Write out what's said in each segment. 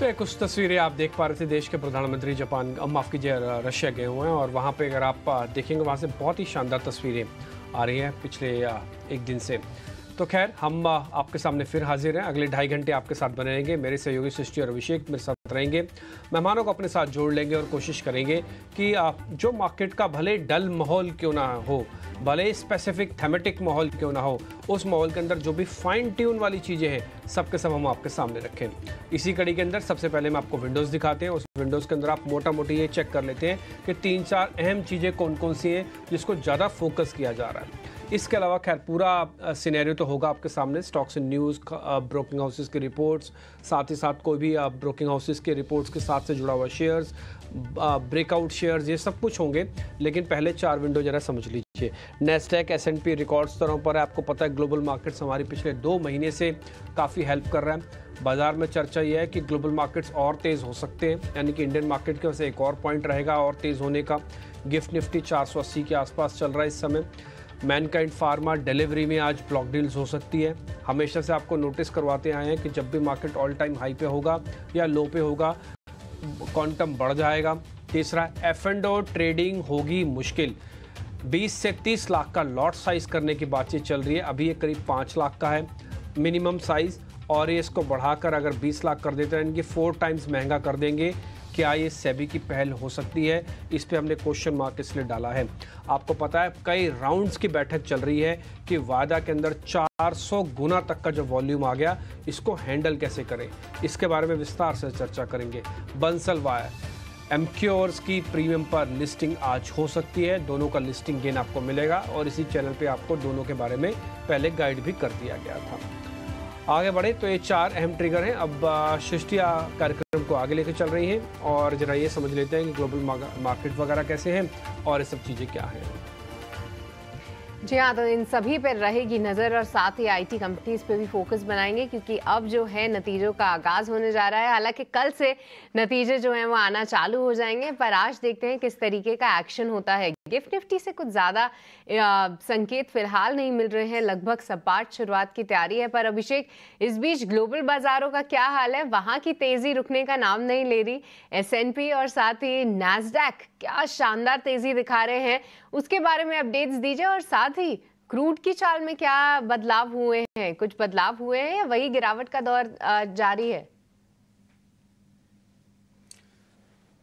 तो ये कुछ तस्वीरें आप देख पा रहे थे देश के प्रधानमंत्री जापान माफ़ कीजिए रशिया गए हुए हैं और वहाँ पे अगर आप देखेंगे वहाँ से बहुत ही शानदार तस्वीरें आ रही हैं पिछले एक दिन से तो खैर हम आपके सामने फिर हाजिर हैं अगले ढाई घंटे आपके साथ बने रहेंगे मेरे सहयोगी सृष्टि और अभिषेक मेरे साथ रहेंगे मेहमानों को अपने साथ जोड़ लेंगे और कोशिश करेंगे कि आप जो मार्केट का भले डल माहौल क्यों ना हो भले स्पेसिफिक थेमेटिक माहौल क्यों ना हो उस माहौल के अंदर जो भी फाइन ट्यून वाली चीज़ें हैं सब के सब हम आपके सामने रखें इसी कड़ी के अंदर सबसे पहले हम आपको विंडोज़ दिखाते हैं उस विंडोज़ के अंदर आप मोटा मोटी ये चेक कर लेते हैं कि तीन चार अहम चीज़ें कौन कौन सी हैं जिसको ज़्यादा फोकस किया जा रहा है इसके अलावा खैर पूरा सिनेरियो तो होगा आपके सामने stocks and news broking houses के रिपोर्ट्स साथ ही साथ कोई भी ब्रोकिंग हाउसेस के रिपोर्ट्स के साथ से जुड़ा हुआ शेयर्स ब्रेकआउट शेयर्स ये सब कुछ होंगे लेकिन पहले चार विंडो ज़रा समझ लीजिए Nasdaq S and P record स्तरों पर है आपको पता है ग्लोबल मार्केट्स हमारी पिछले दो महीने से काफ़ी हेल्प कर रहा है बाज़ार में चर्चा यह है कि ग्लोबल मार्केट्स और तेज़ हो सकते हैं यानी कि इंडियन मार्केट के वजह से एक और पॉइंट रहेगा और तेज़ होने का गिफ्ट निफ्टी 480 के आसपास चल रहा है इस समय मैनकाइंड फार्मा डिलीवरी में आज ब्लॉक डील्स हो सकती है हमेशा से आपको नोटिस करवाते आए हैं कि जब भी मार्केट ऑल टाइम हाई पे होगा या लो पे होगा क्वांटम बढ़ जाएगा तीसरा एफ एंड ओ ट्रेडिंग होगी मुश्किल 20 से 30 लाख का लॉट साइज करने की बातचीत चल रही है अभी ये करीब 5 लाख का है मिनिमम साइज़ और ये इसको बढ़ाकर अगर 20 लाख कर देते हैं इनकी फोर टाइम्स महंगा कर देंगे क्या ये सेबी की पहल हो सकती है इस पर हमने क्वेश्चन मार्क इसलिए डाला है आपको पता है कई राउंड्स की बैठक चल रही है कि वायदा के अंदर 400 गुना तक का जो वॉल्यूम आ गया इसको हैंडल कैसे करें इसके बारे में विस्तार से चर्चा करेंगे बंसल वायर एमक्योर्स की प्रीमियम पर लिस्टिंग आज हो सकती है दोनों का लिस्टिंग गेन आपको मिलेगा और इसी चैनल पे आपको दोनों के बारे में पहले गाइड भी कर दिया गया था आगे बढ़े तो ये चार अहम ट्रिगर हैं अब शिष्टिया कार्यक्रम को आगे लेकर चल रही है और जरा ये समझ लेते हैं कि ग्लोबल मार्केट वगैरह कैसे हैं और ये सब चीज़ें क्या हैं जी हाँ तो इन सभी पर रहेगी नज़र और साथ ही आईटी कंपनीज पर भी फोकस बनाएंगे क्योंकि अब जो है नतीजों का आगाज़ होने जा रहा है हालांकि कल से नतीजे जो हैं वो आना चालू हो जाएंगे पर आज देखते हैं किस तरीके का एक्शन होता है गिफ्ट निफ्टी से कुछ ज़्यादा संकेत फिलहाल नहीं मिल रहे हैं लगभग सपाट शुरुआत की तैयारी है पर अभिषेक इस बीच ग्लोबल बाज़ारों का क्या हाल है वहाँ की तेज़ी रुकने का नाम नहीं ले रही एस और साथ ही नैसडैक क्या शानदार तेज़ी दिखा रहे हैं उसके बारे में अपडेट्स दीजिए और साथ साथ ही क्रूड की चाल में क्या बदलाव हुए हैं कुछ बदलाव हुए हैं या वही गिरावट का दौर जारी है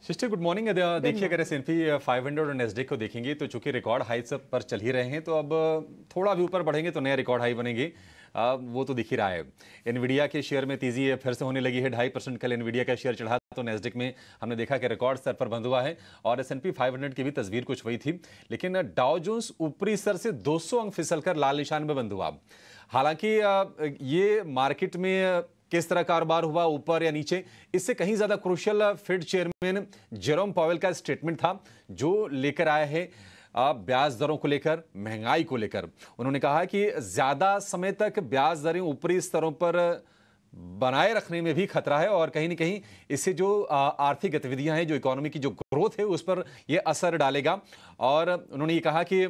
सिस्टर गुड मॉर्निंग देखिए अगर S and P five hundred और नेस्डेक को देखेंगे तो चूंकि रिकॉर्ड हाई पर चल ही रहे हैं तो अब थोड़ा भी ऊपर बढ़ेंगे तो नया रिकॉर्ड हाई बनेंगे वो तो दिख ही रहा है एनवीडिया के शेयर में तेजी फिर से होने लगी है ढाई परसेंट कल एनविडिया का शेयर चढ़ा तो नेस्डिक में हमने देखा कि रिकॉर्ड स्तर पर बंद हुआ है और एस एन पी की भी तस्वीर कुछ वही थी लेकिन डाउ ऊपरी स्तर से सौ अंक फिसल कर लाल निशान में बंद हुआ हालांकि ये मार्केट में किस तरह कारोबार हुआ ऊपर या नीचे इससे कहीं ज़्यादा crucial Fed chairman Jerome Powell का स्टेटमेंट था जो लेकर आया है ब्याज दरों को लेकर महंगाई को लेकर उन्होंने कहा कि ज़्यादा समय तक ब्याज दरें ऊपरी स्तरों पर बनाए रखने में भी खतरा है और कहीं ना कहीं इससे जो आर्थिक गतिविधियां हैं जो इकोनॉमी की जो ग्रोथ है उस पर यह असर डालेगा और उन्होंने ये कहा कि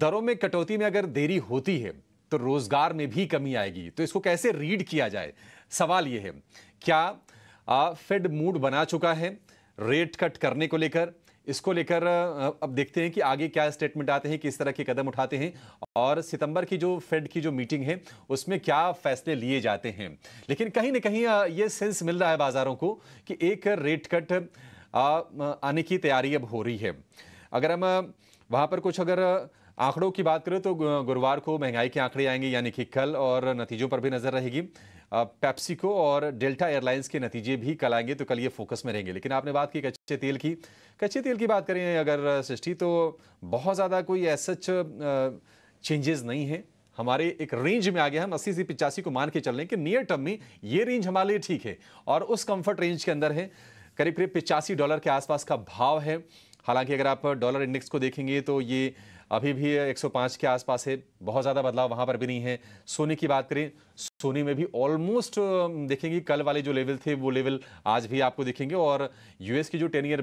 दरों में कटौती में अगर देरी होती है तो रोजगार में भी कमी आएगी तो इसको कैसे रीड किया जाए सवाल ये है क्या फेड मूड बना चुका है रेट कट करने को लेकर इसको लेकर अब देखते हैं कि आगे क्या स्टेटमेंट आते हैं किस तरह के कदम उठाते हैं और सितंबर की जो फेड की जो मीटिंग है उसमें क्या फैसले लिए जाते हैं लेकिन कहीं ना कहीं ये सेंस मिल रहा है बाजारों को कि एक रेट कट आने की तैयारी अब हो रही है अगर हम वहाँ पर कुछ अगर आंकड़ों की बात करें तो गुरुवार को महंगाई के आंकड़े आएंगे यानी कि कल और नतीजों पर भी नज़र रहेगी पैप्सिको और डेल्टा एयरलाइंस के नतीजे भी कल आएंगे तो कल ये फोकस में रहेंगे लेकिन आपने बात की कच्चे तेल की कच्चे तेल की बात करें अगर सृष्टि तो बहुत ज़्यादा कोई ऐसा चेंजेस नहीं है हमारे एक रेंज में आ गया हम अस्सी से पिचासी को मान के चल रहे हैं कि नियर टर्म में ये रेंज हमारे लिए ठीक है और उस कंफर्ट रेंज के अंदर है करीब करीब पिचासी डॉलर के आसपास का भाव है हालांकि अगर आप डॉलर इंडेक्स को देखेंगे तो ये अभी भी 105 के आसपास है बहुत ज़्यादा बदलाव वहाँ पर भी नहीं है सोने की बात करें सोने में भी ऑलमोस्ट देखेंगे कल वाले जो लेवल थे वो लेवल आज भी आपको देखेंगे और यूएस की जो टेन ईयर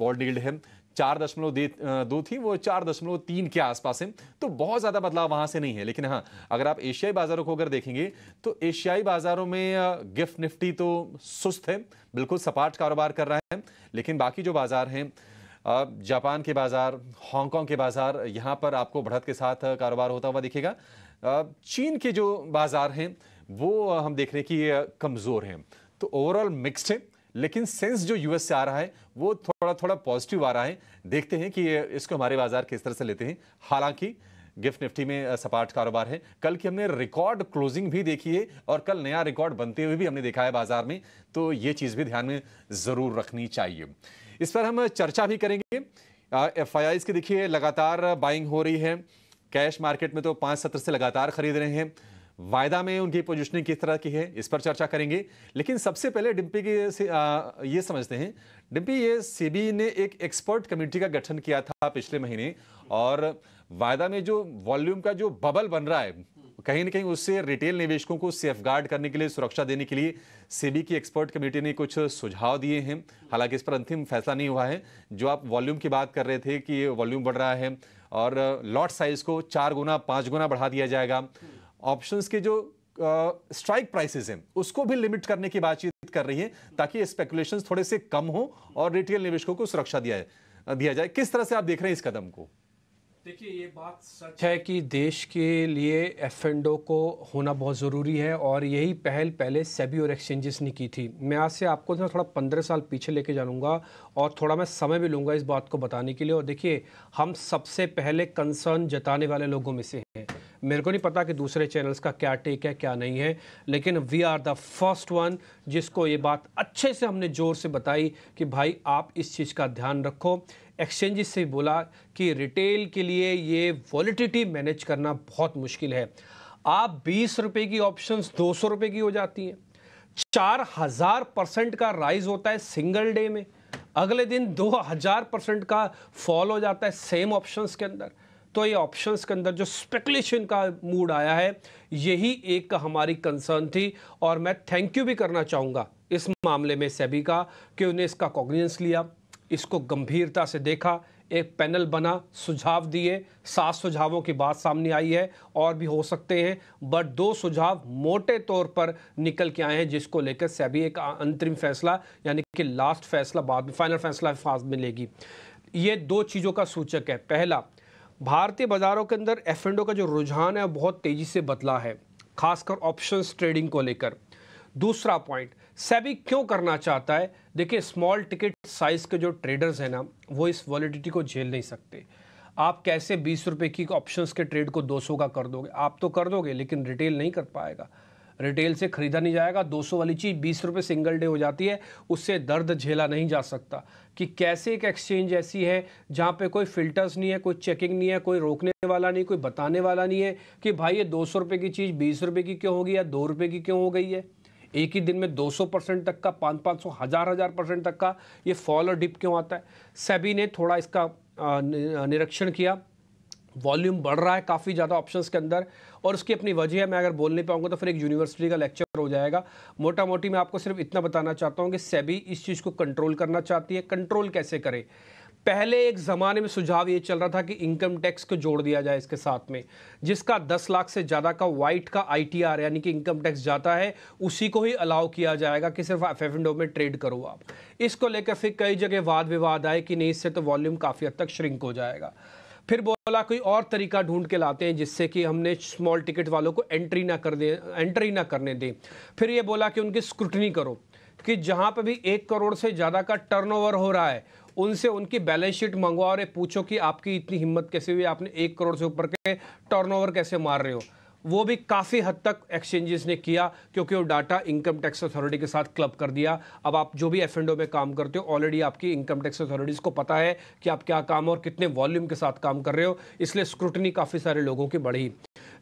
बॉल डील्ड है चार दशमलव दो थी वो चार दशमलव तीन के आसपास है तो बहुत ज़्यादा बदलाव वहाँ से नहीं है लेकिन हाँ अगर आप एशियाई बाज़ारों को अगर देखेंगे तो एशियाई बाज़ारों में गिफ्ट निफ्टी तो सुस्त है बिल्कुल सपाट कारोबार कर रहा है लेकिन बाकी जो बाज़ार हैं जापान के बाज़ार हांगकांग के बाज़ार यहाँ पर आपको बढ़त के साथ कारोबार होता हुआ दिखेगा चीन के जो बाज़ार हैं वो हम देख रहे हैं कि कमज़ोर हैं तो ओवरऑल मिक्सड है लेकिन सेंस जो यूएस से आ रहा है वो थोड़ा थोड़ा पॉजिटिव आ रहा है देखते हैं कि इसको हमारे बाजार किस तरह से लेते हैं हालांकि गिफ्ट निफ्टी में सपाट कारोबार है कल की हमने रिकॉर्ड क्लोजिंग भी देखी है और कल नया रिकॉर्ड बनते हुए भी हमने देखा है बाजार में तो ये चीज़ भी ध्यान में ज़रूर रखनी चाहिए इस पर हम चर्चा भी करेंगे एफ आई की देखिए लगातार बाइंग हो रही है कैश मार्केट में तो पाँच सत्र से लगातार खरीद रहे हैं वायदा में उनकी पोजिशनिंग किस तरह की है इस पर चर्चा करेंगे लेकिन सबसे पहले डिम्पी की से, आ, ये समझते हैं डिम्पी ये सीबी ने एक एक्सपर्ट कमेटी का गठन किया था पिछले महीने और वायदा में जो वॉल्यूम का जो बबल बन रहा है कहीं ना कहीं उससे रिटेल निवेशकों को सेफ करने के लिए सुरक्षा देने के लिए सेबी की एक्सपर्ट कमेटी ने कुछ सुझाव दिए हैं हालांकि इस पर अंतिम फैसला नहीं हुआ है जो आप वॉल्यूम की बात कर रहे थे कि वॉल्यूम बढ़ रहा है और लॉट साइज को चार गुना पाँच गुना बढ़ा दिया जाएगा ऑप्शंस के जो स्ट्राइक प्राइसेस हैं उसको भी लिमिट करने की बातचीत कर रही है ताकि स्पेकुलेशन थोड़े से कम हो और रिटेल निवेशकों को सुरक्षा दिया जाए दिया जाए किस तरह से आप देख रहे हैं इस कदम को देखिए ये बात सच है कि देश के लिए एफ को होना बहुत ज़रूरी है और यही पहल पहले सेबी और एक्सचेंजेस ने की थी मैं आज से आपको ना थोड़ा पंद्रह साल पीछे लेके जाऊंगा और थोड़ा मैं समय भी लूँगा इस बात को बताने के लिए और देखिए हम सबसे पहले कंसर्न जताने वाले लोगों में से हैं मेरे को नहीं पता कि दूसरे चैनल्स का क्या टेक है क्या नहीं है लेकिन we are the first one जिसको ये बात अच्छे से हमने ज़ोर से बताई कि भाई आप इस चीज़ का ध्यान रखो एक्सचेंजेस से बोला कि रिटेल के लिए ये वॉलिटिटी मैनेज करना बहुत मुश्किल है आप बीस रुपए की ऑप्शंस दो सौ रुपए की हो जाती हैं चार हजार परसेंट का राइज होता है सिंगल डे में अगले दिन दो हजार परसेंट का फॉल हो जाता है सेम ऑप्शंस के अंदर तो ये ऑप्शंस के अंदर जो स्पेकुलेशन का मूड आया है यही एक हमारी कंसर्न थी और मैं थैंक यू भी करना चाहूँगा इस मामले में सेबी का कि उन्हें इसका कॉग्निजेंस लिया इसको गंभीरता से देखा एक पैनल बना सुझाव दिए सात सुझावों की बात सामने आई है और भी हो सकते हैं बट दो सुझाव मोटे तौर पर निकल के आए हैं जिसको लेकर सभी एक अंतरिम फैसला यानी कि लास्ट फैसला बाद में फाइनल फैसला फास्ट में लेगी ये दो चीज़ों का सूचक है पहला भारतीय बाज़ारों के अंदर एफ का जो रुझान है बहुत तेज़ी से बदला है खासकर ऑप्शन ट्रेडिंग को लेकर दूसरा पॉइंट सेबी क्यों करना चाहता है देखिए स्मॉल टिकट साइज़ के जो ट्रेडर्स हैं ना वो इस वॉलिडिटी को झेल नहीं सकते आप कैसे बीस रुपये की ऑप्शंस के ट्रेड को 200 का कर दोगे आप तो कर दोगे लेकिन रिटेल नहीं कर पाएगा रिटेल से खरीदा नहीं जाएगा 200 वाली चीज़ बीस रुपये सिंगल डे हो जाती है उससे दर्द झेला नहीं जा सकता कि कैसे एक एक्सचेंज ऐसी है जहाँ पे कोई फिल्टर्स नहीं है कोई चेकिंग नहीं है कोई रोकने वाला नहीं कोई बताने वाला नहीं है कि भाई ये दो सौ की चीज़ बीस रुपए की क्यों होगी या दो रुपए की क्यों हो गई है एक ही दिन में 200 परसेंट तक का पाँच पाँच सौ हज़ार हज़ार परसेंट तक का ये फॉल और डिप क्यों आता है सेबी ने थोड़ा इसका निरीक्षण किया वॉल्यूम बढ़ रहा है काफ़ी ज़्यादा ऑप्शंस के अंदर और उसकी अपनी वजह है मैं अगर बोल नहीं पाऊंगा तो फिर एक यूनिवर्सिटी का लेक्चर हो जाएगा मोटा मोटी मैं आपको सिर्फ इतना बताना चाहता हूँ कि सेबी इस चीज़ को कंट्रोल करना चाहती है कंट्रोल कैसे करें पहले एक ज़माने में सुझाव ये चल रहा था कि इनकम टैक्स को जोड़ दिया जाए इसके साथ में जिसका 10 लाख से ज़्यादा का वाइट का आईटीआर यानी कि इनकम टैक्स जाता है उसी को ही अलाउ किया जाएगा कि सिर्फ एफ एफ में ट्रेड करो आप इसको लेकर फिर कई जगह वाद विवाद आए कि नहीं इससे तो वॉल्यूम काफ़ी हद तक श्रिंक हो जाएगा फिर बोला कोई और तरीका ढूंढ के लाते हैं जिससे कि हमने स्मॉल टिकट वालों को एंट्री ना कर दें एंट्री ना करने दें फिर ये बोला कि उनकी स्क्रूटनी करो कि जहाँ पर भी एक करोड़ से ज़्यादा का टर्नओवर हो रहा है उनसे उनकी बैलेंस शीट मंगवाओ और पूछो कि आपकी इतनी हिम्मत कैसे हुई आपने एक करोड़ से ऊपर के टर्नओवर कैसे मार रहे हो वो भी काफ़ी हद तक एक्सचेंजेस ने किया क्योंकि वो डाटा इनकम टैक्स अथॉरिटी के साथ क्लब कर दिया अब आप जो भी एफ में काम करते हो ऑलरेडी आपकी इनकम टैक्स अथॉरिटीज़ को पता है कि आप क्या काम और कितने वॉल्यूम के साथ काम कर रहे हो इसलिए स्क्रूटनी काफ़ी सारे लोगों की बढ़ी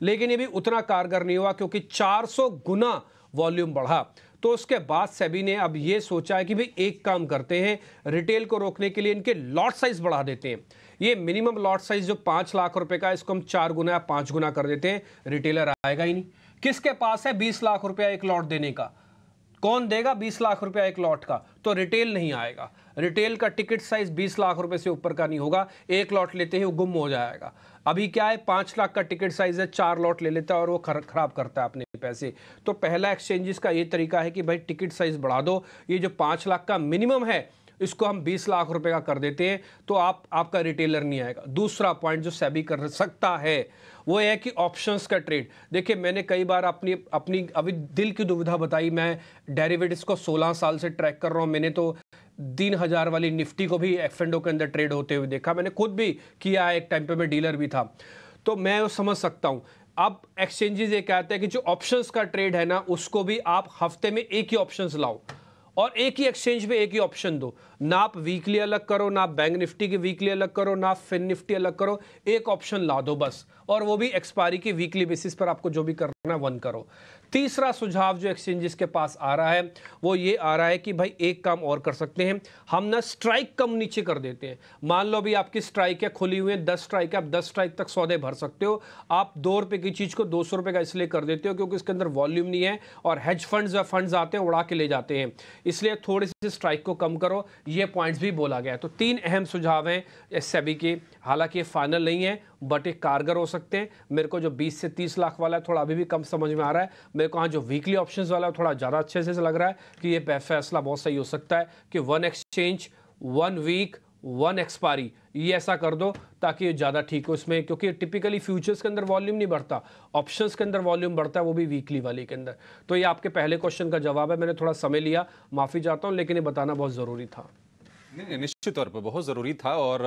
लेकिन ये भी उतना कारगर नहीं हुआ क्योंकि चार गुना वॉल्यूम बढ़ा तो उसके बाद सेबी ने अब ये सोचा है कि भाई एक काम करते हैं रिटेल को रोकने के लिए इनके लॉट साइज़ बढ़ा देते हैं ये मिनिमम लॉट साइज़ जो पाँच लाख रुपए का इसको हम चार गुना या पाँच गुना कर देते हैं रिटेलर आएगा ही नहीं किसके पास है बीस लाख रुपया एक लॉट देने का कौन देगा 20 लाख रुपया एक लॉट का तो रिटेल नहीं आएगा रिटेल का टिकट साइज 20 लाख रुपए से ऊपर का नहीं होगा एक लॉट लेते ही वो गुम हो जाएगा अभी क्या है पाँच लाख का टिकट साइज है चार लॉट ले लेता है और वो खर, खराब करता है अपने पैसे तो पहला एक्सचेंजेस का ये तरीका है कि भाई टिकट साइज बढ़ा दो ये जो पाँच लाख का मिनिमम है इसको हम 20 लाख रुपए का कर देते हैं तो आप आपका रिटेलर नहीं आएगा दूसरा पॉइंट जो सैबी कर सकता है वो है कि ऑप्शंस का ट्रेड देखिए मैंने कई बार अपनी अपनी अभी दिल की दुविधा बताई मैं डेरिवेटिव्स को 16 साल से ट्रैक कर रहा हूँ मैंने तो तीन हजार वाली निफ्टी को भी एफ एंड ओ के अंदर ट्रेड होते हुए देखा मैंने खुद भी किया एक टाइम पे मैं डीलर भी था तो मैं समझ सकता हूँ अब एक्सचेंजेस ये कहते हैं कि जो ऑप्शंस का ट्रेड है ना उसको भी आप हफ्ते में एक ही ऑप्शंस लाओ और एक ही एक्सचेंज में एक ही ऑप्शन दो ना आप वीकली अलग करो ना बैंक निफ्टी की वीकली अलग करो ना फिन निफ्टी अलग करो एक ऑप्शन ला दो बस और वो भी एक्सपायरी की वीकली बेसिस पर आपको जो भी करना है वन करो तीसरा सुझाव जो एक्सचेंजेस के पास आ रहा है वो ये आ रहा है कि भाई एक काम और कर सकते हैं हम ना स्ट्राइक कम नीचे कर देते हैं मान लो भी आपकी स्ट्राइक है खुली हुई है दस स्ट्राइक है आप दस स्ट्राइक तक सौदे भर सकते हो आप दो रुपये की चीज़ को दो सौ रुपये का इसलिए कर देते हो क्योंकि इसके अंदर वॉल्यूम नहीं है और हेज फंड फंड आते हैं उड़ा के ले जाते हैं इसलिए थोड़ी सी स्ट्राइक को कम करो ये पॉइंट्स भी बोला गया है तो तीन अहम सुझाव हैं एस के हालांकि ये फाइनल नहीं है बट ये कारगर हो सकते हैं मेरे को जो बीस से तीस लाख वाला है थोड़ा अभी भी कम समझ में आ रहा है मेरे को हाँ जो वीकली ऑप्शन वाला थोड़ा ज़्यादा अच्छे से लग रहा है कि ये फैसला बहुत सही हो सकता है कि one exchange one week one expiry ये ऐसा कर दो ताकि ये ज़्यादा ठीक हो इसमें क्योंकि टिपिकली फ्यूचर्स के अंदर वॉल्यूम नहीं बढ़ता ऑप्शंस के अंदर वॉल्यूम बढ़ता है वो भी वीकली वाले के अंदर तो ये आपके पहले क्वेश्चन का जवाब है मैंने थोड़ा समय लिया माफ़ी चाहता हूँ लेकिन ये बताना बहुत ज़रूरी था नहीं निश्चित तौर पर बहुत ज़रूरी था और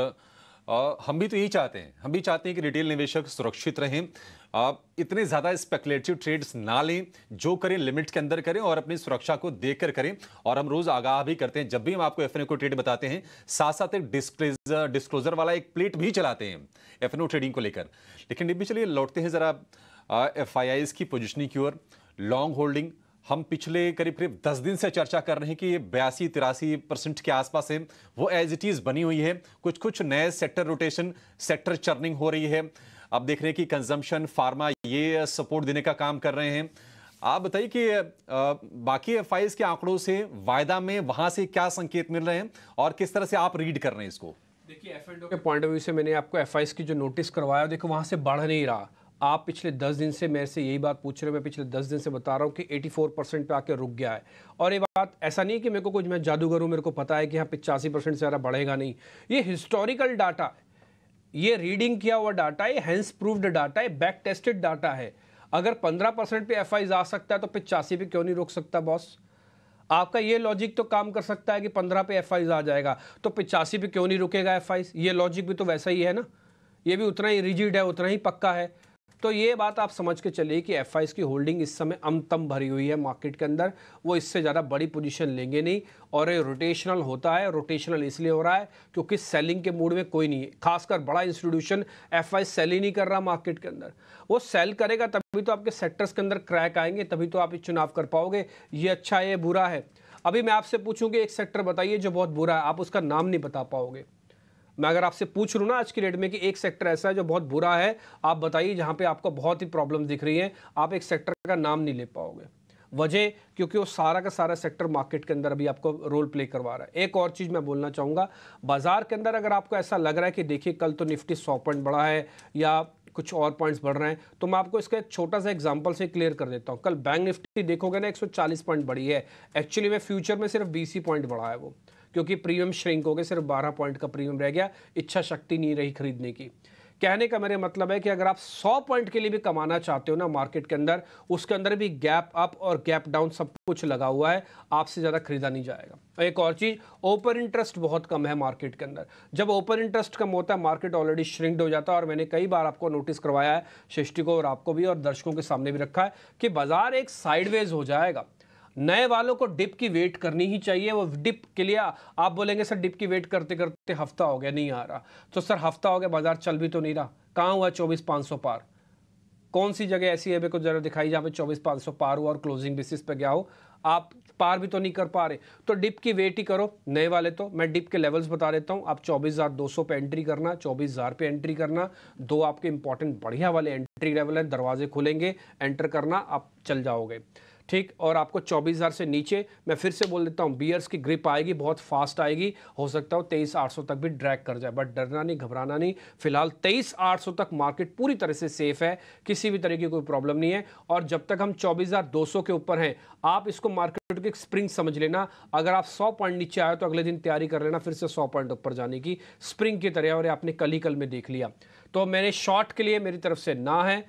आ, हम भी तो यही चाहते हैं हम भी चाहते हैं कि रिटेल निवेशक सुरक्षित रहें आप इतने ज़्यादा स्पेकुलेटिव ट्रेड्स ना लें जो करें लिमिट के अंदर करें और अपनी सुरक्षा को देख कर करें और हम रोज़ आगाह भी करते हैं जब भी हम आपको एफ को ट्रेड बताते हैं साथ साथ एक डिस्क्लेजर डिस्क्लोजर वाला एक प्लेट भी चलाते हैं एफ ट्रेडिंग को लेकर लेकिन डिब्बी चलिए लौटते हैं ज़रा एफ की पोजिशनिंग की ओर लॉन्ग होल्डिंग हम पिछले करीब करीब दस दिन से चर्चा कर रहे हैं कि ये बयासी तिरासी परसेंट के आसपास है वो एज इट इज़ बनी हुई है कुछ कुछ नए सेक्टर रोटेशन सेक्टर चर्निंग हो रही है आप देख रहे हैं कि कंजम्पशन फार्मा ये सपोर्ट देने का काम कर रहे हैं आप बताइए कि बाकी एफ के आंकड़ों से वायदा में वहां से क्या संकेत मिल रहे हैं और किस तरह से आप रीड कर रहे हैं इसको देखिए एफ के पॉइंट ऑफ व्यू से मैंने आपको एफ की जो नोटिस करवाया देखो वहां से बढ़ नहीं रहा आप पिछले दस दिन से मेरे से यही बात पूछ रहे हो मैं पिछले दस दिन से बता रहा हूँ कि 84 परसेंट पर आके रुक गया है और ये बात ऐसा नहीं है कि मेरे को कुछ मैं जादूगर हूँ मेरे को पता है कि यहाँ पिचासी परसेंट से ज़्यादा बढ़ेगा नहीं ये हिस्टोरिकल डाटा ये रीडिंग किया हुआ डाटा है हैंस प्रूव्ड डाटा है बैक टेस्टेड डाटा है अगर 15 परसेंट पे एफ आ सकता है तो पिचासी पे क्यों नहीं रोक सकता बॉस आपका ये लॉजिक तो काम कर सकता है कि 15 पे एफ आ जाएगा तो पिचासी पे क्यों नहीं रुकेगा एफ ये लॉजिक भी तो वैसा ही है ना ये भी उतना ही रिजिड है उतना ही पक्का है तो ये बात आप समझ के चलिए कि एफ की होल्डिंग इस समय अमतम भरी हुई है मार्केट के अंदर वो इससे ज़्यादा बड़ी पोजीशन लेंगे नहीं और ये रोटेशनल होता है रोटेशनल इसलिए हो रहा है क्योंकि सेलिंग के मूड में कोई नहीं है खासकर बड़ा इंस्टीट्यूशन एफ सेल ही नहीं कर रहा मार्केट के अंदर वो सेल करेगा तभी तो आपके सेक्टर्स के अंदर क्रैक आएंगे तभी तो आप चुनाव कर पाओगे ये अच्छा है ये बुरा है अभी मैं आपसे पूछूँगी एक सेक्टर बताइए जो बहुत बुरा है आप उसका नाम नहीं बता पाओगे मैं अगर आपसे पूछ लूँ ना आज की डेट में कि एक सेक्टर ऐसा है जो बहुत बुरा है आप बताइए जहाँ पे आपको बहुत ही प्रॉब्लम दिख रही है आप एक सेक्टर का नाम नहीं ले पाओगे वजह क्योंकि वो सारा का सारा सेक्टर मार्केट के अंदर अभी आपको रोल प्ले करवा रहा है एक और चीज़ मैं बोलना चाहूँगा बाजार के अंदर अगर आपको ऐसा लग रहा है कि देखिए कल तो निफ्टी सौ पॉइंट बढ़ा है या कुछ और पॉइंट्स बढ़ रहे हैं तो मैं आपको इसका एक छोटा सा एग्जांपल से क्लियर कर देता हूँ कल बैंक निफ्टी देखोगे ना 140 पॉइंट बढ़ी है एक्चुअली में फ्यूचर में सिर्फ 20 पॉइंट बढ़ा है वो क्योंकि प्रीमियम श्रिंक हो गए सिर्फ बारह पॉइंट का प्रीमियम रह गया इच्छा शक्ति नहीं रही खरीदने की कहने का मेरे मतलब है कि अगर आप 100 पॉइंट के लिए भी कमाना चाहते हो ना मार्केट के अंदर उसके अंदर भी गैप अप और गैप डाउन सब कुछ लगा हुआ है आपसे ज़्यादा खरीदा नहीं जाएगा एक और चीज़ ओपन इंटरेस्ट बहुत कम है मार्केट के अंदर जब ओपन इंटरेस्ट कम होता है मार्केट ऑलरेडी श्रिंक्ड हो जाता है और मैंने कई बार आपको नोटिस करवाया है शिष्टि को और आपको भी और दर्शकों के सामने भी रखा है कि बाजार एक साइडवेज हो जाएगा नए वालों को डिप की वेट करनी ही चाहिए वो डिप के लिए आप बोलेंगे सर डिप की वेट करते करते हफ्ता हो गया नहीं आ रहा तो सर हफ्ता हो गया बाजार चल भी तो नहीं रहा कहाँ हुआ चौबीस पाँच सौ पार कौन सी जगह ऐसी है मेरे को जरा दिखाई जहाँ पे चौबीस पाँच सौ पार हुआ और क्लोजिंग बेसिस पे गया हो आप पार भी तो नहीं कर पा रहे तो डिप की वेट ही करो नए वाले तो मैं डिप के लेवल्स बता देता हूँ आप चौबीस हज़ार दो सौ पे एंट्री करना चौबीस हज़ार पे एंट्री करना दो आपके इंपॉर्टेंट बढ़िया वाले एंट्री लेवल है दरवाजे खुलेंगे एंटर करना आप चल जाओगे ठीक और आपको 24,000 से नीचे मैं फिर से बोल देता हूँ बियर्स की ग्रिप आएगी बहुत फास्ट आएगी हो सकता हो तेईस आठ तक भी ड्रैग कर जाए बट डरना नहीं घबराना नहीं फिलहाल तेईस आठ तक मार्केट पूरी तरह से सेफ है किसी भी तरह की कोई प्रॉब्लम नहीं है और जब तक हम चौबीस के ऊपर हैं आप इसको मार्केट की स्प्रिंग समझ लेना अगर आप सौ पॉइंट नीचे आए तो अगले दिन तैयारी कर लेना फिर से सौ पॉइंट ऊपर जाने की स्प्रिंग की तरह और आपने कल ही कल में देख लिया तो मैंने शॉर्ट के लिए मेरी तरफ से ना है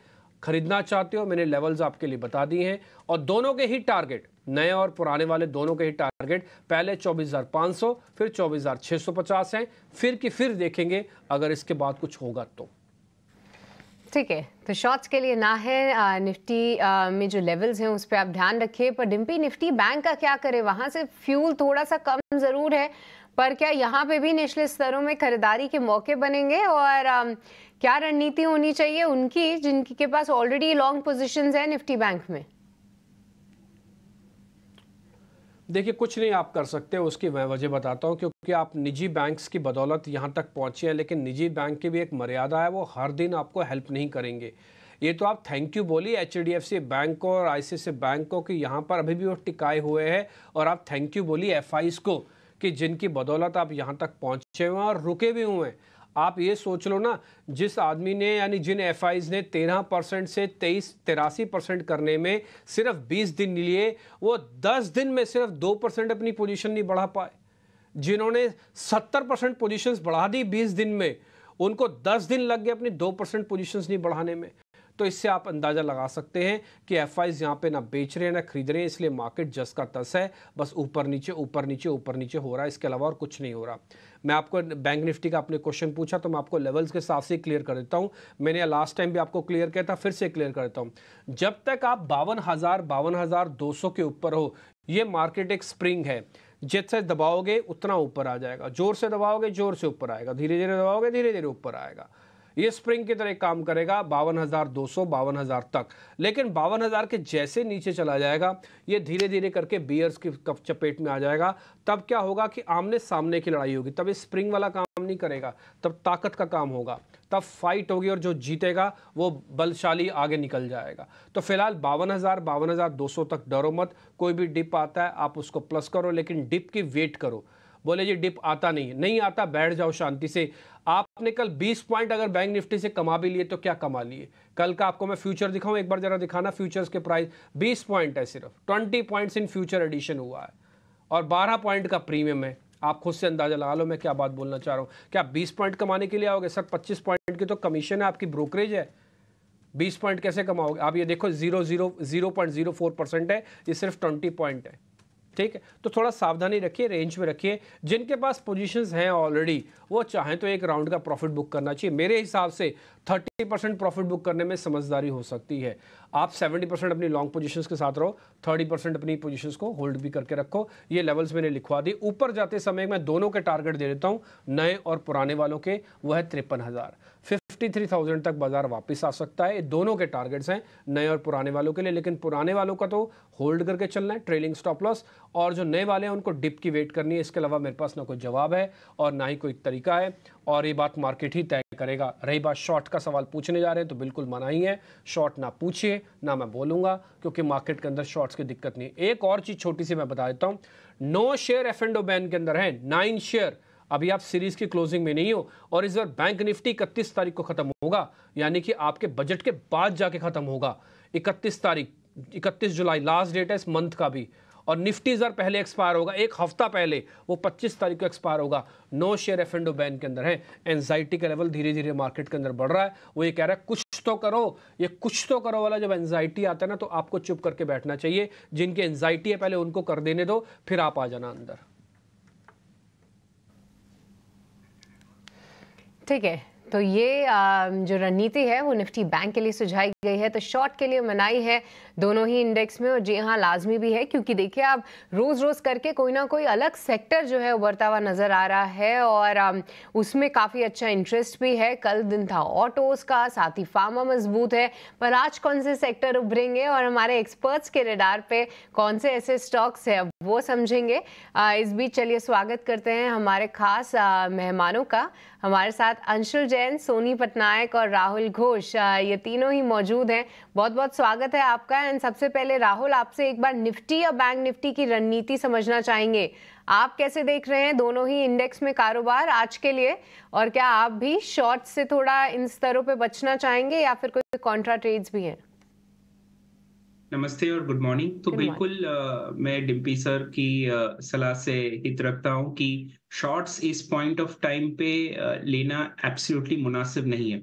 खरीदना चाहते हो मैंने लेवल्स आपके लिए बता दिए हैं और दोनों के ही टारगेट नए और पुराने वाले दोनों के ही टारगेट पहले 24,500 फिर 24,650 हैं फिर की फिर देखेंगे अगर इसके बाद कुछ होगा तो ठीक है तो शॉर्ट्स के लिए ना है आ, निफ्टी आ, में जो लेवल्स हैं उस पर आप ध्यान रखिए पर डिम्पी निफ्टी बैंक का क्या करे वहां से फ्यूल थोड़ा सा कम ज़रूर है पर क्या यहाँ पे भी निचले स्तरों में खरीदारी के मौके बनेंगे और आ, क्या रणनीति होनी चाहिए उनकी जिनकी के पास ऑलरेडी लॉन्ग पोजीशंस है निफ्टी बैंक में देखिए कुछ नहीं आप कर सकते उसकी मैं वजह बताता हूँ क्योंकि आप निजी बैंक्स की बदौलत यहाँ तक पहुँचे हैं लेकिन निजी बैंक की भी एक मर्यादा है वो हर दिन आपको हेल्प नहीं करेंगे ये तो आप थैंक यू बोलिए H D F C bank को और आई सी सी बैंक को कि यहाँ पर अभी भी वो टिकाए हुए हैं और आप थैंक यू बोलिए एफ आईज को कि जिनकी बदौलत आप यहाँ तक पहुँचे हुए हैं और रुके भी हुए हैं आप ये सोच लो ना जिस आदमी ने यानी जिन एफ ने तेरह परसेंट से तेईस तिरासी परसेंट करने में सिर्फ बीस दिन लिए वो दस दिन में सिर्फ दो परसेंट अपनी पोजीशन नहीं बढ़ा पाए जिन्होंने सत्तर परसेंट पोजिशन बढ़ा दी बीस दिन में उनको दस दिन लग गए अपनी दो परसेंट पोजिशंस नहीं बढ़ाने में तो इससे आप अंदाज़ा लगा सकते हैं कि एफ आईज यहाँ पे ना बेच रहे हैं ना खरीद रहे हैं इसलिए मार्केट जस का तस है बस ऊपर नीचे ऊपर नीचे ऊपर नीचे हो रहा है इसके अलावा और कुछ नहीं हो रहा मैं आपको बैंक निफ्टी का आपने क्वेश्चन पूछा तो मैं आपको लेवल्स के साथ से क्लियर कर देता हूँ मैंने लास्ट टाइम भी आपको क्लियर किया था फिर से क्लियर कर देता हूँ जब तक आप बावन हज़ार बावन हज़ार दो सौ के ऊपर हो ये मार्केट एक स्प्रिंग है जैसे दबाओगे उतना ऊपर आ जाएगा जोर से दबाओगे जोर से ऊपर आएगा धीरे धीरे दबाओगे धीरे धीरे ऊपर आएगा ये स्प्रिंग की तरह काम करेगा बावन हज़ार दो सौ बावन हज़ार तक लेकिन बावन हज़ार के जैसे नीचे चला जाएगा ये धीरे धीरे करके बियर्स की चपेट में आ जाएगा तब क्या होगा कि आमने सामने की लड़ाई होगी तब ये स्प्रिंग वाला काम नहीं करेगा तब ताकत का काम होगा तब फाइट होगी और जो जीतेगा वो बलशाली आगे निकल जाएगा तो फिलहाल बावन हज़ार बावन हज़ार दो सौ तक डरो मत कोई भी डिप आता है आप उसको प्लस करो लेकिन डिप की वेट करो बोले जी डिप आता नहीं नहीं आता बैठ जाओ शांति से आपने कल 20 पॉइंट अगर बैंक निफ्टी से कमा भी लिए तो क्या कमा लिए कल का आपको मैं फ्यूचर दिखाऊं एक बार जरा दिखाना फ्यूचर्स के प्राइस 20 पॉइंट है सिर्फ 20 पॉइंट्स इन फ्यूचर एडिशन हुआ है और 12 पॉइंट का प्रीमियम है आप खुद से अंदाजा लगा लो मैं क्या बात बोलना चाह रहा हूँ क्या बीस पॉइंट कमाने के लिए आओगे सर पच्चीस पॉइंट की तो कमीशन है आपकी ब्रोकरेज है बीस पॉइंट कैसे कमाओगे आप ये देखो zero zero zero point zero four percent है ये सिर्फ ट्वेंटी पॉइंट है ठीक है तो थोड़ा सावधानी रखिए रेंज में रखिए जिनके पास पोजीशंस हैं ऑलरेडी वो चाहें तो एक राउंड का प्रॉफिट बुक करना चाहिए मेरे हिसाब से 30 परसेंट प्रॉफिट बुक करने में समझदारी हो सकती है आप 70 परसेंट अपनी लॉन्ग पोजीशंस के साथ रहो 30 परसेंट अपनी पोजीशंस को होल्ड भी करके रखो ये लेवल्स मैंने लिखवा दी ऊपर जाते समय मैं दोनों के टारगेट दे देता हूँ नए और पुराने वालों के वह तिरपन हज़ार 53,000 तक बाजार वापस आ सकता है दोनों के टारगेट्स हैं नए और पुराने वालों के लिए लेकिन पुराने वालों का तो होल्ड करके चलना है ट्रेलिंग स्टॉप लॉस और जो नए वाले हैं उनको डिप की वेट करनी है इसके अलावा मेरे पास ना कोई जवाब है और ना ही कोई तरीका है और ये बात मार्केट ही तय करेगा रही बात शॉर्ट का सवाल पूछने जा रहे हैं तो बिल्कुल मना ही है शॉर्ट ना पूछिए ना मैं बोलूँगा क्योंकि मार्केट के अंदर शॉर्ट्स की दिक्कत नहीं एक और चीज़ छोटी सी मैं बता देता हूँ नौ शेयर एफ एंड बैन के अंदर है नाइन शेयर अभी आप सीरीज की क्लोजिंग में नहीं हो और इस बार बैंक निफ्टी इकतीस तारीख को खत्म होगा यानी कि आपके बजट के बाद जाके खत्म होगा इकतीस तारीख इकतीस जुलाई लास्ट डेट है इस मंथ का भी और निफ्टी जर पहले एक्सपायर होगा एक हफ्ता पहले वो 25 तारीख को एक्सपायर होगा no share F and O ban के अंदर है एनजाइटी का लेवल धीरे धीरे मार्केट के अंदर बढ़ रहा है वो ये कह रहा है कुछ तो करो ये कुछ तो करो वाला जब एनजाइटी आता है ना तो आपको चुप करके बैठना चाहिए जिनकी एनजाइटी है पहले उनको कर देने दो फिर आप आ जाना अंदर ठीक है तो ये जो रणनीति है वो निफ्टी बैंक के लिए सुझाई गई है तो शॉर्ट के लिए मनाई है दोनों ही इंडेक्स में और जी हाँ लाजमी भी है क्योंकि देखिए आप रोज़ रोज़ करके कोई ना कोई अलग सेक्टर जो है उभरता हुआ नज़र आ रहा है और उसमें काफ़ी अच्छा इंटरेस्ट भी है कल दिन था ऑटोज का साथ ही फार्मा मजबूत है पर आज कौन से सेक्टर उभरेंगे और हमारे एक्सपर्ट्स के रेडार पे कौन से ऐसे स्टॉक्स है वो समझेंगे इस बीच चलिए स्वागत करते हैं हमारे खास मेहमानों का हमारे साथ अंशुल जैन सोनी पटनायक और राहुल घोष ये तीनों ही मौजूद हैं बहुत बहुत स्वागत है आपका है एंड सबसे पहले राहुल आपसे एक बार निफ्टी या बैंक निफ्टी की रणनीति समझना चाहेंगे आप कैसे देख रहे हैं दोनों ही इंडेक्स में कारोबार आज के लिए और क्या आप भी शॉर्ट से थोड़ा इन स्तरों पे बचना चाहेंगे या फिर कोई कॉन्ट्रा ट्रेड्स भी हैं नमस्ते और गुड मॉर्निंग तो बिल्कुल आ, मैं डिम्पी सर की सलाह से हित रखता हूँ कि शॉर्ट्स इस पॉइंट ऑफ टाइम पे आ, लेना एब्सोल्युटली मुनासिब नहीं है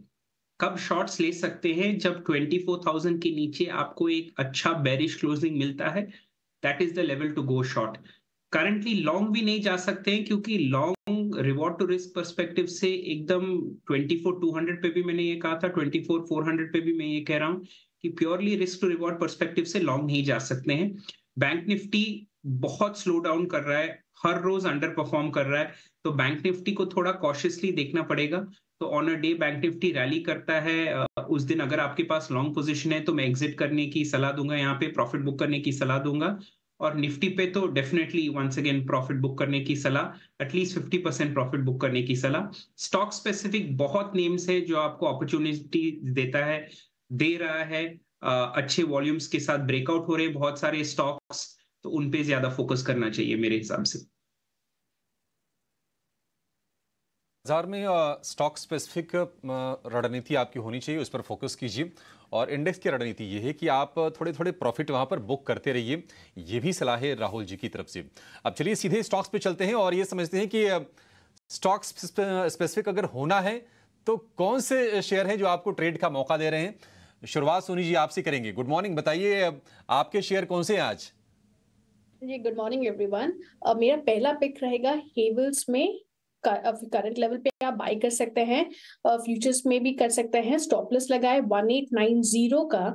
कब शॉर्ट्स ले सकते हैं जब 24,000 के नीचे आपको एक अच्छा बैरिश क्लोजिंग मिलता है that is the level to go short currently long भी नहीं जा सकते हैं क्योंकि long reward to risk perspective से एकदम 24,200 पे भी मैंने ये कहा था 24,400 पे भी मैं ये कह रहा हूँ कि purely risk to reward perspective से लॉन्ग नहीं जा सकते हैं बैंक निफ्टी बहुत स्लो डाउन कर रहा है हर रोज अंडर परफॉर्म कर रहा है तो बैंक निफ्टी को थोड़ा कॉशियसली देखना पड़ेगा तो on a day bank Nifty rally करता है उस दिन अगर आपके पास लॉन्ग पोजिशन है तो मैं एग्जिट करने की सलाह दूंगा यहाँ पे प्रॉफिट बुक करने की सलाह दूंगा और निफ्टी पे तो definitely once again profit book करने की सलाह at least fifty percent profit book करने की सलाह स्टॉक स्पेसिफिक बहुत नेम्स है जो आपको अपॉर्चुनिटी देता है दे रहा है अच्छे वॉल्यूम्स के साथ ब्रेकआउट हो रहे हैं बहुत सारे स्टॉक्स तो उनपे ज्यादा फोकस करना चाहिए मेरे हिसाब से बाजार में स्टॉक स्पेसिफिक रणनीति आपकी होनी चाहिए उस पर फोकस कीजिए और इंडेक्स की रणनीति ये है कि आप थोड़े थोड़े प्रॉफिट वहाँ पर बुक करते रहिए ये भी सलाह है राहुल जी की तरफ से अब चलिए सीधे स्टॉक्स पे चलते हैं और ये समझते हैं कि स्टॉक्स स्पेसिफिक अगर होना है तो कौन से शेयर हैं जो आपको ट्रेड का मौका दे रहे हैं शुरुआत सोनी जी आपसे करेंगे गुड मॉर्निंग बताइए आपके शेयर कौन से हैं आज जी गुड मॉर्निंग एवरीवन मेरा पहला पिक रहेगा हेवल्स में करंट लेवल पे आप बाई कर सकते हैं फ्यूचर्स में भी कर सकते हैं स्टॉपलेस लगाए जीरो का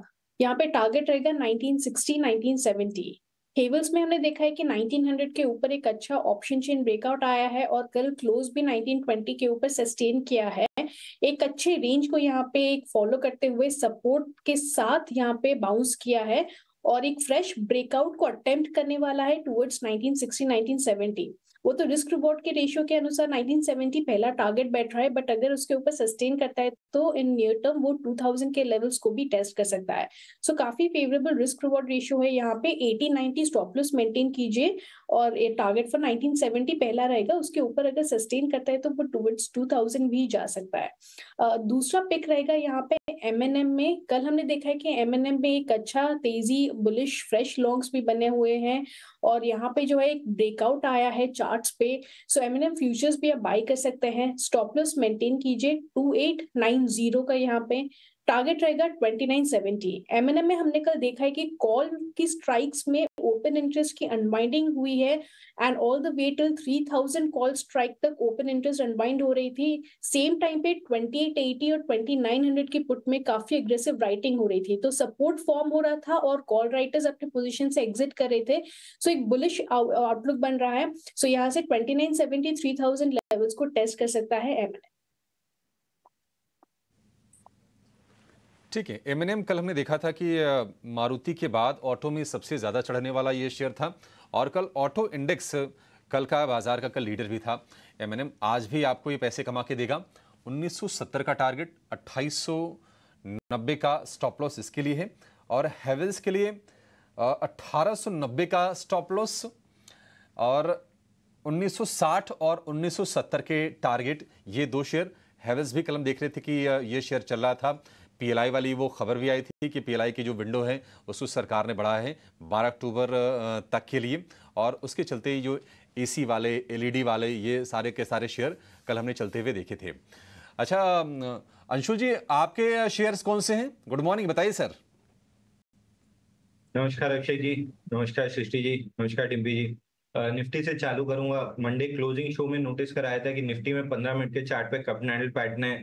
यहाँ पे टारगेट रहेगा नाइनटीन सेवेंटी हेवल्स में हमने देखा है कि 1900 के ऊपर एक अच्छा ऑप्शन चेन ब्रेकआउट आया है और कल क्लोज भी 1920 के ऊपर सस्टेन किया है एक अच्छे रेंज को यहाँ पे एक फॉलो करते हुए सपोर्ट के साथ यहाँ पे बाउंस किया है और एक फ्रेश ब्रेकआउट को अटेम्प्ट करने वाला है टुवर्ड्स 1960 1970 वो तो रिस्क रिवॉर्ड के रेशियो के अनुसार 1970 पहला टारगेट बैठ रहा है बट अगर उसके ऊपर सस्टेन करता है तो इन नियर टर्म वो 2000 के लेवल्स को भी टेस्ट कर सकता है सो so, काफी फेवरेबल रिस्क रिवॉर्ड रेशियो है यहाँ पे 80 90 स्टॉप लॉस मेंटेन कीजिए और ये टारगेट फॉर 1970 पहला रहेगा उसके ऊपर अगर सस्टेन करता है तो वो टूवर्ड्स 2000 भी जा सकता है दूसरा पिक रहेगा यहाँ पे एम में कल हमने देखा है कि एम में एक अच्छा तेजी बुलिश फ्रेश लॉन्ग्स भी बने हुए हैं और यहाँ पे जो है एक ब्रेकआउट आया है चार्ट्स पे सो एम एन फ्यूचर्स भी आप बाई कर सकते हैं स्टॉपलस मेंटेन कीजिए टू एट नाइन जीरो का यहाँ पे टारगेट रहेगा 2970 एमएनएम में हमने कल देखा है कि कॉल की स्ट्राइक्स में ओपन इंटरेस्ट की अनबाइंडिंग हुई है and all the way till 3000 call strike तक ओपन इंटरेस्ट अनबाइंड हो रही थी सेम टाइम पे 2880 और 2900 के पुट में काफी एग्रेसिव राइटिंग हो रही थी तो सपोर्ट फॉर्म हो रहा था और कॉल राइटर्स अपने पोजिशन से एग्जिट कर रहे थे सो so एक बुलिश आउटलुक बन रहा है सो so यहाँ से twenty nine seventy three thousand levels को टेस्ट कर सकता है एमएनएम ठीक है एम कल हमने देखा था कि मारुति के बाद ऑटो में सबसे ज़्यादा चढ़ने वाला ये शेयर था और कल ऑटो इंडेक्स कल का बाजार का कल लीडर भी था एम आज भी आपको ये पैसे कमा के देगा 1970 का टारगेट 2890 का स्टॉप लॉस इसके लिए है और हैवेल्स के लिए 1890 का स्टॉप लॉस और 1960 और 1970 के टारगेट ये दो शेयर हैवेल्स भी कल हम देख रहे थे कि ये शेयर चल रहा था पीएलआई वाली वो खबर भी आई थी कि पीएलआई की जो विंडो है उसको सरकार ने बढ़ाया है 12 अक्टूबर तक के लिए और उसके चलते ही जो एसी वाले एलईडी वाले ये सारे के सारे शेयर कल हमने चलते हुए देखे थे अच्छा अंशु जी आपके शेयर्स कौन से हैं गुड मॉर्निंग बताइए सर नमस्कार अक्षय जी नमस्कार सृष्टि जी नमस्कार टिम्पी जी निफ्टी से चालू करूंगा मंडे क्लोजिंग शो में नोटिस कराया था कि निफ्टी में पंद्रह मिनट के चार्ट पे कप नैंडल पैटर्न है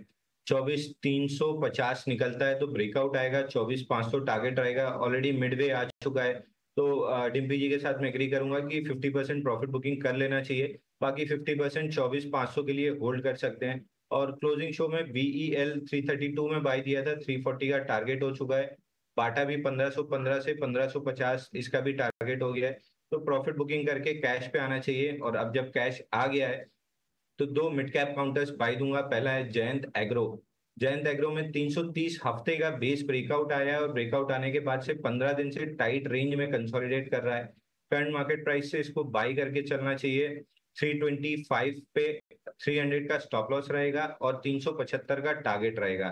चौबीस तीन सौ पचास निकलता है तो ब्रेकआउट आएगा चौबीस पाँच सौ टारगेट रहेगा ऑलरेडी मिडवे आ चुका है तो डिम्पी जी के साथ मैं एग्री करूंगा कि 50 परसेंट प्रॉफिट बुकिंग कर लेना चाहिए बाकी 50 परसेंट चौबीस पाँच सौ के लिए होल्ड कर सकते हैं और क्लोजिंग शो में B E L three thirty two में बाई दिया था थ्री फोर्टी का टारगेट हो चुका है बाटा भी पंद्रह सौ पंद्रह से पंद्रह सौ पचास इसका भी टारगेट हो गया है तो प्रॉफिट बुकिंग करके कैश पे आना चाहिए और अब जब कैश आ गया है तो दो मिड कैप काउंटर्स बाई दूंगा पहला है जयंत एग्रो जयंत एग्रो में 330 हफ्ते का बेस ब्रेकआउट आया है और ब्रेकआउट आने के बाद से 15 दिन से टाइट रेंज में कंसोलिडेट कर रहा है करंट मार्केट प्राइस से इसको बाई करके चलना चाहिए 325 पे 300 का स्टॉप लॉस रहेगा और 375 का टारगेट रहेगा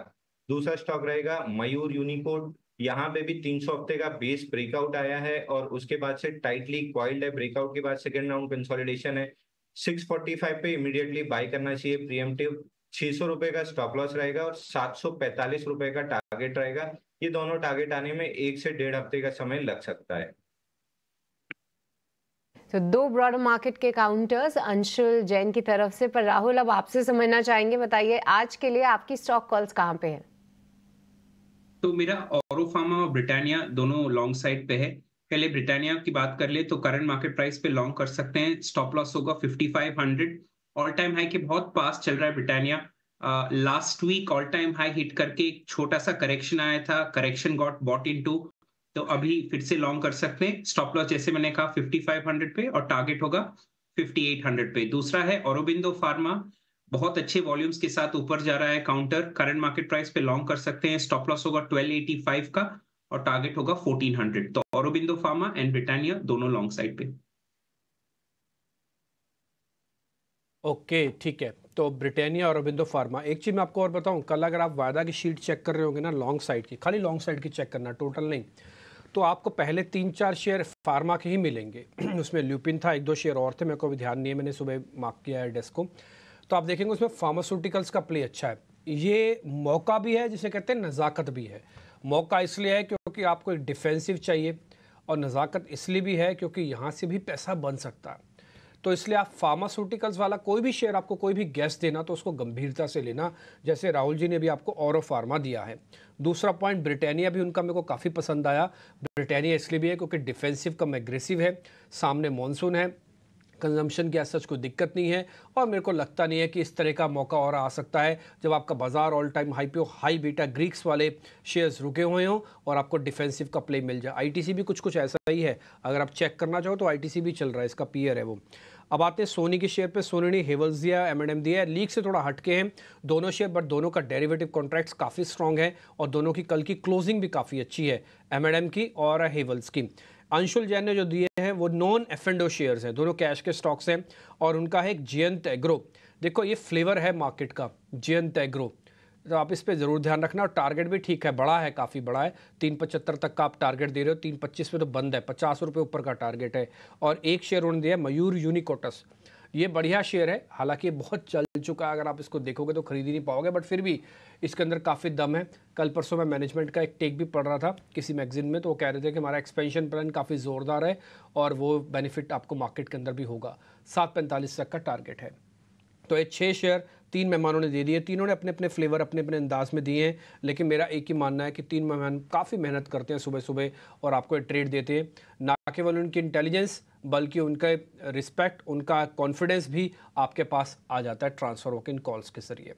दूसरा स्टॉक रहेगा मयूर यूनिकोड यहाँ पे भी 300 हफ्ते का बेस ब्रेकआउट आया है और उसके बाद से टाइटली क्वाइल्ड है ब्रेकआउट के बाद सेकेंड राउंड कंसोलिडेशन है 645 पे इमीडिएटली बाय करना चाहिए प्रीएमटिव छह सौ रुपए का स्टॉप लॉस रहेगा और सात सौ पैंतालीस रुपए का टारगेट रहेगा ये दोनों टारगेट आने में एक से डेढ़ हफ्ते का समय लग सकता है तो दो ब्रॉड मार्केट के काउंटर्स अंशुल जैन की तरफ से पर राहुल अब आपसे समझना चाहेंगे बताइए आज के लिए आपकी स्टॉक कॉल्स कहाँ पे है तो मेरा ऑरोफार्मा और ब्रिटानिया दोनों लॉन्ग साइड पे है पहले ब्रिटानिया की बात कर ले तो करंट मार्केट प्राइस पे लॉन्ग कर सकते हैं स्टॉप लॉस होगा 5500 ऑल टाइम हाई के बहुत पास चल रहा है Britannia last week all time high hit करके एक छोटा सा करेक्शन आया था correction got bought in to तो अभी फिर से लॉन्ग कर सकते हैं स्टॉप लॉस जैसे मैंने कहा हंड्रेड पे और टारगेट होगा हंड्रेड पे दूसरा है औरबिंदो फार्मा बहुत अच्छे वॉल्यूम्स के साथ ऊपर जा रहा है काउंटर करंट मार्केट प्राइस पे लॉन्ग कर सकते हैं स्टॉप लॉस होगा 1285 का और टारगेट होगा 1400 तो औरबिंदो फार्मा एंड ब्रिटानिया दोनों लॉन्ग साइड पे ओके ठीक है तो ब्रिटानिया और अरबिंदो फार्मा एक चीज़ मैं आपको और बताऊं कल अगर आप वायदा की शीट चेक कर रहे होंगे ना लॉन्ग साइड की खाली लॉन्ग साइड की चेक करना टोटल नहीं तो आपको पहले तीन चार शेयर फार्मा के ही मिलेंगे उसमें ल्यूपिन था एक दो शेयर और थे मेरे को भी ध्यान नहीं है मैंने सुबह मार्क किया है डेस्क को तो आप देखेंगे उसमें फार्मास्यूटिकल्स का प्ले अच्छा है ये मौका भी है जिसे कहते हैं नज़ाकत भी है मौका इसलिए है कि क्योंकि आपको एक डिफेंसिव चाहिए और नज़ाकत इसलिए भी है क्योंकि यहाँ से भी पैसा बन सकता है तो इसलिए आप फार्मास्यूटिकल्स वाला कोई भी शेयर आपको कोई भी गैस देना तो उसको गंभीरता से लेना जैसे राहुल जी ने भी आपको और फार्मा दिया है दूसरा पॉइंट ब्रिटानिया भी उनका मेरे को काफ़ी पसंद आया ब्रिटानिया इसलिए भी है क्योंकि डिफेंसिव कम एग्रेसिव है सामने मानसून है कंजम्पशन की सच कोई दिक्कत नहीं है और मेरे को लगता नहीं है कि इस तरह का मौका और आ सकता है जब आपका बाजार ऑल टाइम हाई पे हाई बीटा ग्रीक्स वाले शेयर्स रुके हुए हों और आपको डिफेंसिव का प्ले मिल जाए आईटीसी भी कुछ कुछ ऐसा ही है अगर आप चेक करना चाहो तो आई भी चल रहा है इसका पीयर है वो अब आते हैं सोनी के शेयर पे सोनी ने हेवल्स दिया एम एंड एम दिया लीक से थोड़ा हटके हैं दोनों शेयर बट दोनों का डेरिवेटिव कॉन्ट्रैक्ट्स काफ़ी स्ट्रॉन्ग है और दोनों की कल की क्लोजिंग भी काफ़ी अच्छी है एम एंड एम की और हेवल्स की अंशुल जैन ने जो दिए हैं वो नॉन एफेंडो शेयर्स हैं दोनों कैश के स्टॉक्स हैं और उनका है एक जियंत एग्रो देखो ये फ्लेवर है मार्केट का जियंत एग्रो तो आप इस पर ज़रूर ध्यान रखना और टारगेट भी ठीक है बड़ा है काफ़ी बड़ा है तीन पचहत्तर तक का आप टारगेट दे रहे हो तीन पच्चीस पे तो बंद है पचास रुपये ऊपर का टारगेट है और एक शेयर उन्होंने दिया मयूर यूनिकोटस ये बढ़िया शेयर है हालांकि बहुत चल चुका है अगर आप इसको देखोगे तो खरीद ही नहीं पाओगे बट फिर भी इसके अंदर काफ़ी दम है कल परसों मैं मैनेजमेंट का एक टेक भी पढ़ रहा था किसी मैगजीन में तो वो कह रहे थे कि हमारा एक्सपेंशन प्लान काफ़ी ज़ोरदार है और वो बेनिफिट आपको मार्केट के अंदर भी होगा सात पैंतालीस तक का टारगेट है तो ये छः शेयर तीन मेहमानों ने दे दिए तीनों ने अपने अपने फ्लेवर अपने अपने अंदाज में दिए हैं लेकिन मेरा एक ही मानना है कि तीन मेहमान काफ़ी मेहनत करते हैं सुबह सुबह और आपको ट्रेड देते हैं ना केवल उनकी इंटेलिजेंस बल्कि उनके रिस्पेक्ट उनका कॉन्फिडेंस भी आपके पास आ जाता है ट्रांसफ़र वॉक इन कॉल्स के ज़रिए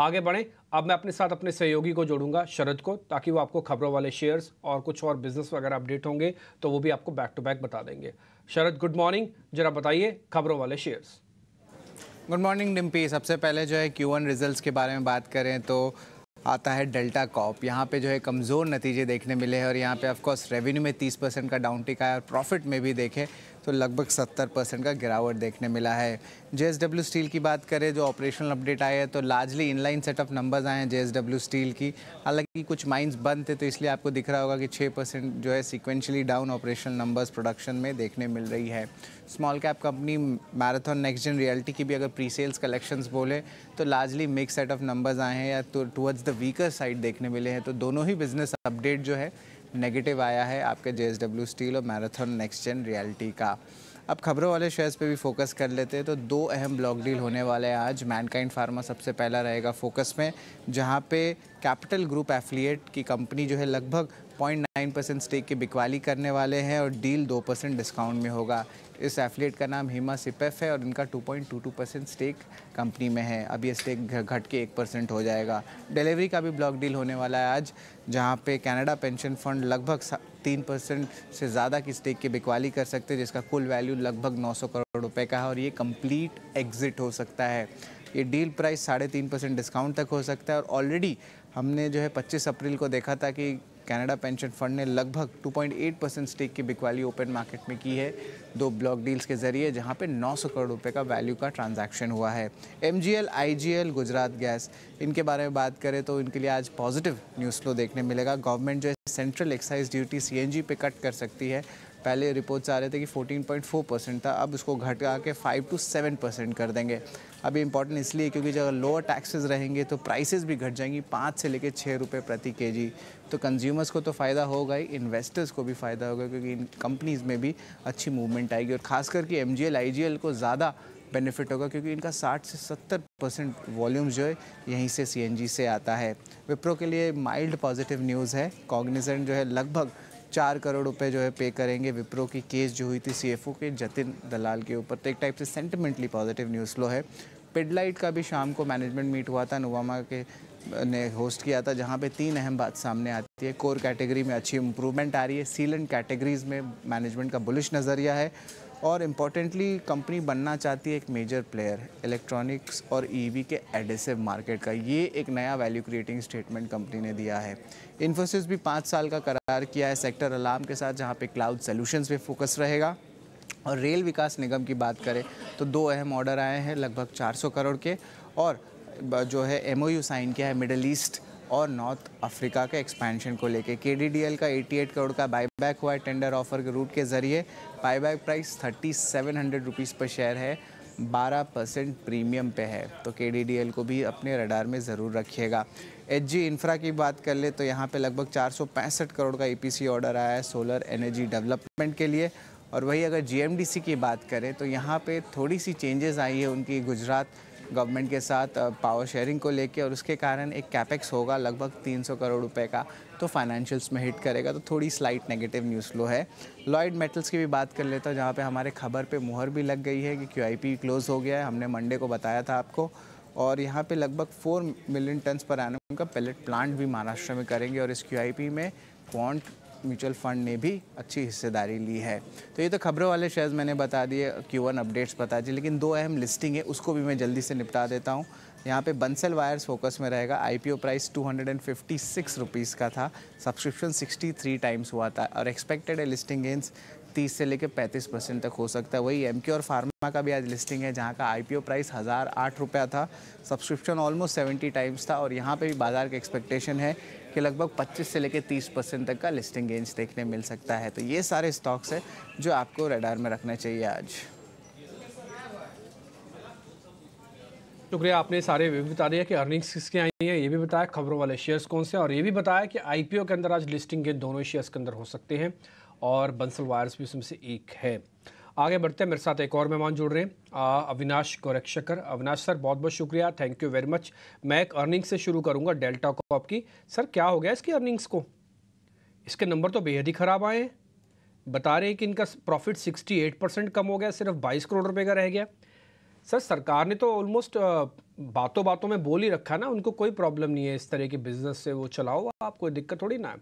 आगे बढ़ें अब मैं अपने साथ अपने सहयोगी को जोड़ूंगा शरद को ताकि वो आपको खबरों वाले शेयर्स और कुछ और बिजनेस वगैरह अपडेट होंगे तो वो भी आपको बैक टू बैक बता देंगे शरद गुड मॉर्निंग जरा बताइए खबरों वाले शेयर्स गुड मॉर्निंग डिम्पी सबसे पहले जो है क्यू वन रिजल्ट के बारे में बात करें तो आता है डेल्टा कॉप यहाँ पे जो है कमज़ोर नतीजे देखने मिले हैं और यहाँ पे ऑफकोर्स रेवेन्यू में 30 परसेंट का डाउन टिक आया और प्रॉफिट में भी देखे तो लगभग 70 परसेंट का गिरावट देखने मिला है जे स्टील की बात करें जो ऑपरेशनल अपडेट आए हैं तो largely inline set of numbers आए हैं जे स्टील की हालांकि कुछ माइंस बंद थे तो इसलिए आपको दिख रहा होगा कि छः परसेंट जो है sequentially down operational numbers production में देखने मिल रही है small cap company Marathon Nextgen realty की भी अगर प्री सेल्स कलेक्शंस बोले तो largely mix set of numbers आए हैं या तो टुवर्ड्स द वीकर साइड देखने मिले हैं तो दोनों ही बिजनेस अपडेट जो है नेगेटिव आया है आपके जे स्टील और मैराथन नेक्स्ट जेन रियलिटी का अब खबरों वाले शेयर्स पे भी फोकस कर लेते हैं तो दो अहम ब्लॉक डील होने वाले हैं आज मैनकाइंड फार्मा सबसे पहला रहेगा फोकस में जहाँ पे कैपिटल ग्रुप एफिलिएट की कंपनी जो है लगभग 0.9 परसेंट स्टेक की बिकवाली करने वाले हैं और डील 2 परसेंट डिस्काउंट में होगा इस एफिलेट का नाम हेमा सिपेफ है और इनका 2.22 परसेंट स्टेक कंपनी में है अब ये स्टेक घट के एक परसेंट हो जाएगा डिलीवरी का भी ब्लॉक डील होने वाला है आज जहाँ पे कनाडा पेंशन फंड लगभग तीन परसेंट से ज़्यादा की स्टेक की बिकवाली कर सकते हैं जिसका कुल वैल्यू लगभग 900 करोड़ रुपए का है और ये कंप्लीट एग्जिट हो सकता है ये डील प्राइस साढ़े तीन परसेंट डिस्काउंट तक हो सकता है और ऑलरेडी हमने जो है 25 अप्रैल को देखा था कि कनाडा पेंशन फंड ने लगभग 2.8 परसेंट स्टेक की बिकवाली ओपन मार्केट में की है दो ब्लॉक डील्स के जरिए जहां पे 900 करोड़ रुपए का वैल्यू का ट्रांजैक्शन हुआ है एम जी गुजरात गैस इनके बारे में बात करें तो इनके लिए आज पॉजिटिव न्यूज़ फ्लो देखने मिलेगा गवर्नमेंट जो सेंट्रल एक्साइज ड्यूटी सी पे कट कर सकती है पहले रिपोर्ट्स आ रहे थे कि 14.4 परसेंट था अब उसको घटा के 5 टू 7 परसेंट कर देंगे अभी इंपॉर्टेंट इसलिए क्योंकि जब लोअर टैक्सेस रहेंगे तो प्राइसेस भी घट जाएंगी पाँच से लेकर छः रुपये प्रति जी तो कंज्यूमर्स को तो फ़ायदा होगा ही इन्वेस्टर्स को भी फ़ायदा होगा क्योंकि इन कंपनीज़ में भी अच्छी मूवमेंट आएगी और खास करके एम जी को ज़्यादा बेनिफिट होगा क्योंकि इनका 60 से 70 परसेंट वॉल्यूम जो है यहीं से सी से आता है विप्रो के लिए माइल्ड पॉजिटिव न्यूज़ है कॉग्निजेंट जो है लगभग चार करोड़ रुपए जो है पे करेंगे विप्रो की केस जो हुई थी सीएफओ के जतिन दलाल के ऊपर तो एक टाइप से सेंटिमेंटली पॉजिटिव न्यूज़ फ्लो है पिडलाइट का भी शाम को मैनेजमेंट मीट हुआ था नुवामा के ने होस्ट किया था जहाँ पे तीन अहम बात सामने आती है कोर कैटेगरी में अच्छी इंप्रूवमेंट आ रही है सीलेंट कैटेगरीज में मैनेजमेंट का बुलिश नज़रिया है और इम्पॉर्टेंटली कंपनी बनना चाहती है एक मेजर प्लेयर इलेक्ट्रॉनिक्स और ईवी e के एडेसिव मार्केट का ये एक नया वैल्यू क्रिएटिंग स्टेटमेंट कंपनी ने दिया है इन्फोसिस भी पाँच साल का करार किया है सेक्टर अलार्म के साथ जहाँ पे क्लाउड सोल्यूशंस पे फोकस रहेगा और रेल विकास निगम की बात करें तो दो अहम ऑर्डर आए हैं लगभग 400 करोड़ के और जो है एम साइन किया है मिडल ईस्ट और नॉर्थ अफ्रीका के एक्सपेंशन को लेके के का 88 करोड़ का बाईबैक हुआ है टेंडर ऑफर के रूट के ज़रिए buyback price thirty seven hundred rupees per share है 12 परसेंट प्रीमियम पे है तो के को भी अपने रडार में ज़रूर रखिएगा एच इंफ्रा की बात कर ले तो यहाँ पे लगभग पैंसठ करोड़ का ईपीसी e ऑर्डर आया है सोलर एनर्जी डेवलपमेंट के लिए और वही अगर जीएमडीसी की बात करें तो यहाँ पे थोड़ी सी चेंजेस आई है उनकी गुजरात गवर्नमेंट के साथ पावर शेयरिंग को लेके और उसके कारण एक कैपेक्स होगा लगभग 300 करोड़ रुपए का तो फाइनेंशियल्स में हिट करेगा तो थोड़ी स्लाइट नेगेटिव न्यूज़ फ्लो है लॉयड मेटल्स की भी बात कर लेता हूँ जहाँ पे हमारे खबर पे मुहर भी लग गई है कि क्यू क्लोज़ हो गया है हमने मंडे को बताया था आपको और यहाँ पे लगभग फोर मिलियन टन्स पर आने का पैलेट प्लांट भी महाराष्ट्र में करेंगे और इस क्यू में क्वांट म्यूचुअल फंड ने भी अच्छी हिस्सेदारी ली है तो ये तो खबरों वाले शेयर्स मैंने बता दिए क्यू वन अपडेट्स बता दिए लेकिन दो अहम लिस्टिंग है उसको भी मैं जल्दी से निपटा देता हूँ यहाँ पे बंसल वायर्स फोकस में रहेगा IPO price two hundred rupees का था सब्सक्रिप्शन 63 टाइम्स हुआ था और एक्सपेक्टेड है लिस्टिंग गेंस तीस से लेकर पैंतीस परसेंट तक हो सकता है वही एम और फार्मा का भी आज लिस्टिंग है जहाँ का आई प्राइस हज़ार आठ रुपया था सब्सक्रिप्शन ऑलमोस्ट सेवेंटी टाइम्स था और यहाँ पे भी बाजार का एक्सपेक्टेशन है कि लगभग 25 से लेकर 30 परसेंट तक का लिस्टिंग गेंज देखने मिल सकता है तो ये सारे स्टॉक्स हैं जो आपको रेडार में रखना चाहिए आज शुक्रिया आपने सारे भी बता दिया कि अर्निंग्स किसके आई हैं ये भी बताया खबरों वाले शेयर्स कौन से हैं और ये भी बताया कि आईपीओ के अंदर आज लिस्टिंग के दोनों शेयर्स के अंदर हो सकते हैं और बंसल वायरस भी उसमें से एक है आगे बढ़ते हैं मेरे साथ एक और मेहमान जुड़ रहे हैं अविनाश गोरक्षकर अविनाश सर बहुत बहुत शुक्रिया थैंक यू वेरी मच मैं एक अर्निंग से शुरू करूंगा डेल्टा कॉप की सर क्या हो गया इसकी अर्निंग्स को इसके नंबर तो बेहद ही ख़राब आए हैं बता रहे हैं कि इनका प्रॉफिट 68 परसेंट कम हो गया सिर्फ 22 करोड़ रुपए का रह गया सर सरकार ने तो ऑलमोस्ट बातों बातों में बोल ही रखा ना उनको कोई प्रॉब्लम नहीं है इस तरह के बिजनेस से वो चलाओ आप कोई दिक्कत थोड़ी ना है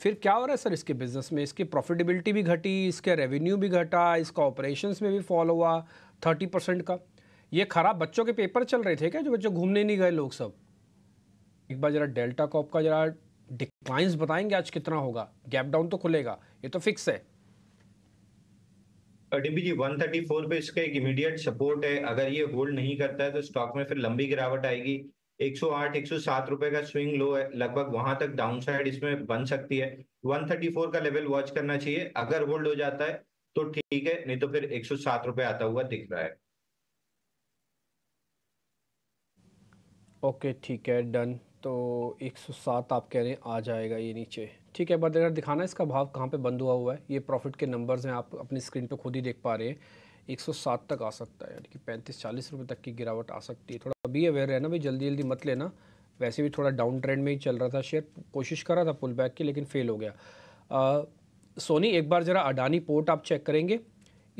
फिर क्या हो रहा है सर इसके बिज़नेस में इसकी प्रॉफिटेबिलिटी भी घटी इसके रेवेन्यू भी घटा इसका ऑपरेशन में भी फॉल हुआ थर्टी परसेंट का ये खराब बच्चों के पेपर चल रहे थे क्या जो बच्चे घूमने नहीं गए लोग सब एक बार जरा डेल्टा कॉप का जरा डिक्लाइंस बताएंगे आज कितना होगा गैप डाउन तो खुलेगा ये तो फिक्स है डीबी जी 134 पे इसका एक इमीडिएट सपोर्ट है अगर ये होल्ड नहीं करता है तो स्टॉक में फिर लंबी गिरावट आएगी 108 107 रुपए का स्विंग लो है लगभग वहां तक डाउन साइड इसमें बन सकती है 134 का लेवल वॉच करना चाहिए अगर होल्ड हो जाता है तो ठीक है नहीं तो फिर 107 रुपए आता हुआ दिख रहा है ओके ठीक है डन तो 107 आप कह रहे हैं आ जाएगा ये नीचे ठीक है बट दिखाना इसका भाव कहाँ पे बंद हुआ हुआ है ये प्रॉफिट के नंबर्स हैं आप अपनी स्क्रीन पे खुद ही देख पा रहे हैं 107 तक आ सकता है यानी कि पैंतीस चालीस रुपये तक की गिरावट आ सकती है थोड़ा अभी अवेयर रहना भाई जल्दी जल्दी मत लेना वैसे भी थोड़ा डाउन ट्रेंड में ही चल रहा था शेयर कोशिश कर रहा था पुल बैक की लेकिन फेल हो गया आ, सोनी एक बार ज़रा अडानी पोर्ट आप चेक करेंगे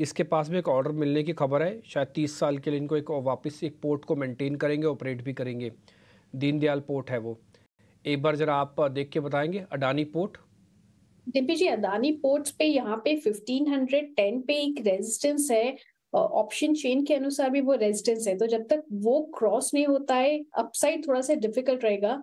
इसके पास भी एक ऑर्डर मिलने की खबर है शायद तीस साल के लिए इनको एक वापस एक पोर्ट को मेनटेन करेंगे ऑपरेट भी करेंगे दीनदयाल पोर्ट है वो एक बार जरा आप देख के बताएंगे अडानी पोर्ट डिम्पी जी अदानी पोर्ट्स पे यहाँ पे 1510 पे एक रेजिस्टेंस है ऑप्शन चेन के अनुसार भी वो रेजिस्टेंस है तो जब तक वो क्रॉस नहीं होता है अपसाइड थोड़ा सा डिफिकल्ट रहेगा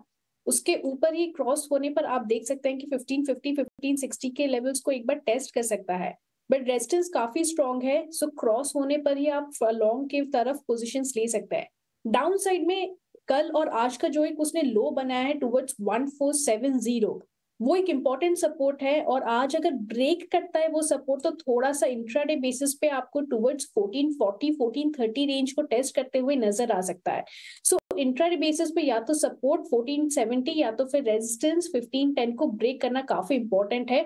उसके ऊपर ही क्रॉस होने पर आप देख सकते हैं कि 1550 1560 के लेवल्स को एक बार टेस्ट कर सकता है बट रेजिस्टेंस काफी स्ट्रॉन्ग है सो so क्रॉस होने पर ही आप लॉन्ग के तरफ पोजिशन ले सकते हैं डाउन साइड में कल और आज का जो एक उसने लो बनाया है towards one four seven zero वो एक इम्पॉर्टेंट सपोर्ट है और आज अगर ब्रेक करता है वो सपोर्ट तो थोड़ा सा इंट्राडे बेसिस पे आपको towards fourteen forty fourteen thirty range को टेस्ट करते हुए नजर आ सकता है सो so, इंट्राडे बेसिस पे या तो सपोर्ट फोर्टीन सेवेंटी या तो फिर रेजिस्टेंस फिफ्टीन टेन को ब्रेक करना काफी इंपॉर्टेंट है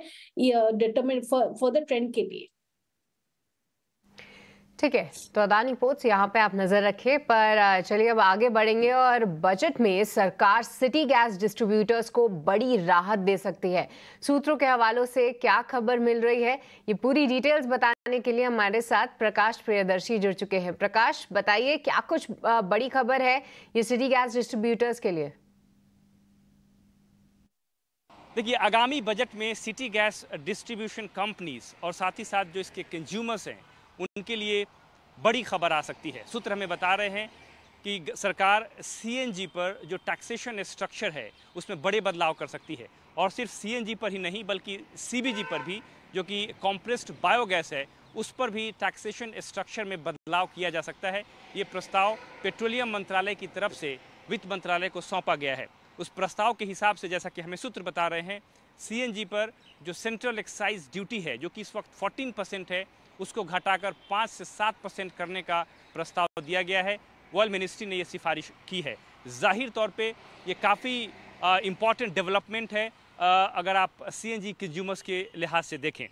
डिटर्मिन फॉर द ट्रेंड के लिए ठीक है तो अदानी पोर्ट्स यहाँ पे आप नज़र रखें पर चलिए अब आगे बढ़ेंगे और बजट में सरकार सिटी गैस डिस्ट्रीब्यूटर्स को बड़ी राहत दे सकती है सूत्रों के हवालों से क्या खबर मिल रही है ये पूरी डिटेल्स बताने के लिए हमारे साथ प्रकाश प्रियदर्शी जुड़ चुके हैं प्रकाश बताइए क्या कुछ बड़ी खबर है ये सिटी गैस डिस्ट्रीब्यूटर्स के लिए देखिए आगामी बजट में सिटी गैस डिस्ट्रीब्यूशन कंपनीज और साथ ही साथ जो इसके कंज्यूमर्स हैं उनके लिए बड़ी खबर आ सकती है सूत्र हमें बता रहे हैं कि सरकार सीएनजी पर जो टैक्सेशन स्ट्रक्चर है उसमें बड़े बदलाव कर सकती है और सिर्फ सीएनजी पर ही नहीं बल्कि सीबीजी पर भी जो कि कॉम्प्रेस्ड बायोगैस है उस पर भी टैक्सेशन स्ट्रक्चर में बदलाव किया जा सकता है ये प्रस्ताव पेट्रोलियम मंत्रालय की तरफ से वित्त मंत्रालय को सौंपा गया है उस प्रस्ताव के हिसाब से जैसा कि हमें सूत्र बता रहे हैं सी पर जो सेंट्रल एक्साइज ड्यूटी है जो कि इस वक्त 14 परसेंट है उसको घटाकर 5 से 7 परसेंट करने का प्रस्ताव दिया गया है वर्ल्ड मिनिस्ट्री ने यह सिफारिश की है जाहिर तौर पे ये काफ़ी इम्पॉर्टेंट डेवलपमेंट है आ, अगर आप सी एन जी कंज्यूमर्स के लिहाज से देखें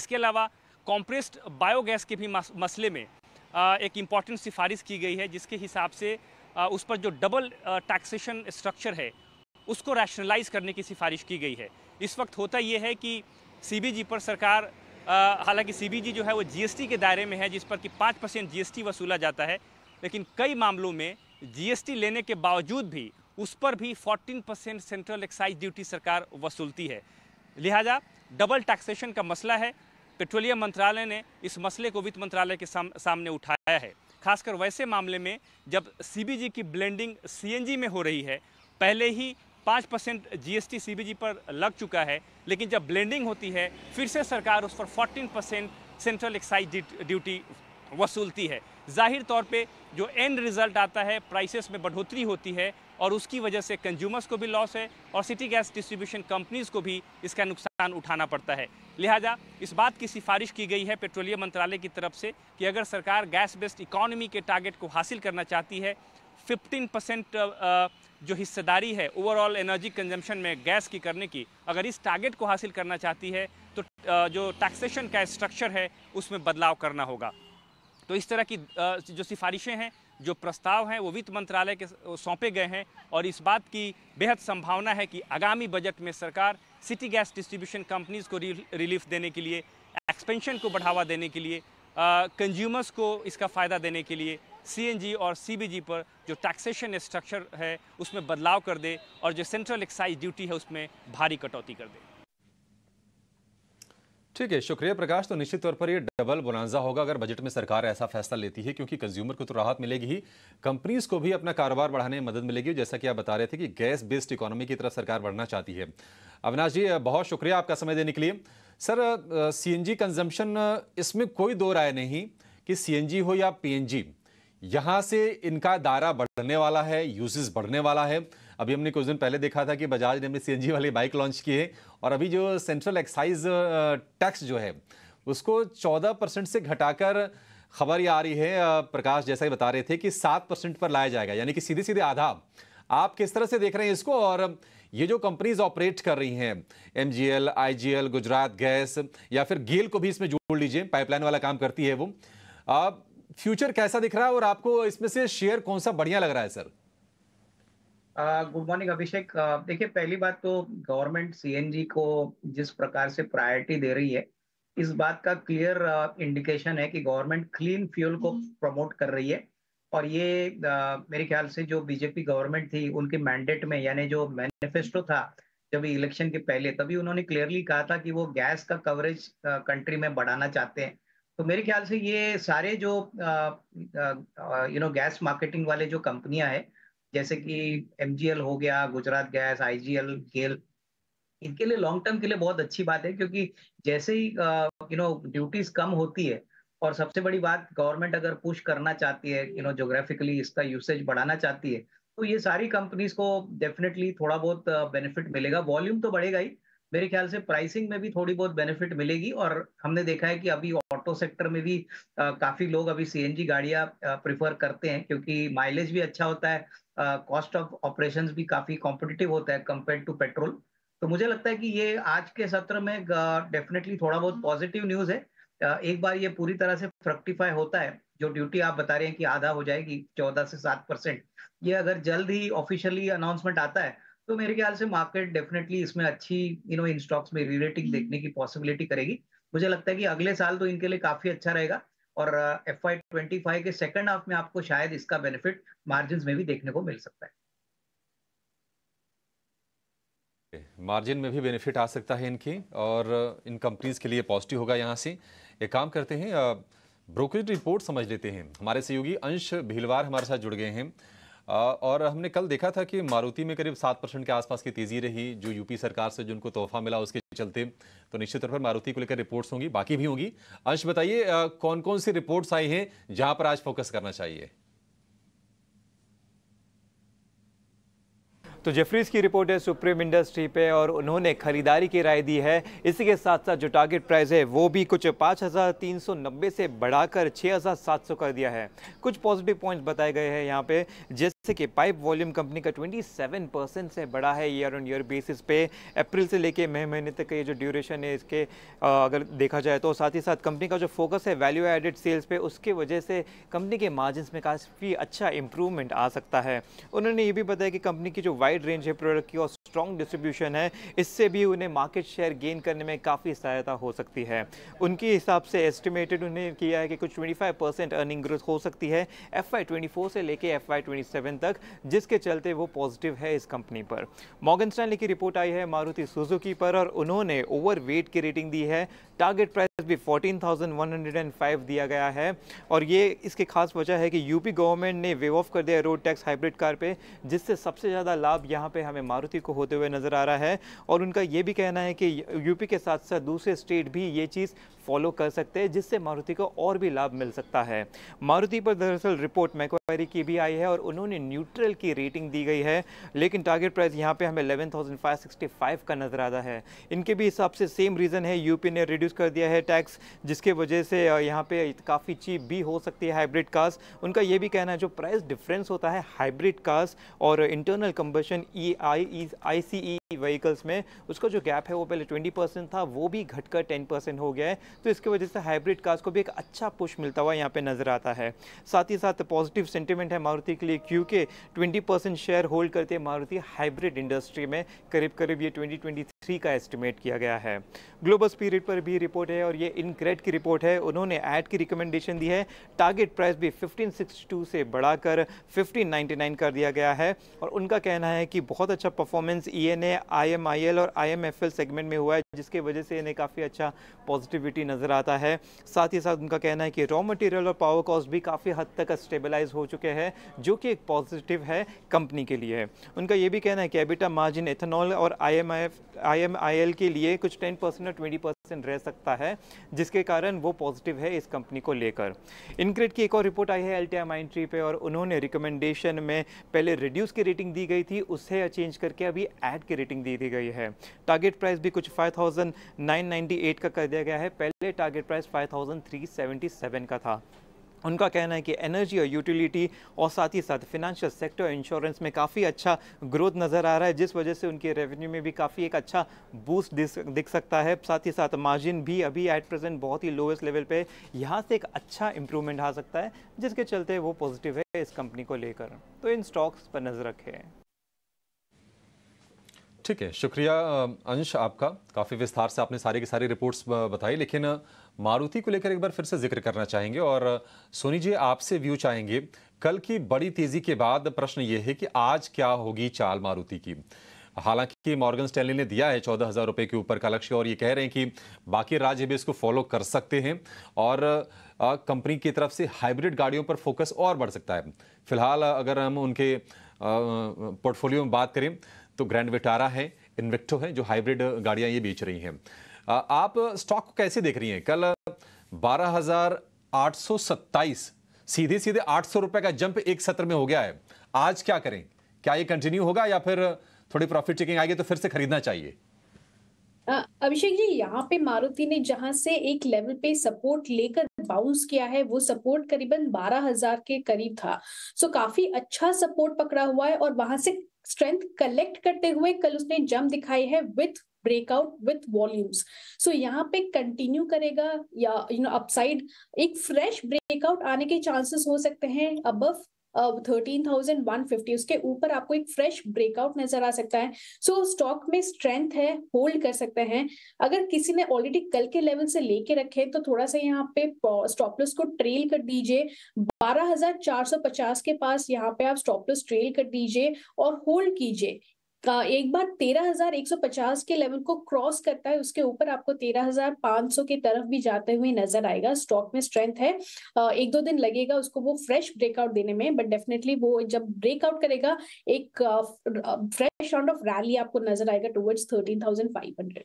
इसके अलावा कॉम्प्रेस्ड बायोगैस के भी मसले में आ, एक इम्पॉर्टेंट सिफारिश की गई है जिसके हिसाब से उस पर जो डबल टैक्सेशन स्ट्रक्चर है उसको रैशनलाइज करने की सिफारिश की गई है इस वक्त होता यह है कि सीबीजी पर सरकार हालांकि सीबीजी जो है वो जीएसटी के दायरे में है जिस पर कि पाँच परसेंट जी वसूला जाता है लेकिन कई मामलों में जीएसटी लेने के बावजूद भी उस पर भी 14 परसेंट सेंट्रल एक्साइज ड्यूटी सरकार वसूलती है लिहाजा डबल टैक्सेशन का मसला है पेट्रोलियम मंत्रालय ने इस मसले को वित्त मंत्रालय के साम, सामने उठाया है खासकर वैसे मामले में जब सी की ब्लेंडिंग सी में हो रही है पहले ही पाँच परसेंट जी सीबीजी पर लग चुका है लेकिन जब ब्लेंडिंग होती है फिर से सरकार उस पर fourteen percent central excise duty वसूलती है जाहिर तौर पे जो एंड रिज़ल्ट आता है प्राइसेस में बढ़ोतरी होती है और उसकी वजह से कंज्यूमर्स को भी लॉस है और सिटी गैस डिस्ट्रीब्यूशन कंपनीज़ को भी इसका नुकसान उठाना पड़ता है लिहाजा इस बात की सिफारिश की गई है पेट्रोलियम मंत्रालय की तरफ से कि अगर सरकार गैस बेस्ड इकॉनमी के टारगेट को हासिल करना चाहती है 15 परसेंट जो हिस्सेदारी है ओवरऑल एनर्जी कंजम्पशन में गैस की करने की अगर इस टारगेट को हासिल करना चाहती है तो जो टैक्सेशन का स्ट्रक्चर है उसमें बदलाव करना होगा तो इस तरह की जो सिफारिशें हैं जो प्रस्ताव हैं वो वित्त मंत्रालय के सौंपे गए हैं और इस बात की बेहद संभावना है कि आगामी बजट में सरकार सिटी गैस डिस्ट्रीब्यूशन कंपनीज को रिलीफ देने के लिए एक्सपेंशन को बढ़ावा देने के लिए कंज्यूमर्स को इसका फ़ायदा देने के लिए सीएनजी और सीबीजी पर जो टैक्सेशन स्ट्रक्चर है उसमें बदलाव कर दे और जो सेंट्रल एक्साइज ड्यूटी है उसमें भारी कटौती कर दे ठीक है शुक्रिया प्रकाश तो निश्चित तौर पर ये डबल बुनाजा होगा अगर बजट में सरकार ऐसा फैसला लेती है क्योंकि कंज्यूमर को तो राहत मिलेगी ही कंपनीज को भी अपना कारोबार बढ़ाने में मदद मिलेगी जैसा कि आप बता रहे थे कि गैस बेस्ड इकोनॉमी की तरफ सरकार बढ़ना चाहती है अविनाश जी बहुत शुक्रिया आपका समय देने के लिए sir C N G consumption इसमें कोई दो राय नहीं कि सी एन जी हो या पी एन जी यहाँ से इनका दायरा बढ़ने वाला है यूजेस बढ़ने वाला है अभी हमने कुछ दिन पहले देखा था कि बजाज ने अपनी सी वाली बाइक लॉन्च की है और अभी जो सेंट्रल एक्साइज टैक्स जो है उसको चौदह परसेंट से घटाकर खबर ये आ रही है प्रकाश जैसा ही बता रहे थे कि सात परसेंट पर लाया जाएगा यानी कि सीधे सीधे आधा आप किस तरह से देख रहे हैं इसको और ये जो कंपनीज ऑपरेट कर रही हैं M G L I G L Gujarat gas या फिर गेल को भी इसमें जोड़ लीजिए पाइपलाइन वाला काम करती है वो आ, फ्यूचर कैसा दिख रहा है और आपको इसमें से शेयर कौन सा बढ़िया लग रहा है सर गुड मॉर्निंग अभिषेक देखिए पहली बात तो गवर्नमेंट सीएनजी को जिस प्रकार से प्रायोरिटी दे रही है इस बात का क्लियर इंडिकेशन है कि गवर्नमेंट क्लीन फ्यूल को प्रमोट हम्म। कर रही है और ये आ, मेरे ख्याल से जो बीजेपी गवर्नमेंट थी उनके मैंडेट में यानी जो मैनिफेस्टो था जब इलेक्शन के पहले तभी उन्होंने क्लियरली कहा था कि वो गैस का कवरेज कंट्री में बढ़ाना चाहते हैं तो मेरे ख्याल से ये सारे जो यू नो गैस मार्केटिंग वाले जो कंपनियां हैं जैसे कि एम हो गया गुजरात गैस आई जी केल इनके लिए लॉन्ग टर्म के लिए बहुत अच्छी बात है क्योंकि जैसे ही यू नो ड्यूटीज कम होती है और सबसे बड़ी बात गवर्नमेंट अगर पुश करना चाहती है यू नो जोग्राफिकली इसका यूसेज बढ़ाना चाहती है तो ये सारी कंपनीज को डेफिनेटली थोड़ा बहुत बेनिफिट मिलेगा वॉल्यूम तो बढ़ेगा ही मेरे ख्याल से प्राइसिंग में भी थोड़ी बहुत बेनिफिट मिलेगी और हमने देखा है कि अभी ऑटो सेक्टर में भी आ, काफी लोग अभी सीएनजी गाड़ियां प्रिफर करते हैं क्योंकि माइलेज भी अच्छा होता है कॉस्ट ऑफ ऑपरेशन भी काफी कॉम्पिटिटिव होता है कंपेयर टू पेट्रोल तो मुझे लगता है कि ये आज के सत्र में डेफिनेटली uh, थोड़ा बहुत पॉजिटिव हम्म। न्यूज है uh, एक बार ये पूरी तरह से फ्रक्टिफाई होता है जो ड्यूटी आप बता रहे हैं कि आधा हो जाएगी चौदह से सात परसेंट ये अगर जल्द ही ऑफिशियली अनाउंसमेंट आता है तो मेरे ख्याल से मार्केट डेफिनेटली इसमें अच्छी यू नो इन स्टॉक्स में रिलेटिंग हम्म। देखने की पॉसिबिलिटी करेगी मुझे लगता है कि अगले साल तो इनके लिए काफी अच्छा रहेगा और एफ आई ट्वेंटी फाइव के सेकेंड हाफ में आपको शायद इसका बेनिफिट मार्जिन में भी देखने को मिल सकता है मार्जिन में भी बेनिफिट आ सकता है इनकी और इन कंपनीज के लिए पॉजिटिव होगा यहाँ से एक काम करते हैं ब्रोकरेज रिपोर्ट समझ लेते हैं हमारे सहयोगी अंश भीलवार हमारे साथ जुड़ गए हैं और हमने कल देखा था कि मारुति में करीब सात परसेंट के आसपास की तेजी रही जो यूपी सरकार से जिनको तोहफा मिला उसके चलते तो निश्चित तौर पर मारुति को लेकर रिपोर्ट्स होंगी बाकी भी होंगी अंश बताइए कौन कौन सी रिपोर्ट्स आई हैं जहां पर आज फोकस करना चाहिए तो जेफरीज की रिपोर्ट है सुप्रीम इंडस्ट्री पे और उन्होंने खरीदारी की राय दी है इसी के साथ साथ जो टारगेट प्राइस है वो भी कुछ पाँच हज़ार तीन सौ नब्बे से बढ़ाकर छः हज़ार सात सौ कर दिया है कुछ पॉजिटिव पॉइंट्स बताए गए हैं यहाँ पे जिस जैसे के पाइप वॉल्यूम कंपनी का 27 परसेंट से बड़ा है ईयर ऑन ईयर बेसिस पे अप्रैल से लेके मई महीने तक का ये जो ड्यूरेशन है इसके आ, अगर देखा जाए तो साथ ही साथ कंपनी का जो फोकस है वैल्यू एडेड सेल्स पे उसके वजह से कंपनी के मार्जिन में काफ़ी अच्छा इंप्रूवमेंट आ सकता है उन्होंने ये भी बताया कि कंपनी की जो वाइड रेंज है प्रोडक्ट की और स्ट्रॉन्ग डिस्ट्रीब्यूशन है इससे भी उन्हें मार्केट शेयर गेन करने में काफ़ी सहायता हो सकती है उनके हिसाब से एस्टिमेटेड उन्हें किया है कि कुछ ट्वेंटी परसेंट अर्निंग ग्रोथ हो सकती है एफ आई से लेके एफ आई इलेवन तक जिसके चलते वो पॉजिटिव है इस कंपनी पर मॉगन स्टैनली की रिपोर्ट आई है मारुति सुजुकी पर और उन्होंने ओवर वेट की रेटिंग दी है टारगेट प्राइस भी 14,105 दिया गया है और ये इसके खास वजह है कि यूपी गवर्नमेंट ने वेव ऑफ कर दिया रोड टैक्स हाइब्रिड कार पे जिससे सबसे ज़्यादा लाभ यहाँ पे हमें मारुति को होते हुए नज़र आ रहा है और उनका ये भी कहना है कि यूपी के साथ साथ दूसरे स्टेट भी ये चीज़ फॉलो कर सकते हैं जिससे मारुति को और भी लाभ मिल सकता है मारुति पर दरअसल रिपोर्ट मैक्वायरी की भी आई है और उन्होंने न्यूट्रल की रेटिंग दी गई है लेकिन टारगेट प्राइस यहाँ पे हमें 11,565 का नज़र आता है इनके भी हिसाब से सेम रीज़न है यूपी ने रिड्यूस कर दिया है टैक्स जिसके वजह से यहाँ पे काफ़ी चीप भी हो सकती है हाइब्रिड कार्स उनका ये भी कहना है जो प्राइस डिफरेंस होता है हाइब्रिड कार्स और internal combustion E I I C E vehicles में उसका जो गैप है वो पहले 20 परसेंट था वो भी घटकर 10 परसेंट हो गया है तो इसके वजह से हाइब्रिड कार्स को भी एक अच्छा पुश मिलता हुआ यहाँ पे नज़र आता है साथ ही साथ पॉजिटिव सेंटीमेंट है मारुति के लिए क्योंकि 20 परसेंट शेयर होल्ड करते हैं मारुति हाइब्रिड इंडस्ट्री में करीब करीब ये ट्वेंटी का एस्टिमेट किया गया है ग्लोबल स्पीरिट पर भी रिपोर्ट है और ये इनक्रेड की रिपोर्ट है उन्होंने एड की रिकमेंडेशन दी है टारगेट प्राइस भी फिफ्टीन से बढ़ाकर फिफ्टीन कर दिया गया है और उनका कहना है कि बहुत अच्छा परफॉर्मेंस ई एन ए आईएमआईएल और आईएमएफएल सेगमेंट में हुआ है जिसके वजह से इन्हें काफ़ी अच्छा पॉजिटिविटी नज़र आता है साथ ही साथ उनका कहना है कि रॉ मटेरियल और पावर कॉस्ट भी काफ़ी हद तक स्टेबलाइज हो चुके हैं जो कि एक पॉजिटिव है कंपनी के लिए उनका ये भी कहना है कि एबिटा मार्जिन एथेनॉल और आई एम के लिए कुछ टेन परसेंट और ट्वेंटी परसेंट रह सकता है जिसके कारण वो पॉजिटिव है इस कंपनी को लेकर इनक्रेड की एक और रिपोर्ट आई है एल टी पे और उन्होंने रिकमेंडेशन में पहले रिड्यूस की रेटिंग दी गई थी उससे चेंज करके अभी एड की रेटिंग दी दी गई है टारगेट प्राइस भी कुछ एट का कर दिया गया है पहले टारगेट प्राइस सेवन का था उनका कहना है कि एनर्जी और यूटिलिटी और साथ ही साथ फिनेंशियल सेक्टर इंश्योरेंस में काफ़ी अच्छा ग्रोथ नज़र आ रहा है जिस वजह से उनके रेवेन्यू में भी काफ़ी एक अच्छा बूस्ट दिख सकता है साथ ही साथ मार्जिन भी अभी एट प्रेजेंट बहुत ही लोएस्ट लेवल पे यहाँ से एक अच्छा इंप्रूवमेंट आ सकता है जिसके चलते वो पॉजिटिव है इस कंपनी को लेकर तो इन स्टॉक्स पर नज़र रखें ठीक है शुक्रिया अंश आपका काफ़ी विस्तार से आपने सारी की सारी रिपोर्ट्स बताई लेकिन मारुति को लेकर एक बार फिर से जिक्र करना चाहेंगे और सोनी जी आपसे व्यू चाहेंगे कल की बड़ी तेज़ी के बाद प्रश्न ये है कि आज क्या होगी चाल मारुति की हालांकि मॉर्गन स्टैनली ने दिया है चौदह हज़ार रुपये के ऊपर का लक्ष्य और ये कह रहे हैं कि बाकी राज्य भी इसको फॉलो कर सकते हैं और कंपनी की तरफ से हाइब्रिड गाड़ियों पर फोकस और बढ़ सकता है फिलहाल अगर हम उनके पोर्टफोलियो में बात करें तो ग्रैंड विटारा है इन्विक्टो है जो हाइब्रिड गाड़ियां ये बेच रही हैं आप स्टॉक को कैसे देख रही हैं कल 12,827 सीधे सीधे 800 रुपए का जंप एक सत्र में हो गया है आज क्या करें क्या ये कंटिन्यू होगा या फिर थोड़ी प्रॉफिट चेकिंग आएगी तो फिर से खरीदना चाहिए अभिषेक जी यहाँ पे मारुति ने जहां से एक लेवल पे सपोर्ट लेकर बाउंस किया है वो सपोर्ट करीबन 12,000 के करीब था सो काफी अच्छा सपोर्ट पकड़ा हुआ है और वहां से स्ट्रेंथ कलेक्ट करते हुए कल उसने जम दिखाई है with breakout with volumes so यहाँ पे कंटिन्यू करेगा या यू नो अपसाइड एक फ्रेश ब्रेकआउट आने के चांसेस हो सकते हैं अबव थर्टीन उसके ऊपर आपको एक फ्रेश ब्रेकआउट नजर आ सकता है सो so, स्टॉक में स्ट्रेंथ है होल्ड कर सकते हैं अगर किसी ने ऑलरेडी कल के लेवल से लेके रखे तो थोड़ा सा यहाँ पे स्टॉप को ट्रेल कर दीजिए 12,450 के पास यहाँ पे आप स्टॉपलस ट्रेल कर दीजिए और होल्ड कीजिए एक बार तेरह हजार एक सौ पचास के लेवल को क्रॉस करता है उसके ऊपर आपको तेरह हजार पांच सौ के तरफ भी जाते हुए नजर आएगा स्टॉक में स्ट्रेंथ है एक दो दिन लगेगा उसको वो फ्रेश ब्रेकआउट देने में बट डेफिनेटली वो जब ब्रेकआउट करेगा एक फ्रेश राउंड ऑफ रैली आपको नजर आएगा towards thirteen thousand five hundred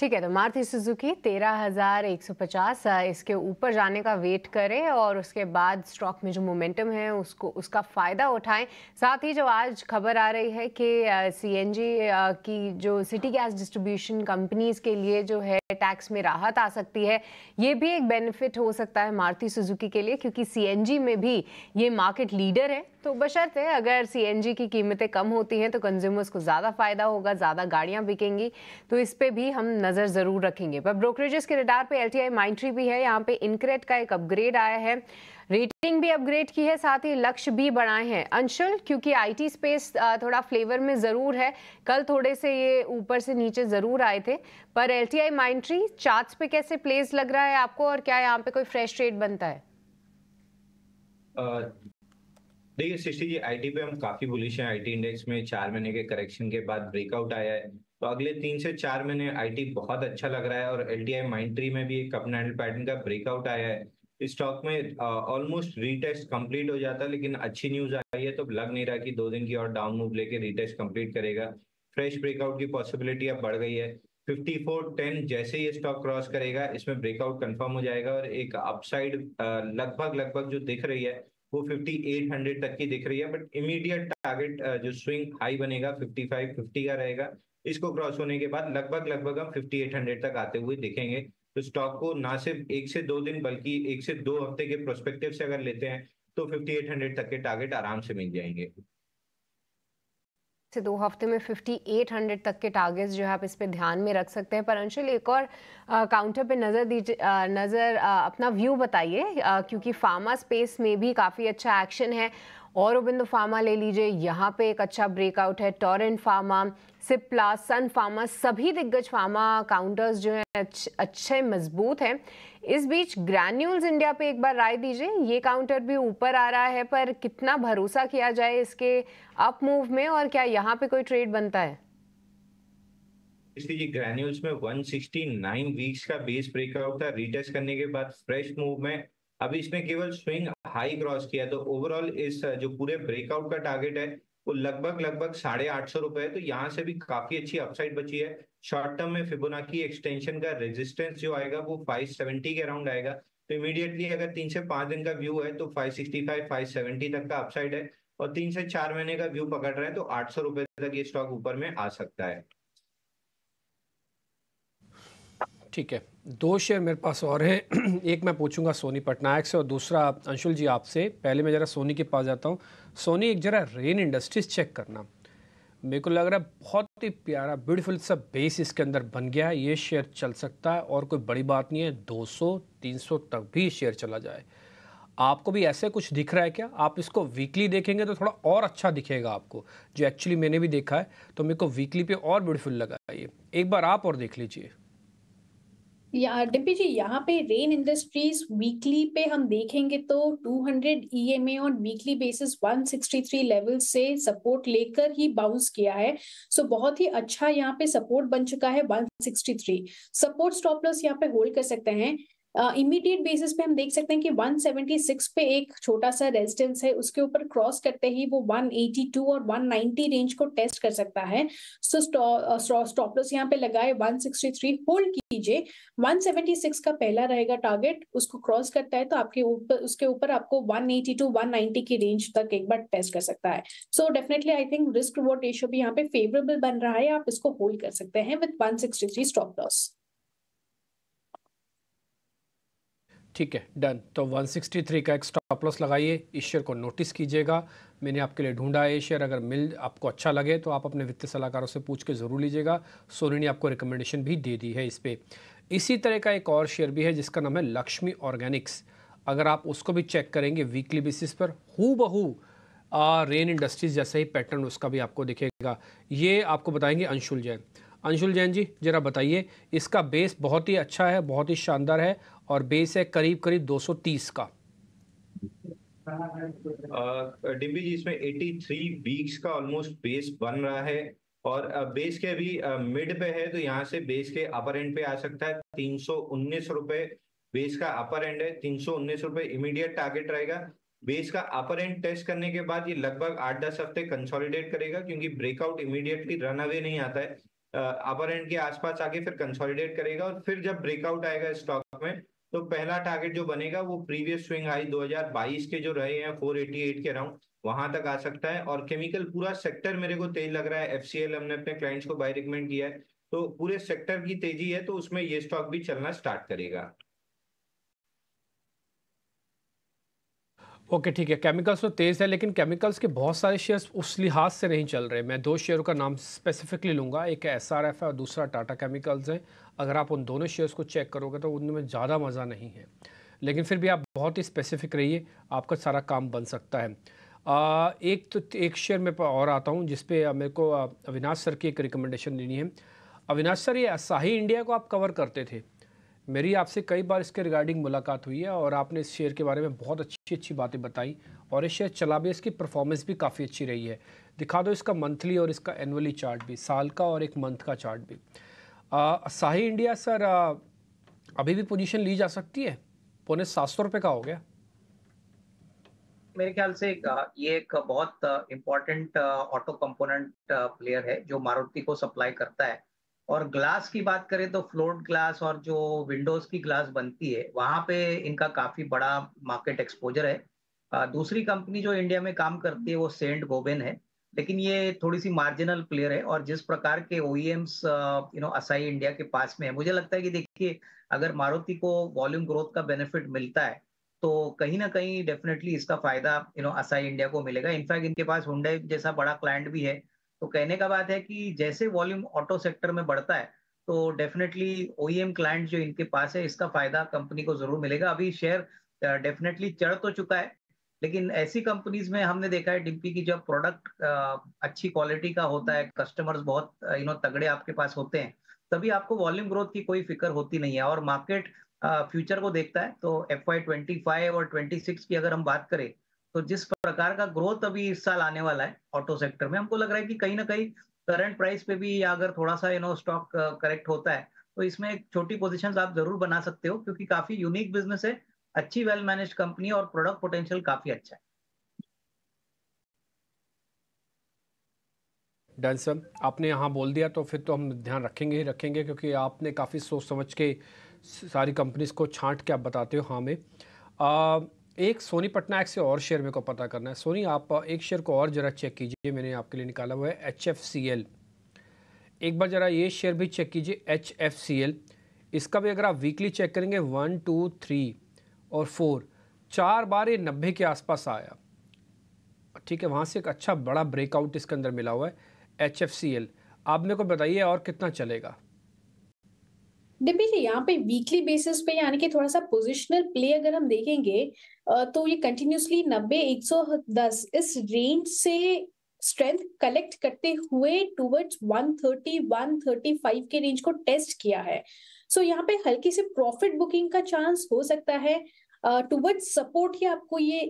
ठीक है तो मारुति सुजुकी 13,150 इसके ऊपर जाने का वेट करें और उसके बाद स्टॉक में जो मोमेंटम है उसको उसका फ़ायदा उठाएं साथ ही जो आज खबर आ रही है कि सीएनजी की जो सिटी गैस डिस्ट्रीब्यूशन कंपनीज़ के लिए जो है टैक्स में राहत आ सकती है ये भी एक बेनिफिट हो सकता है मारुति सुजुकी के लिए क्योंकि सीएनजी में भी ये मार्केट लीडर है तो बशर्ते अगर सीएनजी की कीमतें कम होती हैं तो कंज्यूमर्स को ज़्यादा फ़ायदा होगा ज़्यादा गाड़ियाँ बिकेंगी तो इस पर भी हम नज़र ज़रूर रखेंगे पर ब्रोकरेजेस के रडार पे एलटीआई माइंट्री भी है यहाँ पे इनक्रेट का एक अपग्रेड आया है रेटिंग भी अपग्रेड की है साथ ही लक्ष्य भी बढ़ाए हैं अंशुल क्योंकि आई स्पेस थोड़ा फ्लेवर में ज़रूर है कल थोड़े से ये ऊपर से नीचे ज़रूर आए थे पर आई माइंट्री चार्ट्स पे कैसे प्लेस लग रहा है आपको और क्या यहाँ पे कोई फ्रेश रेट बनता है देखिए सृष्टि जी आईटी पे हम काफी बुलिश हैं आईटी इंडेक्स में चार महीने के करेक्शन के बाद ब्रेकआउट आया है तो अगले तीन से चार महीने आईटी बहुत अच्छा लग रहा है और L T I Mindtree में भी एक कप नैंडल पैटर्न का ब्रेकआउट आया है स्टॉक में ऑलमोस्ट रीटेस्ट कंप्लीट हो जाता है लेकिन अच्छी न्यूज आई है तो लग नहीं रहा कि दो दिन की और डाउन मूव लेके रीटेस्ट कंप्लीट करेगा फ्रेश ब्रेकआउट की पॉसिबिलिटी अब बढ़ गई है 5410 जैसे ही स्टॉक क्रॉस करेगा इसमें ब्रेकआउट कंफर्म हो जाएगा और एक अपसाइड लगभग लगभग जो दिख रही है वो 5800 तक की दिख रही है बट इमीडिएट टारगेट जो स्विंग हाई बनेगा 55 50 का रहेगा इसको क्रॉस होने के बाद लगभग लगभग हम 5800 तक आते हुए दिखेंगे तो स्टॉक को ना सिर्फ एक से दो दिन बल्कि एक से दो हफ्ते के प्रोस्पेक्टिव से अगर लेते हैं तो 5800 तक के टारगेट आराम से मिल जाएंगे से दो हफ्ते में 5800 तक के टारगेट्स जो है आप इस पर ध्यान में रख सकते हैं पर अंशुल एक और आ, काउंटर पे नज़र दीजिए नज़र अपना व्यू बताइए क्योंकि फार्मा स्पेस में भी काफ़ी अच्छा एक्शन है और उबिंदो फार्मा ले लीजिए यहाँ पे एक अच्छा ब्रेकआउट है Torrent pharma Cipla Sun pharma सभी दिग्गज फार्मा काउंटर्स जो हैं अच्छे मजबूत हैं इस बीच ग्रैन्यूल्स इंडिया पे एक बार राय दीजिए ये काउंटर भी ऊपर आ रहा है पर कितना भरोसा किया जाए इसके अप मूव में और क्या यहाँ पे कोई ट्रेड बनता है ग्रैन्यूल्स में 169 वीक्स का बेस ब्रेकआउट था रिटेस्ट करने के बाद फ्रेश मूव में अभी इसने केवल स्विंग हाई क्रॉस किया तो ओवरऑल इस जो पूरे ब्रेकआउट का टारगेट है वो लगभग लगभग साढ़े आठ सौ रुपए है तो यहाँ से भी काफी अच्छी अपसाइड बची है शॉर्ट टर्म में फिबोनाकी एक्सटेंशन का रेजिस्टेंस जो आएगा वो फाइव सेवेंटी के अराउंड आएगा तो इमीडिएटली अगर तीन से पांच दिन का व्यू है तो फाइव सेवेंटी तक का अपसाइड है और तीन से चार महीने का व्यू पकड़ रहे हैं तो आठ सौ रुपए तक ये स्टॉक ऊपर में आ सकता है ठीक है दो शेयर मेरे पास और हैं एक मैं पूछूंगा सोनी पटनायक से और दूसरा अंशुल जी आपसे पहले मैं ज़रा सोनी के पास जाता हूँ सोनी एक ज़रा रेन इंडस्ट्रीज चेक करना मेरे को लग रहा है बहुत ही प्यारा ब्यूटीफुल सा बेस इसके अंदर बन गया है ये शेयर चल सकता है और कोई बड़ी बात नहीं है 200 300 तक भी शेयर चला जाए आपको भी ऐसे कुछ दिख रहा है क्या आप इसको वीकली देखेंगे तो थोड़ा और अच्छा दिखेगा आपको जो एक्चुअली मैंने भी देखा है तो मेरे को वीकली पे और ब्यूटीफुल लगा ये एक बार आप और देख लीजिए या डिपी जी यहाँ पे रेन इंडस्ट्रीज वीकली पे हम देखेंगे तो 200 ए ऑन वीकली बेसिस 163 लेवल से सपोर्ट लेकर ही बाउंस किया है सो so बहुत ही अच्छा यहाँ पे सपोर्ट बन चुका है 163 सपोर्ट स्टॉप लॉस यहाँ पे होल्ड कर सकते हैं इमीडिएट बेसिस पे हम देख सकते हैं कि 176 पे एक छोटा सा रेजिडेंस है उसके ऊपर क्रॉस करते ही वो 182 और 190 रेंज को टेस्ट कर सकता है सो स्टॉप यहाँ पे लगाए 163 होल्ड कीजिए 176 का पहला रहेगा टारगेट उसको क्रॉस करता है तो आपके ऊपर उसके ऊपर आपको 182 190 की रेंज तक एक बार टेस्ट कर सकता है so definitely I think risk reward ratio भी यहाँ पे फेवरेबल बन रहा है आप इसको होल्ड कर सकते हैं विथ 163 स्टॉप लॉस ठीक है डन तो 163 का एक स्टॉप लॉस लगाइए इस शेयर को नोटिस कीजिएगा मैंने आपके लिए ढूंढा है ये शेयर अगर मिल आपको अच्छा लगे तो आप अपने वित्तीय सलाहकारों से पूछ के ज़रूर लीजिएगा सोनी ने आपको रिकमेंडेशन भी दे दी है इस पर इसी तरह का एक और शेयर भी है जिसका नाम है लक्ष्मी ऑर्गेनिक्स अगर आप उसको भी चेक करेंगे वीकली बेसिस पर हु बहू रेन इंडस्ट्रीज जैसा ही पैटर्न उसका भी आपको दिखेगा ये आपको बताएंगे अंशुल जैन अंशुल जैन जी जरा बताइए इसका बेस बहुत ही अच्छा है बहुत ही शानदार है और बेस है करीब करीब 230 का डिम्बी जी इसमें 83 वीक्स का ऑलमोस्ट बेस बन रहा है और बेस के अभी मिड पे है तो यहाँ से बेस के अपर एंड पे आ सकता है तीन सौ उन्नीस रुपए बेस का अपर एंड है तीन सौ उन्नीस रुपए इमीडिएट टारगेट रहेगा बेस का अपर एंड टेस्ट करने के बाद ये लगभग आठ दस हफ्ते कंसोलिडेट करेगा क्योंकि ब्रेकआउट इमीडिएटली रन अवे नहीं आता है अपर एंड के आसपास आके फिर कंसोलिडेट करेगा और फिर जब ब्रेकआउट आएगा स्टॉक में तो पहला टारगेट जो बनेगा वो प्रीवियस स्विंग हाई 2022 के जो रहे हैं 488 के अराउंड वहां तक आ सकता है और केमिकल पूरा सेक्टर मेरे को तेज लग रहा है एफसीएल हमने अपने क्लाइंट्स को बाय रिकमेंड किया है तो पूरे सेक्टर की तेजी है तो उसमें ये स्टॉक भी चलना स्टार्ट करेगा ओके ठीक है केमिकल्स तो तेज़ है लेकिन केमिकल्स के बहुत सारे शेयर्स उस लिहाज से नहीं चल रहे मैं दो शेयरों का नाम स्पेसिफिकली लूँगा एक एस आर एफ है और दूसरा टाटा केमिकल्स है अगर आप उन दोनों शेयर्स को चेक करोगे तो उनमें ज़्यादा मज़ा नहीं है लेकिन फिर भी आप बहुत ही स्पेसिफिक रहिए आपका सारा काम बन सकता है आ, एक तो एक शेयर में और आता हूँ जिसपे मेरे को अविनाश सर की एक रिकमेंडेशन देनी है अविनाश सर ये असाही इंडिया को आप कवर करते थे मेरी आपसे कई बार इसके रिगार्डिंग मुलाकात हुई है और आपने इस शेयर के बारे में बहुत अच्छी अच्छी बातें बताई और इस शेयर चला भी इसकी परफॉर्मेंस भी काफ़ी अच्छी रही है दिखा दो इसका मंथली और इसका एनुअली चार्ट भी साल का और एक मंथ का चार्ट भी शाही साही इंडिया सर आ, अभी भी पोजीशन ली जा सकती है पौने सात सौ रुपये का हो गया मेरे ख्याल से ये एक बहुत इम्पोर्टेंट ऑटो कंपोनेंट प्लेयर है जो मारुति को सप्लाई करता है और ग्लास की बात करें तो फ्लोर्ड ग्लास और जो विंडोज की ग्लास बनती है वहाँ पे इनका काफी बड़ा मार्केट एक्सपोजर है दूसरी कंपनी जो इंडिया में काम करती है वो सेंट गोबेन है लेकिन ये थोड़ी सी मार्जिनल प्लेयर है और जिस प्रकार के ओ यू नो असाई इंडिया के पास में है मुझे लगता है कि देखिए अगर मारुति को वॉल्यूम ग्रोथ का बेनिफिट मिलता है तो कहीं ना कहीं डेफिनेटली इसका फायदा यू नो असाई इंडिया को मिलेगा इनफैक्ट इनके पास हुंडई जैसा बड़ा क्लाइंट भी है तो कहने का बात है कि जैसे वॉल्यूम ऑटो सेक्टर में बढ़ता है तो डेफिनेटली ओ क्लाइंट जो इनके पास है इसका फायदा कंपनी को जरूर मिलेगा अभी शेयर डेफिनेटली चढ़ तो चुका है लेकिन ऐसी कंपनीज में हमने देखा है डिम्पी की जब प्रोडक्ट अच्छी क्वालिटी का होता है कस्टमर्स बहुत यू नो तगड़े आपके पास होते हैं तभी आपको वॉल्यूम ग्रोथ की कोई फिक्र होती नहीं है और मार्केट फ्यूचर को देखता है तो एफ वाई ट्वेंटी फाइव और ट्वेंटी सिक्स की अगर हम बात करें तो जिस प्रकार का ग्रोथ अभी इस साल आने वाला है ऑटो सेक्टर में हमको लग रहा है कि कहीं ना कहीं करंट प्राइस पे भी अगर थोड़ा सा यू नो स्टॉक करेक्ट होता है तो इसमें एक छोटी पोजिशन आप जरूर बना सकते हो क्योंकि काफी यूनिक बिजनेस है अच्छी वेल मैनेज कंपनी और प्रोडक्ट पोटेंशियल काफी अच्छा है डन सर आपने यहाँ बोल दिया तो फिर तो हम ध्यान रखेंगे ही रखेंगे क्योंकि आपने काफ़ी सोच समझ के सारी कंपनीज को छांट के आप बताते हो हाँ में एक सोनी पटना से और शेयर मेरे को पता करना है सोनी आप एक शेयर को और ज़रा चेक कीजिए मैंने आपके लिए निकाला हुआ है एच एफ सी एल एक बार ज़रा ये शेयर भी चेक कीजिए एच एफ सी एल इसका भी अगर आप वीकली चेक करेंगे वन टू थ्री और फोर चार बार ये नब्बे के आसपास आया ठीक है वहाँ से एक अच्छा बड़ा ब्रेकआउट इसके अंदर मिला हुआ है एच एफ सी एल आप मेरे को बताइए और कितना चलेगा डिपी जी यहाँ पे वीकली बेसिस पे यानी कि थोड़ा सा पोजिशनल प्ले अगर हम देखेंगे तो ये कंटिन्यूसली नब्बे एक सौ दस इस रेंज से स्ट्रेंथ कलेक्ट करते हुए टूवर्ड्स 130 135 के रेंज को टेस्ट किया है सो so, यहाँ पे हल्की से प्रॉफिट बुकिंग का चांस हो सकता है टूवर्ड सपोर्ट ही आपको ये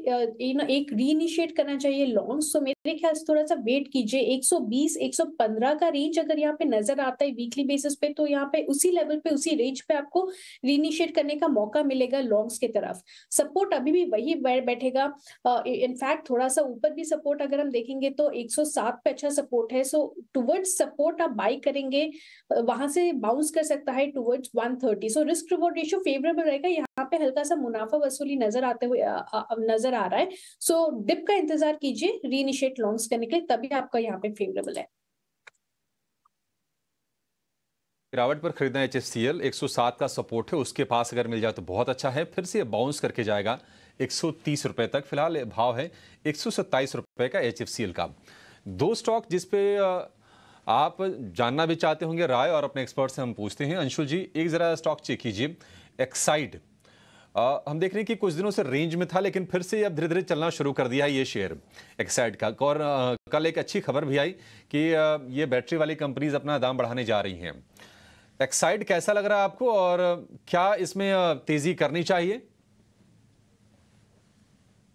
यू नो एक रीइनिशिएट करना चाहिए लॉन्ग सो मेरे ख्याल से थोड़ा सा वेट कीजिए 120 115 का रेंज अगर यहाँ पे नजर आता है वीकली बेसिस पे तो यहाँ पे उसी लेवल पे उसी रेंज पे आपको रीइनिशिएट करने का मौका मिलेगा लॉन्ग्स की तरफ सपोर्ट अभी भी वही बैठेगा इनफैक्ट थोड़ा सा ऊपर भी सपोर्ट अगर हम देखेंगे तो एक पे अच्छा सपोर्ट है सो टूवर्ड्स सपोर्ट आप बाई करेंगे वहां से बाउंस कर सकता है towards one so risk reward ratio favourable रहेगा यहाँ पे हल्का सा मुनाफा वसूली नजर आते हुए नजर आ रहा है सो so, डिप का इंतजार कीजिए रीइनिशिएट लॉन्ग्स करने के लिए तभी आपका यहाँ पे फेवरेबल है गिरावट पर खरीदना एच एस सी एल एक का सपोर्ट है उसके पास अगर मिल जाए तो बहुत अच्छा है फिर से ये बाउंस करके जाएगा 130 रुपए तक फिलहाल भाव है एक रुपए का एच का दो स्टॉक जिस पे आप जानना भी चाहते होंगे राय और अपने एक्सपर्ट से हम पूछते हैं अंशुल जी एक ज़रा स्टॉक चेक कीजिए एक्साइड हम देख रहे हैं कि कुछ दिनों से रेंज में था लेकिन फिर से अब धीरे धीरे चलना शुरू कर दिया है ये शेयर एक्साइड का और कल एक अच्छी खबर भी आई कि ये बैटरी वाली कंपनीज अपना दाम बढ़ाने जा रही हैं एक्साइड कैसा लग रहा है आपको और क्या इसमें तेजी करनी चाहिए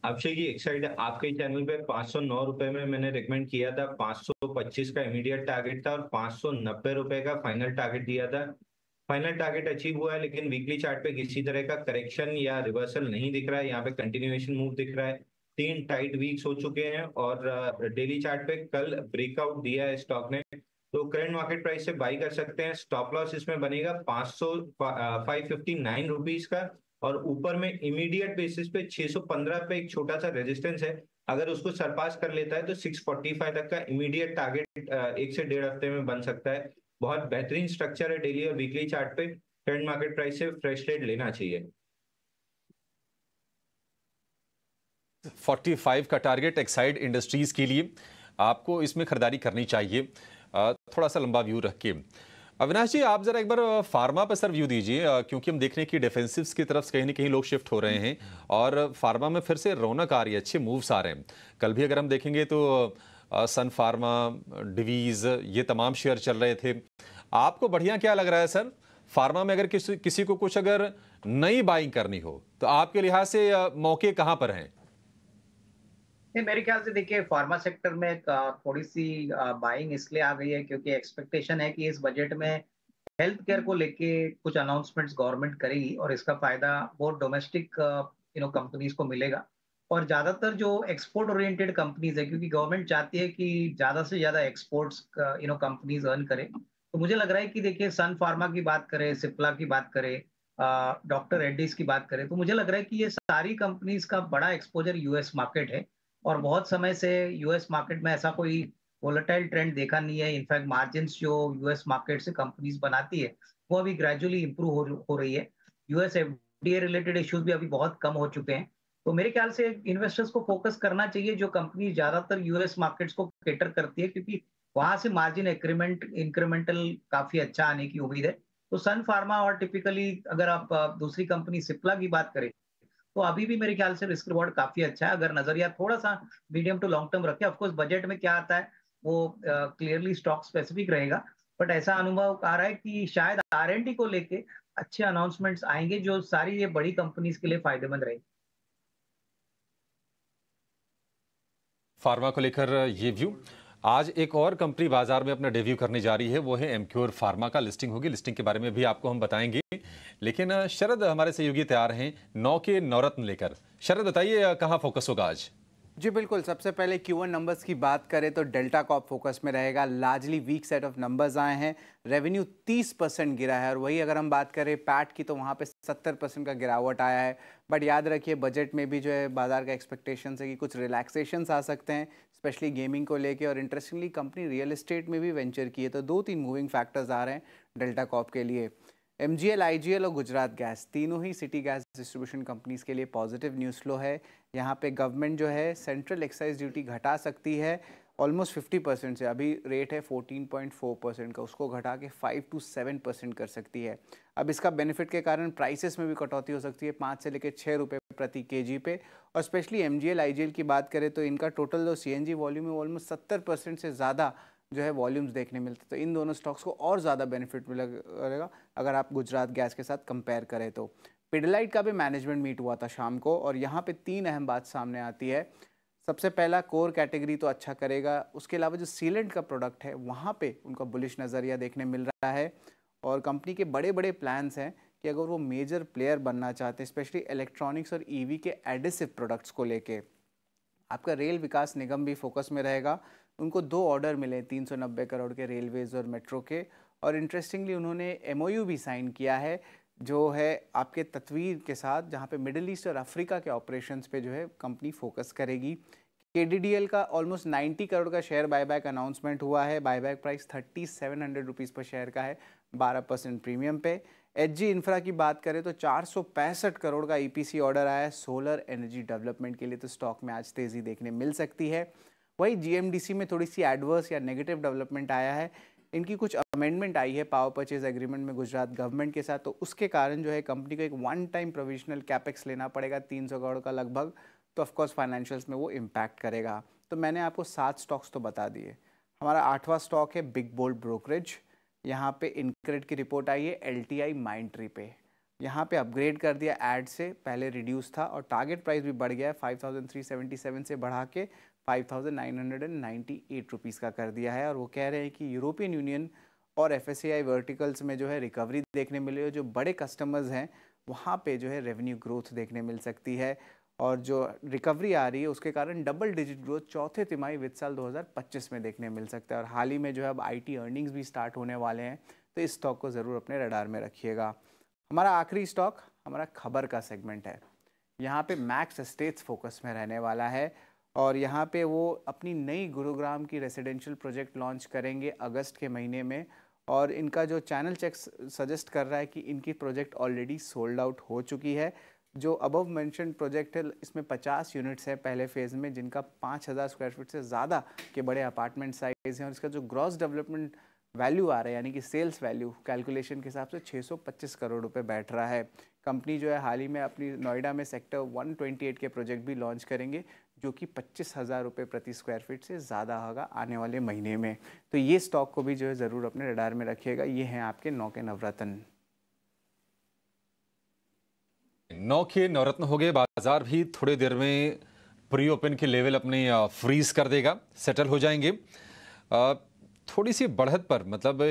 अक्षय जी एक्साइड आपके चैनल पे पांच सौ नौ रुपए में मैंने रिकमेंड किया था पांच सौ पच्चीस का इमीडिएट टारगेट था और पांच सौ नब्बे रुपए का फाइनल टारगेट दिया था फाइनल टारगेट अचीव हुआ है लेकिन वीकली चार्ट पे किसी तरह का करेक्शन या रिवर्सल नहीं दिख रहा है यहाँ पे कंटिन्यूएशन मूव दिख रहा है तीन टाइट वीक्स हो चुके हैं और डेली uh, चार्ट पे कल ब्रेकआउट दिया है स्टॉक ने तो करंट मार्केट प्राइस से बाई कर सकते हैं स्टॉप लॉस इसमें बनेगा पांच सौ फाइव फिफ्टी नाइन रुपीज का और ऊपर में इमीडिएट बेसिस पे 615 पे एक छोटा सा रेजिस्टेंस है अगर उसको सरपास कर लेता है तो 645 तक का इमीडिएट टारगेट uh, एक से डेढ़ हफ्ते में बन सकता है बहुत बेहतरीन स्ट्रक्चर है डेली और वीकली चार्ट पे ट्रेंड मार्केट प्राइस से फ्रेश ट्रेड लेना चाहिए 45 का टारगेट एक्साइड इंडस्ट्रीज के लिए आपको इसमें खरीदारी करनी चाहिए थोड़ा सा लंबा व्यू रख के अविनाश जी आप जरा एक बार फार्मा पर सर व्यू दीजिए क्योंकि हम देख रहे हैं कि डिफेंसिव्स की तरफ कहीं ना कहीं लोग शिफ्ट हो रहे हैं और फार्मा में फिर से रौनक आ रही है अच्छे मूव्स आ रहे हैं कल भी अगर हम देखेंगे तो सन फार्मा डिवीज़ ये तमाम शेयर चल रहे थे आपको बढ़िया क्या लग रहा है सर फार्मा में अगर किसी किसी को कुछ अगर नई बाइंग करनी हो तो आपके लिहाज से मौके कहाँ पर हैं नहीं मेरे ख्याल से देखिए फार्मा सेक्टर में थोड़ी सी बाइंग इसलिए आ गई है क्योंकि एक्सपेक्टेशन है कि इस बजट में हेल्थ केयर को लेके कुछ अनाउंसमेंट्स गवर्नमेंट करेगी और इसका फायदा बहुत डोमेस्टिक यू नो कंपनीज को मिलेगा और ज्यादातर जो एक्सपोर्ट ओरिएंटेड कंपनीज है क्योंकि गवर्नमेंट चाहती है कि ज्यादा से ज्यादा exports you know companies earn करें तो मुझे लग रहा है कि देखिए सन फार्मा की बात करें सिप्ला की बात करें डॉक्टर uh, रेड्डीज की बात करें तो मुझे लग रहा है कि ये सारी कंपनीज का बड़ा एक्सपोजर यूएस मार्केट है और बहुत समय से यूएस मार्केट में ऐसा कोई वोलेटाइल ट्रेंड देखा नहीं है इनफैक्ट मार्जिन जो यूएस मार्केट से कंपनीज बनाती है वो अभी ग्रेजुअली इंप्रूव हो, रही है यूएस एफ रिलेटेड इश्यूज भी अभी बहुत कम हो चुके हैं तो मेरे ख्याल से इन्वेस्टर्स को फोकस करना चाहिए जो कंपनी ज्यादातर यूएस मार्केट्स को केटर करती है क्योंकि वहां से मार्जिन इंक्रीमेंट इंक्रीमेंटल काफी अच्छा आने की उम्मीद है तो सन फार्मा और टिपिकली अगर आप दूसरी कंपनी सिप्ला की बात करें तो अभी भी मेरे ख्याल से रिस्क रिवॉर्ड काफी अच्छा है अगर नजरिया थोड़ा सा मीडियम टू लॉन्ग टर्म रखे ऑफकोर्स बजट में क्या आता है वो क्लियरली स्टॉक स्पेसिफिक रहेगा बट ऐसा अनुभव आ रहा है कि शायद आर को लेके अच्छे अनाउंसमेंट्स आएंगे जो सारी ये बड़ी कंपनीज के लिए फायदेमंद रहेगी फार्मा को लेकर ये व्यू आज एक और कंपनी बाजार में अपना डेब्यू करने जा रही है वो है एमक्योर फार्मा का लिस्टिंग होगी लिस्टिंग के बारे में भी आपको हम बताएंगे लेकिन शरद हमारे सहयोगी तैयार हैं नौ के नवरत्न लेकर शरद बताइए कहाँ फोकस होगा आज जी बिल्कुल सबसे पहले क्यू एन नंबर्स की बात करें तो डेल्टा कॉप फोकस में रहेगा largely weak set of numbers आए हैं रेवेन्यू 30 परसेंट गिरा है और वही अगर हम बात करें पैट की तो वहाँ पे 70 परसेंट का गिरावट आया है बट याद रखिए बजट में भी जो है बाजार का एक्सपेक्टेशन है कि कुछ रिलैक्सेशंस आ सकते हैं स्पेशली गेमिंग को लेके और इंटरेस्टिंगली कंपनी रियल इस्टेट में भी वेंचर की है तो दो तीन मूविंग फैक्टर्स आ रहे हैं डेल्टा कॉप के लिए एम जी एल आई और गुजरात गैस तीनों ही सिटी गैस डिस्ट्रीब्यूशन कंपनीज के लिए पॉजिटिव न्यूज़ फ्लो है यहाँ पे गवर्नमेंट जो है सेंट्रल एक्साइज ड्यूटी घटा सकती है ऑलमोस्ट फिफ्टी परसेंट से अभी रेट है फोर्टीन पॉइंट फोर परसेंट का उसको घटा के फाइव टू सेवन परसेंट कर सकती है अब इसका बेनिफिट के कारण प्राइसेस में भी कटौती हो सकती है पाँच से लेकर छः रुपये प्रति के जी पे और स्पेशली एम जी की बात करें तो इनका टोटल जो सी एन जी वॉल्यूम है ऑलमोस्ट सत्तर परसेंट से ज़्यादा जो है वॉल्यूम्स देखने मिलते तो इन दोनों स्टॉक्स को और ज़्यादा बेनिफिट मिलेगा अगर आप गुजरात गैस के साथ कंपेयर करें तो पिडलाइट का भी मैनेजमेंट मीट हुआ था शाम को और यहाँ पे तीन अहम बात सामने आती है सबसे पहला कोर कैटेगरी तो अच्छा करेगा उसके अलावा जो सीलेंट का प्रोडक्ट है वहाँ पर उनका बुलिश नज़रिया देखने मिल रहा है और कंपनी के बड़े बड़े प्लान्स हैं कि अगर वो मेजर प्लेयर बनना चाहते हैं स्पेशली इलेक्ट्रॉनिक्स और ई e के एडिसिव प्रोडक्ट्स को लेकर आपका रेल विकास निगम भी फोकस में रहेगा उनको दो ऑर्डर मिले तीन करोड़ के रेलवेज़ और मेट्रो के और इंटरेस्टिंगली उन्होंने एम भी साइन किया है जो है आपके तत्वीर के साथ जहाँ पे मिडिल ईस्ट और अफ्रीका के ऑपरेशंस पे जो है कंपनी फोकस करेगी के का ऑलमोस्ट 90 करोड़ का शेयर बायबैक अनाउंसमेंट हुआ है buyback price thirty seven hundred rupees per share का है 12 परसेंट प्रीमियम पे एच इंफ्रा की बात करें तो चार करोड़ का ई e ऑर्डर आया है सोलर एनर्जी डेवलपमेंट के लिए तो स्टॉक में आज तेज़ी देखने मिल सकती है वही जीएमडीसी में थोड़ी सी एडवर्स या नेगेटिव डेवलपमेंट आया है इनकी कुछ अमेंडमेंट आई है पावर परचेज एग्रीमेंट में गुजरात गवर्नमेंट के साथ तो उसके कारण जो है कंपनी को एक वन टाइम प्रोविजनल कैपेक्स लेना पड़ेगा तीन सौ करोड़ का लगभग तो ऑफकोर्स फाइनेंशियल्स में वो इम्पैक्ट करेगा तो मैंने आपको सात स्टॉक्स तो बता दिए हमारा आठवां स्टॉक है बिग बोल्ड ब्रोकरेज यहाँ पे इनक्रेड की रिपोर्ट आई है L T I Mindtree पे यहाँ पे अपग्रेड कर दिया एड से पहले रिड्यूस था और टारगेट प्राइस भी बढ़ गया है सेवन से बढ़ा के 5,998 रुपीस का कर दिया है और वो कह रहे हैं कि यूरोपियन यूनियन और एफ वर्टिकल्स में जो है रिकवरी देखने मिले है जो बड़े कस्टमर्स हैं वहाँ पे जो है रेवेन्यू ग्रोथ देखने मिल सकती है और जो रिकवरी आ रही है उसके कारण डबल डिजिट ग्रोथ चौथे तिमाही वित्त साल 2025 में देखने मिल सकता है और हाल ही में जो है अब आईटी अर्निंग्स भी स्टार्ट होने वाले हैं तो इस स्टॉक को ज़रूर अपने रडार में रखिएगा हमारा आखिरी स्टॉक हमारा खबर का सेगमेंट है यहाँ पे मैक्स स्टेट्स फोकस में रहने वाला है और यहाँ पे वो अपनी नई गुरुग्राम की रेसिडेंशियल प्रोजेक्ट लॉन्च करेंगे अगस्त के महीने में और इनका जो चैनल चेक सजेस्ट कर रहा है कि इनकी प्रोजेक्ट ऑलरेडी सोल्ड आउट हो चुकी है जो अबव मैंशन प्रोजेक्ट है इसमें 50 यूनिट्स हैं पहले फेज़ में जिनका 5000 स्क्वायर फीट से ज़्यादा के बड़े अपार्टमेंट साइज़ हैं और इसका जो ग्रॉस डेवलपमेंट वैल्यू आ रहा है यानी कि सेल्स वैल्यू कैलकुलेशन के हिसाब से 625 करोड़ रुपए बैठ रहा है कंपनी जो है हाल ही में अपनी नोएडा में सेक्टर 128 के प्रोजेक्ट भी लॉन्च करेंगे जो कि पच्चीस हज़ार रुपये प्रति स्क्वायर फीट से ज़्यादा होगा आने वाले महीने में तो ये स्टॉक को भी जो है ज़रूर अपने रडार में रखिएगा ये हैं आपके नौ के नवरत्न नौ के नवरत्न हो गए बाजार भी थोड़ी देर में प्री ओपन के लेवल अपने फ्रीज कर देगा सेटल हो जाएंगे थोड़ी सी बढ़त पर मतलब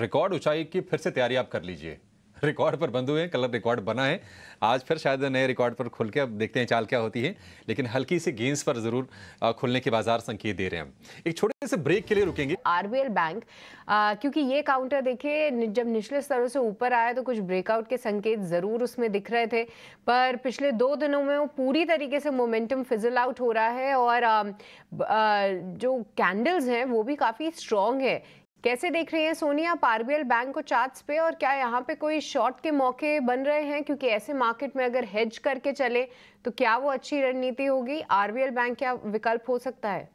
रिकॉर्ड ऊंचाई की फिर से तैयारी आप कर लीजिए रिकॉर्ड पर बंद हुए हैं कल रिकॉर्ड बना है आज फिर शायद नए रिकॉर्ड पर खुल के अब देखते हैं चाल क्या होती है लेकिन हल्की सी गेंस पर जरूर खुलने के बाजार संकेत दे रहे हैं एक छोटे से ब्रेक के लिए रुकेंगे आरबीएल बैंक क्योंकि ये काउंटर देखिए जब निचले स्तरों से ऊपर आया तो कुछ ब्रेकआउट के संकेत जरूर उसमें दिख रहे थे पर पिछले दो दिनों में वो पूरी तरीके से मोमेंटम फिजल आउट हो रहा है और जो कैंडल्स हैं वो भी काफ़ी स्ट्रांग है कैसे देख रही हैं सोनिया आप आरबीएल बैंक को चार्ट्स पे और क्या यहाँ पे कोई शॉर्ट के मौके बन रहे हैं क्योंकि ऐसे मार्केट में अगर हेज करके चले तो क्या वो अच्छी रणनीति होगी आरबीएल बैंक क्या विकल्प हो सकता है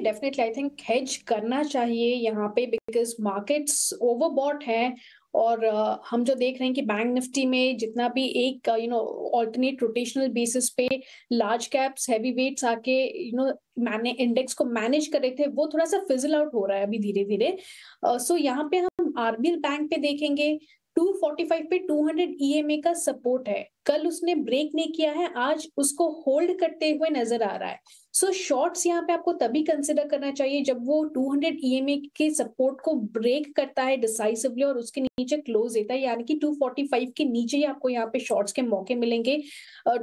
डेफिनेटली आई थिंक हेज करना चाहिए यहाँ पे बिकॉज मार्केट्स ओवरबॉट हैं और हम जो देख रहे हैं कि बैंक निफ्टी में जितना भी एक you know alternate rotational basis पे लार्ज कैप्स हैवी वेट्स आके यू नो मैंने इंडेक्स को मैनेज कर रहे थे वो थोड़ा सा फिजल आउट हो रहा है अभी धीरे धीरे सो यहाँ पे हम आरबीएल बैंक पे देखेंगे 245 पे 200 ईएमए e का सपोर्ट है कल उसने ब्रेक नहीं किया है आज उसको होल्ड करते हुए नजर आ रहा है सो शॉर्ट्स यहाँ पे आपको तभी कंसिडर करना चाहिए जब वो 200 ईएमए e के सपोर्ट को ब्रेक करता है डिसाइसिवली और उसके नीचे क्लोज देता है यानी कि 245 के नीचे ही आपको यहाँ पे शॉर्ट्स के मौके मिलेंगे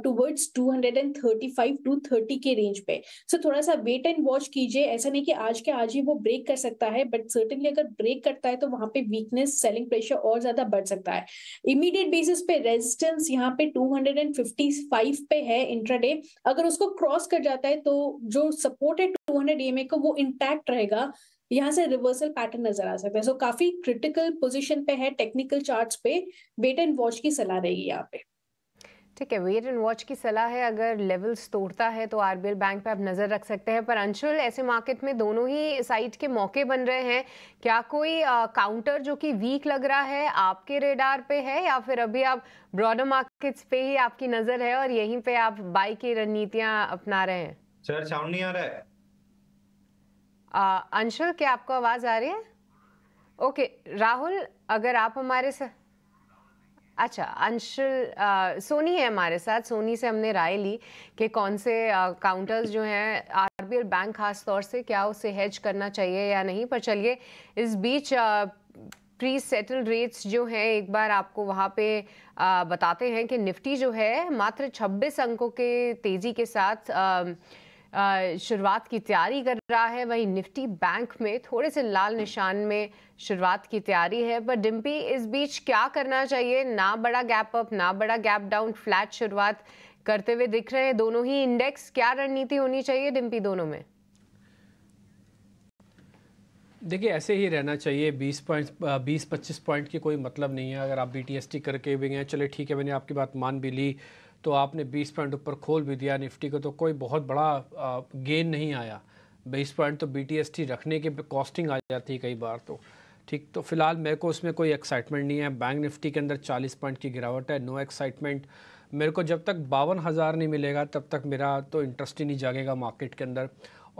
towards thirty five to thirty के रेंज पे सो so, थोड़ा सा वेट एंड वॉच कीजिए ऐसा नहीं कि आज के आज ही वो ब्रेक कर सकता है बट सर्टनली अगर ब्रेक करता है तो वहां पे वीकनेस सेलिंग प्रेशर और ज्यादा बढ़ सकता है इमीडिएट बेसिस पे रेजिस्टेंस यहाँ पे 255 पे है इंट्राडे अगर उसको क्रॉस कर जाता है तो जो सपोर्ट है 200 ईएमए को वो इंटैक्ट रहेगा यहाँ से रिवर्सल पैटर्न नजर आ सकता है सो so, काफी क्रिटिकल पोजीशन पे है टेक्निकल चार्ट्स पे वेट एंड वॉच की सलाह रहेगी यहाँ पे ठीक है वेट एंड वॉच की सलाह है अगर लेवल्स तोड़ता है तो आरबीएल बैंक पे आप नज़र रख सकते हैं पर अंशुल ऐसे मार्केट में दोनों ही साइड के मौके बन रहे हैं क्या कोई आ, काउंटर जो कि वीक लग रहा है आपके रेडार पे है या फिर अभी आप ब्रॉडर मार्केट्स पे ही आपकी नज़र है और यहीं पे आप बाई की रणनीतियाँ अपना रहे हैं सर साउंड नहीं आ रहा है अंशुल क्या आपको आवाज़ आ रही है ओके राहुल अगर आप हमारे साथ अच्छा अंशुल सोनी है हमारे साथ सोनी से हमने राय ली कि कौन से काउंटर्स जो हैं आरबीएल बैंक खास तौर से क्या उसे हेज करना चाहिए या नहीं पर चलिए इस बीच आ, प्री सेटल रेट्स जो हैं एक बार आपको वहाँ पे आ, बताते हैं कि निफ्टी जो है मात्र 26 अंकों के तेज़ी के साथ शुरुआत की तैयारी कर रहा है वहीं निफ्टी बैंक में थोड़े से लाल निशान में शुरुआत की तैयारी है पर डिम्पी इस बीच क्या करना चाहिए ना बड़ा गैप अप ना बड़ा गैप डाउन फ्लैट शुरुआत करते हुए दिख रहे हैं दोनों ही इंडेक्स क्या रणनीति होनी चाहिए डिम्पी दोनों में देखिए ऐसे ही रहना चाहिए 20 पॉइंट 20 25 पॉइंट की कोई मतलब नहीं है अगर आप बी करके भी गए चले ठीक है मैंने आपकी बात मान भी ली तो आपने 20 पॉइंट ऊपर खोल भी दिया निफ्टी को तो कोई बहुत बड़ा गेन नहीं आया 20 पॉइंट तो बी रखने के कॉस्टिंग आ जाती है कई बार तो ठीक तो फिलहाल मेरे को उसमें कोई एक्साइटमेंट नहीं है बैंक निफ्टी के अंदर 40 पॉइंट की गिरावट है नो एक्साइटमेंट मेरे को जब तक बावन हज़ार नहीं मिलेगा तब तक मेरा तो इंटरेस्ट ही नहीं जागेगा मार्केट के अंदर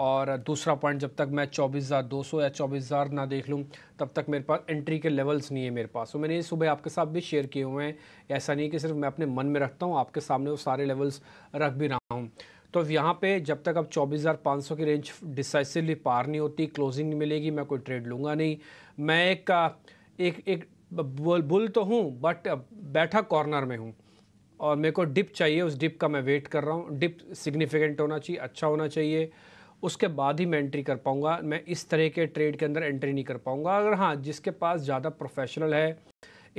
और दूसरा पॉइंट जब तक मैं चौबीस हज़ार दो सौ या चौबीस हज़ार ना देख लूँ तब तक मेरे पास एंट्री के लेवल्स नहीं है मेरे पास तो मैंने ये सुबह आपके साथ भी शेयर किए हुए हैं ऐसा नहीं कि सिर्फ मैं अपने मन में रखता हूँ आपके सामने वो सारे लेवल्स रख भी रहा हूँ तो यहाँ पे जब तक अब 24,500 की रेंज डिसाइसिवली पार नहीं होती क्लोजिंग नहीं मिलेगी मैं कोई ट्रेड लूँगा नहीं मैं एक एक एक बुल, बुल तो हूँ बट बैठा कॉर्नर में हूँ और मेरे को डिप चाहिए उस डिप का मैं वेट कर रहा हूँ डिप सिग्निफिकेंट होना चाहिए अच्छा होना चाहिए उसके बाद ही मैं एंट्री कर पाऊँगा मैं इस तरह के ट्रेड के अंदर एंट्री नहीं कर पाऊँगा अगर हाँ जिसके पास ज़्यादा प्रोफेशनल है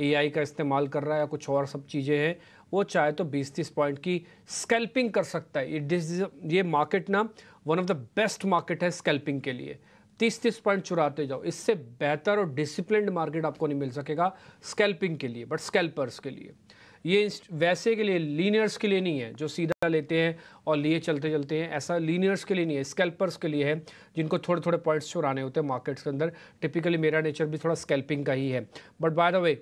एआई का इस्तेमाल कर रहा है या कुछ और सब चीज़ें हैं वो चाहे तो 20-30 पॉइंट की स्कैल्पिंग कर सकता है ये ये मार्केट ना one of the best market है स्कैल्पिंग के लिए तीस तीस पॉइंट चुराते जाओ इससे बेहतर और डिसिप्लिन मार्केट आपको नहीं मिल सकेगा स्कैल्पिंग के लिए बट स्कैल्पर्स के लिए ये वैसे के लिए लीनियर्स के लिए नहीं है जो सीधा लेते हैं और लिए चलते चलते हैं ऐसा लीनियर्स के लिए नहीं है स्कैल्पर्स के लिए है जिनको थोड़े थोड़े पॉइंट्स चुराने होते हैं मार्केट्स के अंदर टिपिकली मेरा नेचर भी थोड़ा स्कैल्पिंग का ही है बट बाय द वे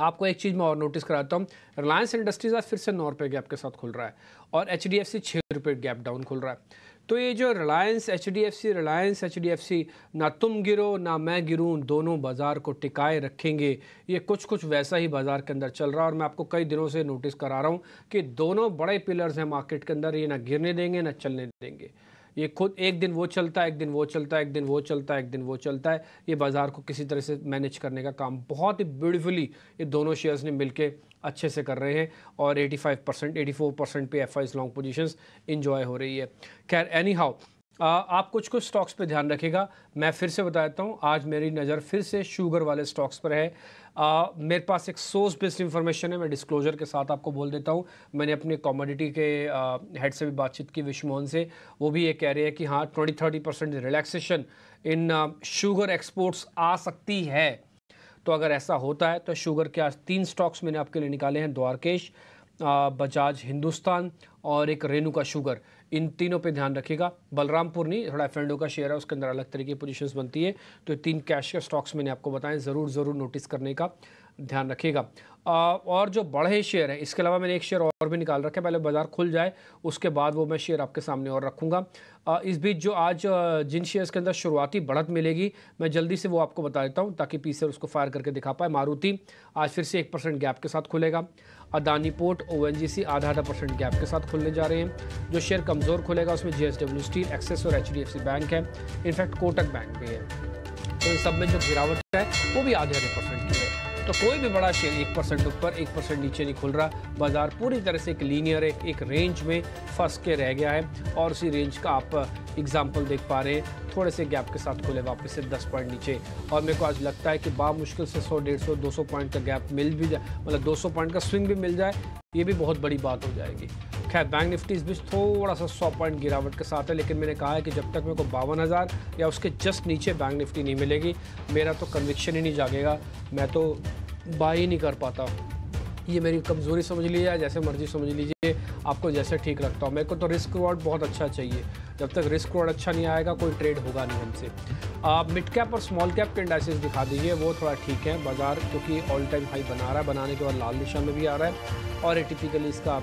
आपको एक चीज़ मैं और नोटिस कराता हूँ रिलायंस इंडस्ट्रीज आज फिर से नौ रुपये गैप के साथ खुल रहा है और एच डी एफ सी छः रुपये गैप डाउन खुल रहा है तो ये जो Reliance H D F C Reliance H D F C ना तुम गिरो ना मैं गिरूँ दोनों बाज़ार को टिकाए रखेंगे ये कुछ कुछ वैसा ही बाज़ार के अंदर चल रहा है और मैं आपको कई दिनों से नोटिस करा रहा हूँ कि दोनों बड़े पिलर्स हैं मार्केट के अंदर ये ना गिरने देंगे ना चलने देंगे ये खुद एक दिन वो चलता है एक दिन वो चलता है एक दिन वो चलता है एक दिन वो चलता है ये बाज़ार को किसी तरह से मैनेज करने का काम बहुत ही ब्यूटिफुली ये दोनों शेयर्स ने मिलके अच्छे से कर रहे हैं और 85 परसेंट एटी परसेंट पे एफ लॉन्ग पोजिशन इन्जॉय हो रही है खैर एनी हाउ आप कुछ कुछ स्टॉक्स पे ध्यान रखेगा मैं फिर से बता देता हूँ आज मेरी नज़र फिर से शुगर वाले स्टॉक्स पर है आ, मेरे पास एक सोर्स बेस्ड इन्फॉर्मेशन है मैं डिस्क्लोजर के साथ आपको बोल देता हूँ मैंने अपने कॉमोडिटी के हेड से भी बातचीत की मोहन से वो भी ये कह रहे हैं कि हाँ twenty thirty percent relaxation in sugar exports आ सकती है तो अगर ऐसा होता है तो शुगर के आज तीन स्टॉक्स मैंने आपके लिए निकाले हैं द्वारकेश बजाज हिंदुस्तान और एक का शुगर इन तीनों पे ध्यान रखिएगा बलरामपुर नहीं थोड़ा फेंडो का शेयर है उसके अंदर अलग तरीके की पोजिशन बनती है तो तीन कैश के स्टॉक्स मैंने आपको बताएं ज़रूर ज़रूर नोटिस करने का ध्यान रखिएगा और जो बड़े शेयर हैं इसके अलावा मैंने एक शेयर और भी निकाल रखा है पहले बाज़ार खुल जाए उसके बाद वो मैं शेयर आपके सामने और रखूँगा इस बीच जो आज जिन शेयर्स के अंदर शुरुआती बढ़त मिलेगी मैं जल्दी से वो आपको बता देता हूँ ताकि पीसर उसको फायर करके दिखा पाए मारुति आज फिर से एक परसेंट गैप के साथ खुलेगा अदानी पोर्ट ओ आधा आधा परसेंट गैप के साथ खुलने जा रहे हैं जो शेयर कमज़ोर खुलेगा उसमें जे स्टील एक्सेस और एच बैंक है इनफैक्ट कोटक बैंक भी है तो इन सब में जो गिरावट है वो भी आधे आधे परसेंट तो कोई भी बड़ा शेयर एक परसेंट ऊपर एक परसेंट नीचे नहीं खुल रहा बाजार पूरी तरह से एक लीनियर एक, एक रेंज में फंस के रह गया है और उसी रेंज का आप एग्जाम्पल uh, देख पा रहे हैं थोड़े से गैप के साथ खुले वापस से 10 पॉइंट नीचे और मेरे को आज लगता है कि बा मुश्किल से 100 150 सौ पॉइंट का गैप मिल भी जाए मतलब 200 पॉइंट का स्विंग भी मिल जाए ये भी बहुत बड़ी बात हो जाएगी खैर बैंक निफ्टी इस बीच थोड़ा सा सौ पॉइंट गिरावट के साथ है लेकिन मैंने कहा है कि जब तक मेरे को बावन हज़ार या उसके जस्ट नीचे बैंक निफ्टी नहीं मिलेगी मेरा तो कन्विक्शन ही नहीं जागेगा मैं तो बाई नहीं कर पाता ये मेरी कमज़ोरी समझ लीजिए या जैसे मर्जी समझ लीजिए आपको जैसे ठीक लगता हो मेरे को तो रिस्क रिवॉर्ड बहुत अच्छा चाहिए जब तक रिस्क रिवॉर्ड अच्छा नहीं आएगा कोई ट्रेड होगा नहीं हमसे आप मिड कैप और स्मॉल कैप के इंडाइसिस दिखा दीजिए वो थोड़ा ठीक है बाज़ार क्योंकि ऑल टाइम हाई बना रहा है बनाने के बाद लाल निशान में भी आ रहा है और ये टिपिकली इसका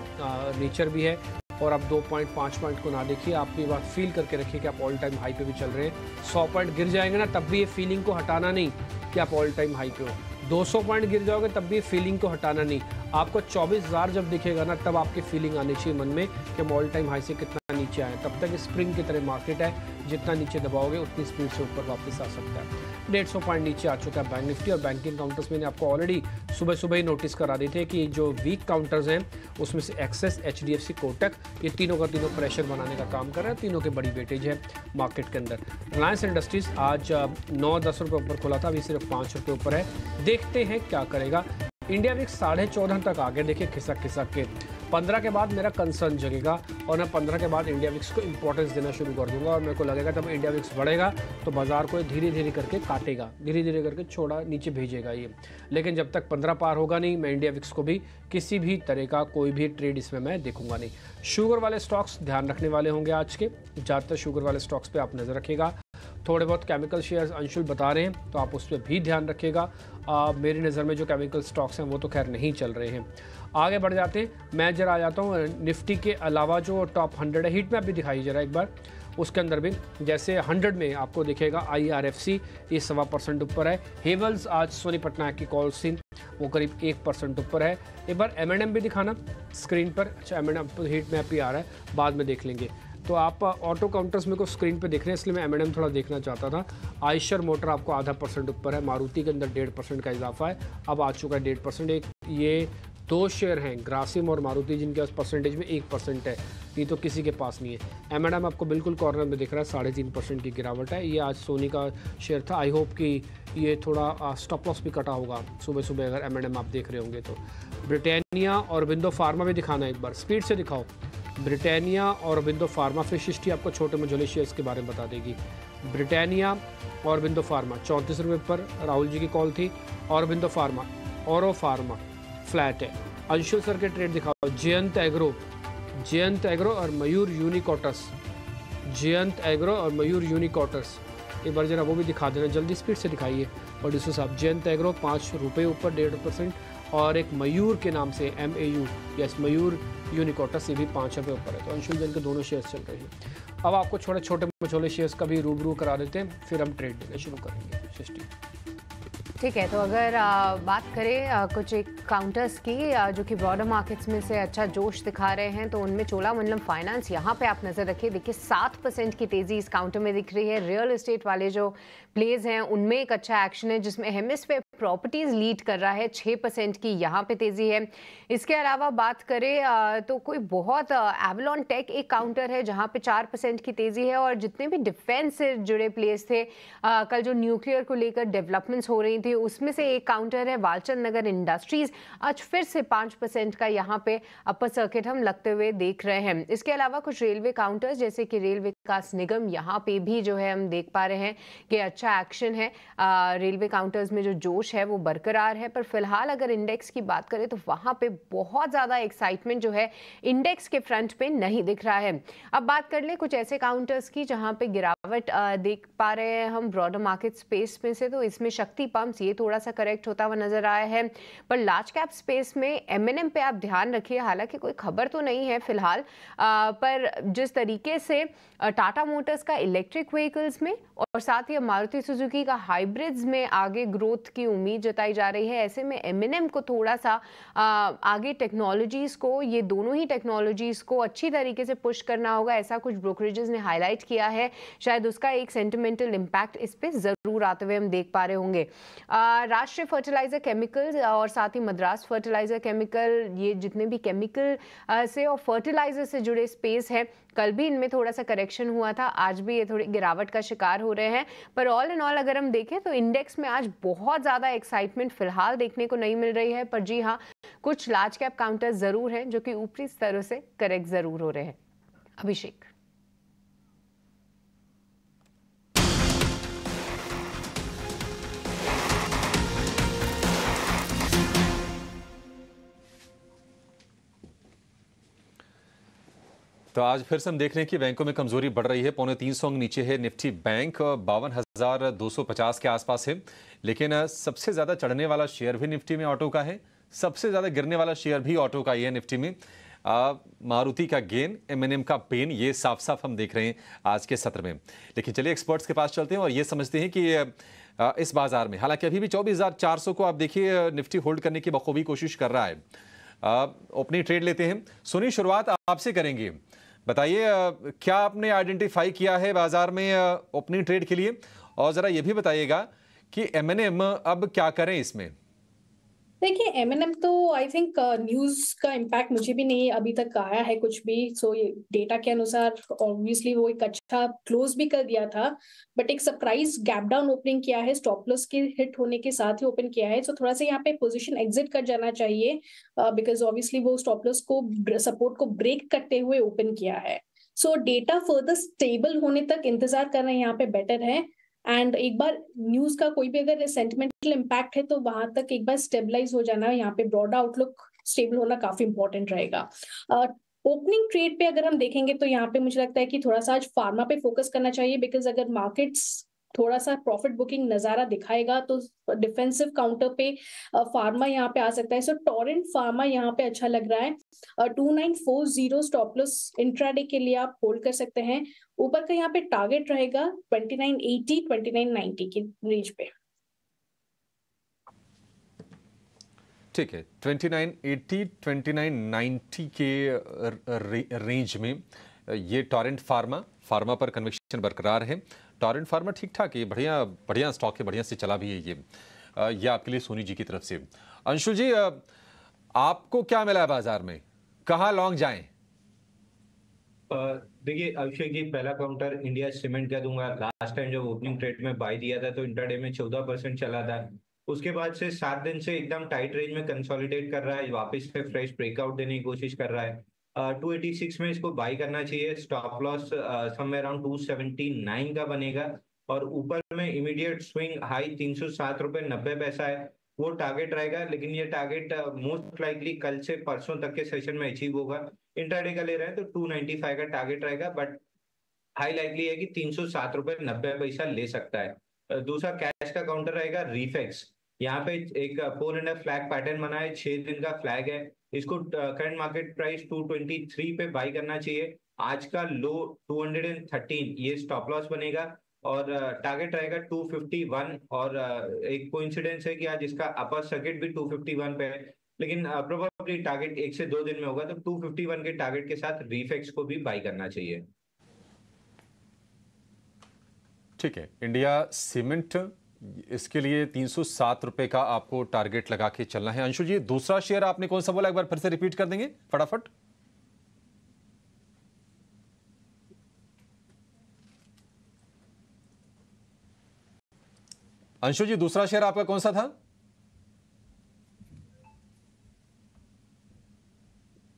नेचर भी है और आप दो पॉइंट पाँच पॉइंट को ना देखिए आप ये बात फील करके रखिए कि आप ऑल टाइम हाई पे भी चल रहे हैं सौ पॉइंट गिर जाएंगे ना तब भी ये फीलिंग को हटाना नहीं कि आप ऑल टाइम हाई पे हो 200 पॉइंट गिर जाओगे तब भी फीलिंग को हटाना नहीं आपको चौबीस हज़ार जब दिखेगा ना तब आपकी फीलिंग आनी चाहिए मन में कि हम ऑल टाइम हाई से कितना नीचे आए तब तक स्प्रिंग की तरह मार्केट है जितना नीचे दबाओगे उतनी स्पीड से ऊपर वापस आ सकता है डेढ़ सौ पॉइंट नीचे आ चुका है बैंक निफ्टी और बैंकिंग काउंटर्स मैंने आपको ऑलरेडी सुबह सुबह ही नोटिस करा दी थे कि जो वीक काउंटर्स हैं उसमें से Axis H D F C Kotak ये तीनों का तीनों प्रेशर बनाने का काम कर रहे हैं तीनों के बड़ी वेटेज है मार्केट के अंदर रिलायंस इंडस्ट्रीज आज नौ दस रुपये ऊपर खुला था अभी सिर्फ पाँच रुपये ऊपर है देखते हैं क्या करेगा इंडिया विक्स साढ़े चौदह तक आगे देखिए खिसक खिसक के पंद्रह के बाद मेरा कंसर्न जगेगा और मैं पंद्रह के बाद इंडिया विक्स को इंपॉर्टेंस देना शुरू कर दूंगा और मेरे को लगेगा तब इंडिया विक्स बढ़ेगा तो बाजार को धीरे धीरे करके काटेगा धीरे धीरे करके छोड़ा नीचे भेजेगा ये लेकिन जब तक पंद्रह पार होगा नहीं मैं इंडिया विक्स को भी किसी भी तरह का कोई भी ट्रेड इसमें मैं देखूंगा नहीं शुगर वाले स्टॉक्स ध्यान रखने वाले होंगे आज के ज़्यादातर शुगर वाले स्टॉक्स पर आप नज़र रखेगा थोड़े बहुत केमिकल शेयर्स अंशुल बता रहे हैं तो आप उस पर भी ध्यान रखिएगा आ, मेरी नज़र में जो केमिकल स्टॉक्स हैं वो तो खैर नहीं चल रहे हैं आगे बढ़ जाते हैं मैं जरा आ जाता हूँ निफ्टी के अलावा जो टॉप हंड्रेड है हीट मैप भी दिखाई जरा एक बार उसके अंदर भी जैसे 100 में आपको दिखेगा सी ये सवा परसेंट ऊपर है हेवल्स आज सोनी पटनायक की कॉल सीन वो करीब एक परसेंट ऊपर है एक बार एम भी दिखाना स्क्रीन पर अच्छा एम एंड हीट मैप भी आ रहा है बाद में देख लेंगे तो आप ऑटो काउंटर्स मेरे को स्क्रीन पे देख रहे हैं इसलिए मैं एम थोड़ा देखना चाहता था आयशर मोटर आपको आधा परसेंट ऊपर है मारुति के अंदर डेढ़ परसेंट का इजाफा है अब आ चुका है डेढ़ परसेंट एक ये दो शेयर हैं ग्रासिम और मारुति जिनके पास परसेंटेज में एक परसेंट है ये तो किसी के पास नहीं है एम एंड आपको बिल्कुल कॉर्नर में दिख रहा है साढ़े तीन परसेंट की गिरावट है ये आज सोनी का शेयर था आई होप कि ये थोड़ा स्टॉप लॉस भी कटा होगा सुबह सुबह अगर एम आप देख रहे होंगे तो ब्रिटानिया और विंडो फार्मा भी दिखाना एक बार स्पीड से दिखाओ ब्रिटानिया और बिंदो फार्मा फिर हिस्ट्री आपको छोटे मझोले शेयर्स के बारे में बता देगी ब्रिटानिया और बिंदो फार्मा चौंतीस रुपये पर राहुल जी की कॉल थी और बिंदो फार्मा और फार्मा फ्लैट है अंशुल सर के ट्रेड दिखाओ जयंत एग्रो जयंत एग्रो और मयूर यूनिकॉटस जयंत एग्रो और मयूर यूनिकॉटस एक बार जरा वो भी दिखा देना जल्दी स्पीड से दिखाइए प्रोड्यूसर साहब जयंत एग्रो पाँच रुपये ऊपर डेढ़ परसेंट और एक मयूर के नाम से M A U yes Mayur Uniquoters से भी पाँच रुपये ऊपर है तो अंशुल जैन के दोनों शेयर्स चल रहे हैं अब आपको छोटे छोटे मछोले शेयर्स का भी रूबरू करा देते हैं फिर हम ट्रेड देना शुरू करेंगे सृष्टि ठीक है तो अगर आ, बात करें आ, कुछ एक काउंटर्स की आ, जो कि ब्रॉडर मार्केट्स में से अच्छा जोश दिखा रहे हैं तो उनमें चोला मंडलम फाइनेंस यहाँ पे आप नज़र रखिए देखिए सात परसेंट की तेज़ी इस काउंटर में दिख रही है रियल इस्टेट वाले जो प्लेज हैं उनमें एक अच्छा एक्शन है जिसमें पे प्रॉपर्टीज लीड कर रहा है छः परसेंट की यहाँ पे तेजी है इसके अलावा बात करें तो कोई बहुत एवलॉन टेक एक काउंटर है जहाँ पे चार परसेंट की तेजी है और जितने भी डिफेंस से जुड़े प्लेस थे आ, कल जो न्यूक्लियर को लेकर डेवलपमेंट्स हो रही थी उसमें से एक काउंटर है वालचंद नगर इंडस्ट्रीज आज फिर से पाँच परसेंट का यहाँ पे अपर सर्किट हम लगते हुए देख रहे हैं इसके अलावा कुछ रेलवे काउंटर्स जैसे कि रेल विकास निगम यहाँ पे भी जो है हम देख पा रहे हैं कि अच्छा एक्शन है रेलवे काउंटर्स में जो जोश है वो बरकरार है पर फिलहाल अगर इंडेक्स की बात करें तो वहाँ पे बहुत ज़्यादा एक्साइटमेंट जो है इंडेक्स के फ्रंट पे नहीं दिख रहा है अब बात कर ले कुछ ऐसे काउंटर्स की जहाँ पे गिरावट देख पा रहे हैं हम ब्रॉडर मार्केट स्पेस में से तो इसमें शक्ति पंप ये थोड़ा सा करेक्ट होता हुआ नजर आया है पर लार्ज कैप स्पेस में एम M&M पे आप ध्यान रखिए हालांकि कोई खबर तो नहीं है फिलहाल पर जिस तरीके से टाटा मोटर्स का इलेक्ट्रिक व्हीकल्स में और साथ ही मारुति मारुति सुजुकी का हाइब्रिड्स में आगे ग्रोथ की उम्मीद जताई जा रही है ऐसे में एम को थोड़ा सा आ, आगे टेक्नोलॉजीज़ को ये दोनों ही टेक्नोलॉजीज़ को अच्छी तरीके से पुश करना होगा ऐसा कुछ ब्रोकरेजेस ने हाईलाइट किया है शायद उसका एक सेंटिमेंटल इम्पैक्ट इस पर ज़रूर आते हुए हम देख पा रहे होंगे राष्ट्रीय फर्टिलाइज़र केमिकल्स और साथ ही मद्रास फर्टिलाइज़र केमिकल ये जितने भी केमिकल से और फर्टिलाइज़र से जुड़े स्पेस है कल भी इनमें थोड़ा सा करेक्शन हुआ था आज भी ये थोड़ी गिरावट का शिकार हो रहे हैं पर ऑल एंड ऑल अगर हम देखें तो इंडेक्स में आज बहुत ज़्यादा एक्साइटमेंट फिलहाल देखने को नहीं मिल रही है पर जी हाँ कुछ लार्ज कैप काउंटर ज़रूर हैं जो कि ऊपरी स्तरों से करेक्ट ज़रूर हो रहे हैं अभिषेक तो आज फिर से हम देख रहे हैं कि बैंकों में कमजोरी बढ़ रही है पौने तीन सौ नीचे है निफ्टी बैंक बावन हजार दो सौ पचास के आसपास है लेकिन सबसे ज्यादा चढ़ने वाला शेयर भी निफ्टी में ऑटो का है सबसे ज्यादा गिरने वाला शेयर भी ऑटो का ही है निफ्टी में मारुति का गेन एमएनएम का पेन ये साफ साफ हम देख रहे हैं आज के सत्र में लेकिन चलिए एक्सपर्ट्स के पास चलते हैं और ये समझते हैं कि इस बाजार में हालांकि अभी भी 24,400 को आप देखिए निफ्टी होल्ड करने की बखूबी कोशिश कर रहा है ओपनिंग ट्रेड लेते हैं सुनी शुरुआत आपसे करेंगे बताइए क्या आपने आइडेंटिफाई किया है बाजार में ओपनिंग ट्रेड के लिए और ज़रा ये भी बताइएगा कि एम अब क्या करें इसमें देखिए एम एन एम तो आई थिंक न्यूज का इम्पैक्ट मुझे भी नहीं अभी तक आया है कुछ भी सो so, ये डेटा के अनुसार ऑब्वियसली वो एक अच्छा क्लोज भी कर दिया था बट एक सरप्राइज गैप डाउन ओपनिंग किया है स्टॉप लॉस के हिट होने के साथ ही ओपन किया है सो so, थोड़ा सा यहाँ पे पोजिशन एग्जिट कर जाना चाहिए बिकॉज uh, ऑब्वियसली वो स्टॉप लॉस को सपोर्ट को ब्रेक करते हुए ओपन किया है सो डेटा फर्दर स्टेबल होने तक इंतजार करना यहाँ पे बेटर है एंड एक बार न्यूज का कोई भी अगर सेंटिमेंटल इम्पैक्ट है तो वहां तक एक बार स्टेबलाइज हो जाना यहाँ पे ब्रॉड आउटलुक स्टेबल होना काफी इंपॉर्टेंट रहेगा ओपनिंग ट्रेड पे अगर हम देखेंगे तो यहाँ पे मुझे लगता है कि थोड़ा सा आज फार्मा पे फोकस करना चाहिए बिकॉज अगर मार्केट्स थोड़ा सा प्रॉफिट बुकिंग नजारा दिखाएगा तो डिफेंसिव काउंटर पे फार्मा यहाँ पे आ सकता है सो टॉरेंट फार्मा यहाँ पे अच्छा लग रहा है two nine four zero stop loss intraday के लिए आप होल्ड कर सकते हैं ऊपर का यहाँ पे टारगेट रहेगा twenty nine eighty twenty nine ninety की रेंज पे ठीक है 2980 2990 के रेंज में ये टॉरेंट फार्मा फार्मा पर कन्वेक्शन बरकरार है टॉरेंट फार्मा ठीक ठाक है बढ़िया बढ़िया स्टॉक है बढ़िया से चला भी है ये ये आपके लिए सोनी जी की तरफ से अंशुल जी आपको क्या मिला है बाजार में कहा लॉन्ग जाए देखिए अभिषेक जी पहला काउंटर इंडिया सीमेंट का दूंगा लास्ट टाइम जब ओपनिंग ट्रेड में बाई दिया था तो इंटरडे में चौदह परसेंट चला था उसके बाद से सात दिन से एकदम टाइट रेंज में कंसोलिडेट कर रहा है वापस से फ्रेश ब्रेकआउट देने की कोशिश कर रहा है टू एटी सिक्स में इसको बाई करना चाहिए स्टॉप लॉस समय अराउंड टू सेवेंटी नाइन का बनेगा और ऊपर में इमीडिएट स्विंग हाई तीन सौ सात रुपये नब्बे पैसा है वो टारगेट रहेगा लेकिन ये टारगेट मोस्ट लाइकली कल से परसों तक के सेशन में अचीव होगा इंटरडे का ले रहे हैं तो टू नाइन्टी फाइव का टारगेट रहेगा बट हाई लाइकली है कि तीन सौ सात रुपये नब्बे पैसा ले सकता है दूसरा कैश का काउंटर रहेगा रिफेक्स यहाँ पे एक फोर एंड फ्लैग पैटर्न बना है छह दिन का फ्लैग है इसको करंट मार्केट प्राइस 223 पे बाई करना चाहिए आज का लो 213 ये स्टॉप लॉस बनेगा और टारगेट रहेगा 251 और एक कोइंसिडेंस है कि आज इसका अपर सर्किट भी 251 पे है लेकिन प्रोबेबली टारगेट एक से दो दिन में होगा तो 251 के टारगेट के साथ रिफेक्स को भी बाई करना चाहिए ठीक है इंडिया सीमेंट इसके लिए तीन सौ सात रुपए का आपको टारगेट लगा के चलना है अंशु जी दूसरा शेयर आपने कौन सा बोला एक बार फिर से रिपीट कर देंगे फटाफट अंशु जी दूसरा शेयर आपका कौन सा था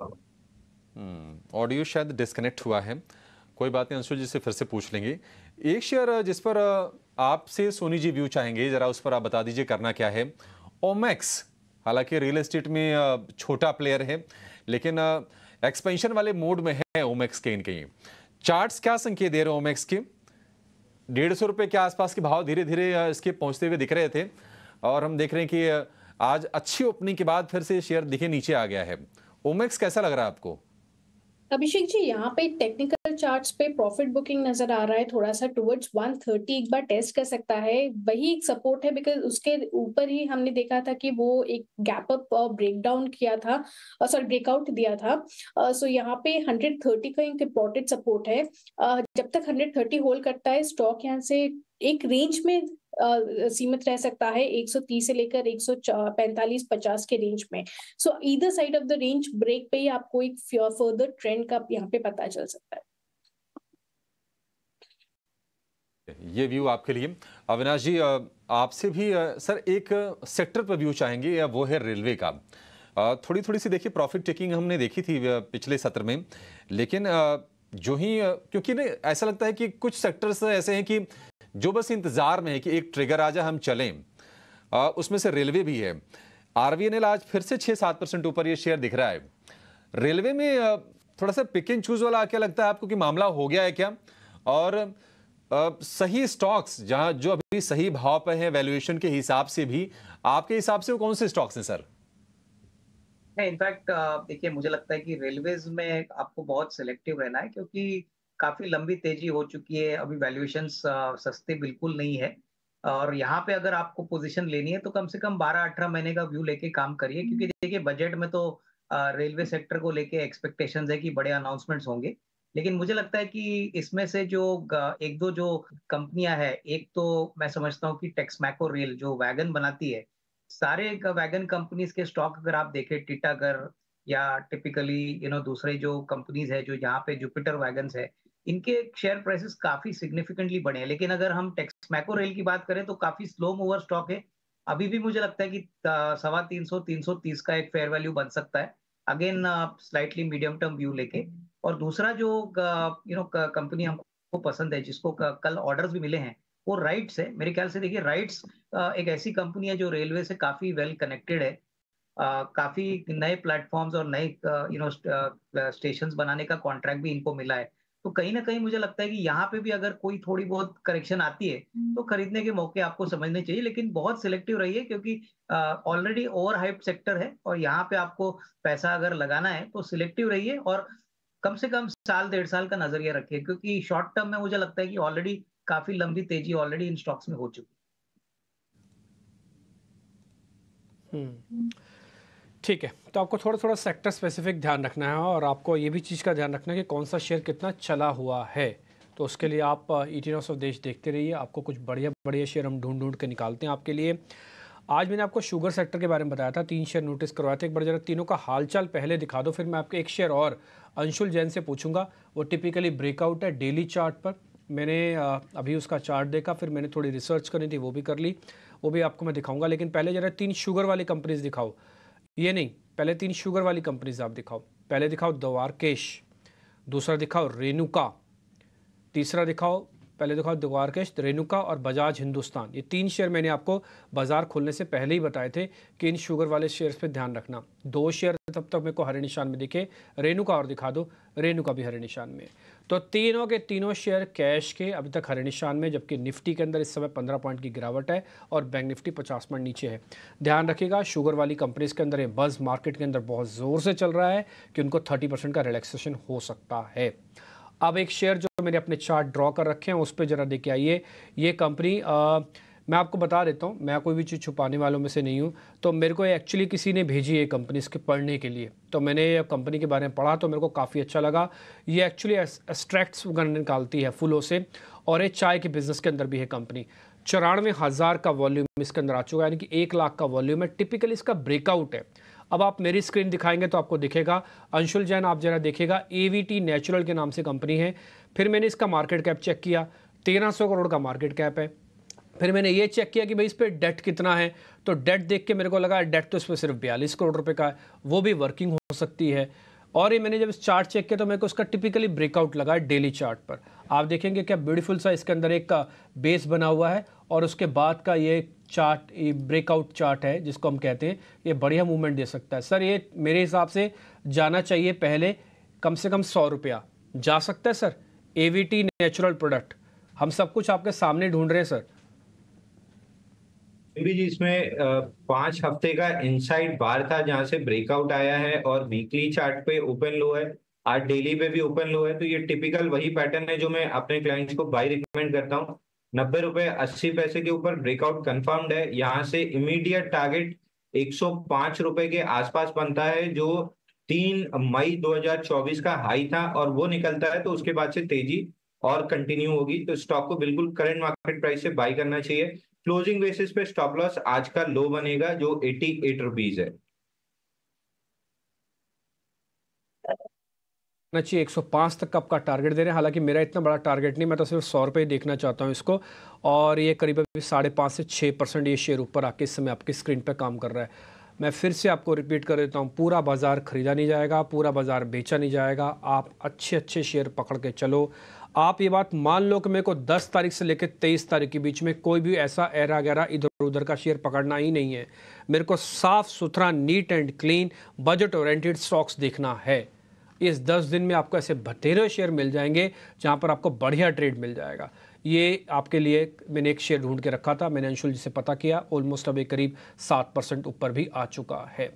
हम्म, ऑडियो शायद डिस्कनेक्ट हुआ है कोई बात नहीं अंशु जी से फिर से पूछ लेंगे एक शेयर जिस पर आपसे सोनी जी व्यू चाहेंगे ज़रा उस पर आप बता दीजिए करना क्या है ओमैक्स हालांकि रियल एस्टेट में छोटा प्लेयर है लेकिन एक्सपेंशन वाले मोड में है ओमैक्स के इनके चार्ट्स क्या संकेत दे रहे ओमैक्स के डेढ़ सौ रुपये के आसपास के भाव धीरे धीरे इसके पहुंचते हुए दिख रहे थे और हम देख रहे हैं कि आज अच्छी ओपनिंग के बाद फिर से शेयर दिखे नीचे आ गया है ओमैक्स कैसा लग रहा है आपको अभिषेक जी यहाँ पे टेक्निकल चार्ट्स पे प्रॉफिट बुकिंग नजर आ रहा है थोड़ा सा टुवर्ड्स 130 एक बार टेस्ट कर सकता है वही एक सपोर्ट है बिकॉज उसके ऊपर ही हमने देखा था कि वो एक गैप अप और डाउन किया था और सॉरी ब्रेकआउट दिया था सो यहाँ पे 130 का एक इम्पोर्टेंट सपोर्ट है जब तक 130 होल्ड करता है स्टॉक यहाँ से एक रेंज में सीमित रह सकता है 130 से लेकर 145 50 के रेंज में सो इधर side of the range break पे ही आपको एक फर्दर ट्रेंड का यहाँ पे पता चल सकता है ये व्यू आपके लिए अविनाश जी आपसे भी सर एक सेक्टर पर व्यू चाहेंगे या वो है रेलवे का थोड़ी थोड़ी सी देखिए प्रॉफिट टेकिंग हमने देखी थी पिछले सत्र में लेकिन जो ही क्योंकि ऐसा लगता है कि कुछ सेक्टर्स ऐसे हैं कि जो बस इंतज़ार में है कि एक ट्रिगर आ जाए हम चलें उसमें से रेलवे भी है आरवीएनएल आज फिर से छह सात परसेंट ऊपर ये शेयर दिख रहा है रेलवे में थोड़ा सा पिक एंड चूज़ वाला क्या लगता है आपको कि मामला हो गया है क्या और सही स्टॉक्स जहां जो अभी सही भाव पर है वैल्यूएशन के हिसाब से भी आपके हिसाब से वो कौन से स्टॉक्स हैं सर इनफैक्ट देखिए मुझे लगता है कि रेलवेज में आपको बहुत सिलेक्टिव रहना है क्योंकि काफी लंबी तेजी हो चुकी है अभी वैल्यूएशन सस्ते बिल्कुल नहीं है और यहाँ पे अगर आपको पोजीशन लेनी है तो कम से कम 12-18 महीने का व्यू लेके काम करिए क्योंकि देखिए बजट में तो रेलवे सेक्टर को लेके एक्सपेक्टेशंस है कि बड़े अनाउंसमेंट्स होंगे लेकिन मुझे लगता है कि इसमें से जो एक दो जो कंपनियां हैं एक तो मैं समझता हूँ कि टेक्समैको रेल जो वैगन बनाती है सारे वैगन कंपनीज के स्टॉक अगर आप देखें टिटागर या टिपिकली यू नो दूसरे जो कंपनीज है जो यहाँ पे जुपिटर वैगन है इनके शेयर प्राइसेस काफी सिग्निफिकेंटली बढ़े हैं लेकिन अगर हम टेक्स मैक्रो रेल की बात करें तो काफी स्लो मूवर स्टॉक है अभी भी मुझे लगता है कि सवा तीन सौ तीन सौ तीस का एक फेयर वैल्यू बन सकता है again slightly medium term view लेके और दूसरा जो यू नो कंपनी हमको पसंद है जिसको कल ऑर्डर्स भी मिले हैं वो राइट्स है मेरे ख्याल से देखिए राइट्स एक ऐसी कंपनी है जो रेलवे से काफी वेल कनेक्टेड है Uh, काफी नए प्लेटफॉर्म्स और नए यू नो स्टेशन बनाने का कॉन्ट्रैक्ट भी इनको मिला है तो कहीं ना कहीं मुझे लगता है कि यहाँ पे भी अगर कोई थोड़ी बहुत करेक्शन आती है हम्म। तो खरीदने के मौके आपको समझने चाहिए लेकिन बहुत सिलेक्टिव रहिए क्योंकि ऑलरेडी ओवर हाइप सेक्टर है और यहाँ पे आपको पैसा अगर लगाना है तो सिलेक्टिव रहिए और कम से कम साल डेढ़ साल का नजरिया रखिए क्योंकि शॉर्ट टर्म में मुझे लगता है कि ऑलरेडी काफी लंबी तेजी ऑलरेडी इन स्टॉक्स में हो चुकी है हम्म। हम्म। ठीक है तो आपको थोड़ा थोड़ा सेक्टर स्पेसिफिक ध्यान रखना है और आपको ये भी चीज़ का ध्यान रखना है कि कौन सा शेयर कितना चला हुआ है तो उसके लिए आप ईटीन ऑफ देश देखते रहिए आपको कुछ बढ़िया बढ़िया शेयर हम ढूंढ ढूंढ के निकालते हैं आपके लिए आज मैंने आपको शुगर सेक्टर के बारे में बताया था तीन शेयर नोटिस करवाए थे एक बार जरा तीनों का हालचाल पहले दिखा दो फिर मैं आपके एक शेयर और अंशुल जैन से पूछूंगा वो टिपिकली ब्रेकआउट है डेली चार्ट पर मैंने uh, अभी उसका चार्ट देखा फिर मैंने थोड़ी रिसर्च करनी थी वो भी कर ली वो भी आपको मैं दिखाऊंगा लेकिन पहले जरा तीन शुगर वाली कंपनीज दिखाओ ये नहीं पहले तीन शुगर वाली कंपनीज आप दिखाओ पहले दिखाओ द्वारकेश दूसरा दिखाओ रेणुका तीसरा दिखाओ पहले दिखाओ द्वारकेश रेणुका और बजाज हिंदुस्तान ये तीन शेयर मैंने आपको बाज़ार खोलने से पहले ही बताए थे कि इन शुगर वाले शेयर्स पे ध्यान रखना दो शेयर तब तक मेरे को हरे निशान में दिखे का और दिखा दो का भी हरे निशान में तो तीनों के तीनों शेयर कैश के अभी तक हरे निशान में जबकि निफ्टी के अंदर इस समय 15 पॉइंट की गिरावट है और बैंक निफ्टी 50 पॉइंट नीचे है ध्यान रखिएगा शुगर वाली कंपनीज के अंदर ये बज़ मार्केट के अंदर बहुत ज़ोर से चल रहा है कि उनको थर्टी का रिलैक्सेशन हो सकता है अब एक शेयर जो मैंने अपने चार्ट ड्रॉ कर रखे हैं उस पर जरा देखे आइए ये कंपनी मैं आपको बता देता हूँ मैं कोई भी चीज़ छुपाने वालों में से नहीं हूँ तो मेरे को एक्चुअली किसी ने भेजी है कंपनी इसके पढ़ने के लिए तो मैंने ये कंपनी के बारे में पढ़ा तो मेरे को काफ़ी अच्छा लगा ये एक्चुअली एस्ट्रैक्ट्स वगैरह निकालती है फूलों से और ये चाय के बिज़नेस के अंदर भी है कंपनी चौरानवे हज़ार का वॉल्यूम इसके अंदर आ चुका है यानी कि एक लाख का वॉल्यूम है टिपिकली इसका ब्रेकआउट है अब आप मेरी स्क्रीन दिखाएंगे तो आपको दिखेगा अंशुल जैन आप जरा देखेगा ए नेचुरल के नाम से कंपनी है फिर मैंने इसका मार्केट कैप चेक किया तेरह सौ करोड़ का मार्केट कैप है फिर मैंने ये चेक किया कि भाई इस पर डेट कितना है तो डेट देख के मेरे को लगा डेट तो इस पर सिर्फ बयालीस करोड़ रुपये का है वो भी वर्किंग हो सकती है और ये मैंने जब इस चार्ट चेक किया तो मेरे को उसका टिपिकली ब्रेकआउट लगा डेली चार्ट पर आप देखेंगे क्या ब्यूटीफुल सा इसके अंदर एक का बेस बना हुआ है और उसके बाद का ये चार्ट ये ब्रेकआउट चार्ट है जिसको हम कहते हैं ये बढ़िया मूवमेंट दे सकता है सर ये मेरे हिसाब से जाना चाहिए पहले कम से कम सौ रुपया जा सकता है सर ए नेचुरल प्रोडक्ट हम सब कुछ आपके सामने ढूंढ रहे हैं सर जी इसमें पांच हफ्ते का इनसाइड बार था जहां से ब्रेकआउट आया है और वीकली चार्ट पे ओपन लो है आज डेली पे भी ओपन लो है तो ये टिपिकल वही पैटर्न है जो मैं अपने क्लाइंट्स को बाई रिकमेंड करता हूँ नब्बे रुपए अस्सी पैसे के ऊपर ब्रेकआउट कंफर्म्ड है यहाँ से इमीडिएट टारगेट एक सौ पांच रुपए के आसपास बनता है जो तीन मई 2024 का हाई था और वो निकलता है तो उसके बाद से तेजी और कंटिन्यू होगी तो स्टॉक को बिल्कुल करंट मार्केट प्राइस से बाई करना चाहिए क्लोजिंग बेसिस पे स्टॉप लॉस आज का लो बनेगा जो एटी एट रुपीज है नची 105 तक कब का टारगेट दे रहे हैं हालांकि मेरा इतना बड़ा टारगेट नहीं मैं तो सिर्फ सौ रुपये देखना चाहता हूं इसको और ये करीब अभी साढ़े पाँच से छः परसेंट ये शेयर ऊपर आके इस समय आपकी स्क्रीन पे काम कर रहा है मैं फिर से आपको रिपीट कर देता हूं पूरा बाज़ार खरीदा नहीं जाएगा पूरा बाज़ार बेचा नहीं जाएगा आप अच्छे अच्छे शेयर पकड़ के चलो आप ये बात मान लो कि मेरे को 10 तारीख से लेकर 23 तारीख के बीच में कोई भी ऐसा एरा गहरा इधर उधर का शेयर पकड़ना ही नहीं है मेरे को साफ सुथरा neat and clean budget oriented stocks देखना है इस 10 दिन में आपको ऐसे बतेरे शेयर मिल जाएंगे जहां पर आपको बढ़िया ट्रेड मिल जाएगा ये आपके लिए मैंने एक शेयर ढूंढ के रखा था मैंने अंशुल जी से पता किया ऑलमोस्ट अभी करीब सात परसेंट ऊपर भी आ चुका है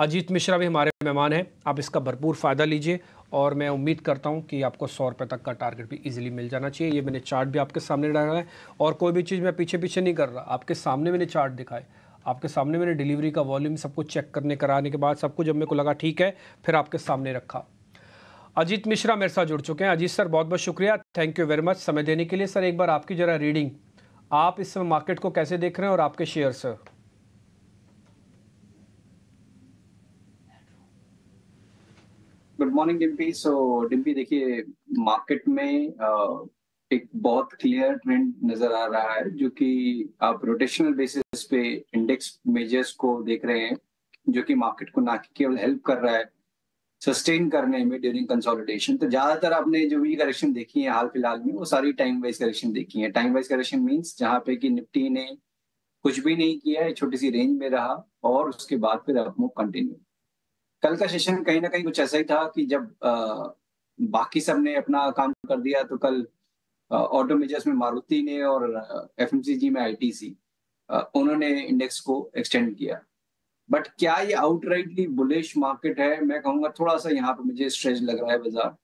अजीत मिश्रा भी हमारे मेहमान हैं आप इसका भरपूर फ़ायदा लीजिए और मैं उम्मीद करता हूँ कि आपको सौ रुपये तक का टारगेट भी इजीली मिल जाना चाहिए ये मैंने चार्ट भी आपके सामने डाला है और कोई भी चीज़ मैं पीछे पीछे नहीं कर रहा आपके सामने मैंने चार्ट दिखाए आपके सामने मैंने डिलीवरी का वॉल्यूम सब कुछ चेक करने कराने के बाद सब कुछ जब मेरे को लगा ठीक है फिर आपके सामने रखा अजीत मिश्रा मेरे साथ जुड़ चुके हैं अजीत सर बहुत बहुत शुक्रिया थैंक यू वेरी मच समय देने के लिए सर एक बार आपकी ज़रा रीडिंग आप इस समय मार्केट को कैसे देख रहे हैं और आपके share sir good morning Dimpi so Dimpi देखिए मार्केट में एक बहुत क्लियर ट्रेंड नजर आ रहा है जो कि आप रोटेशनल बेसिस पे इंडेक्स मेजर्स को देख रहे हैं जो कि मार्केट को ना केवल हेल्प कर रहा है सस्टेन करने में ड्यूरिंग कंसोलिडेशन तो ज्यादातर आपने जो भी करेक्शन देखी है हाल फिलहाल में वो सारी टाइम वाइज करेक्शन देखी है टाइम वाइज करेक्शन मीन्स जहाँ पे कि निफ्टी ने कुछ भी नहीं किया है छोटी सी रेंज में रहा और उसके बाद फिर अपमूव कंटिन्यू कल का सेशन कहीं ना कहीं कुछ ऐसा ही था कि जब आ, बाकी सब ने अपना काम कर दिया तो कल ऑटो मेजर्स में मारुति ने और एफ में आई उन्होंने इंडेक्स को एक्सटेंड किया बट क्या ये आउटराइटली बुलिश मार्केट है मैं कहूंगा थोड़ा सा यहाँ पे मुझे स्ट्रेच लग रहा है बाजार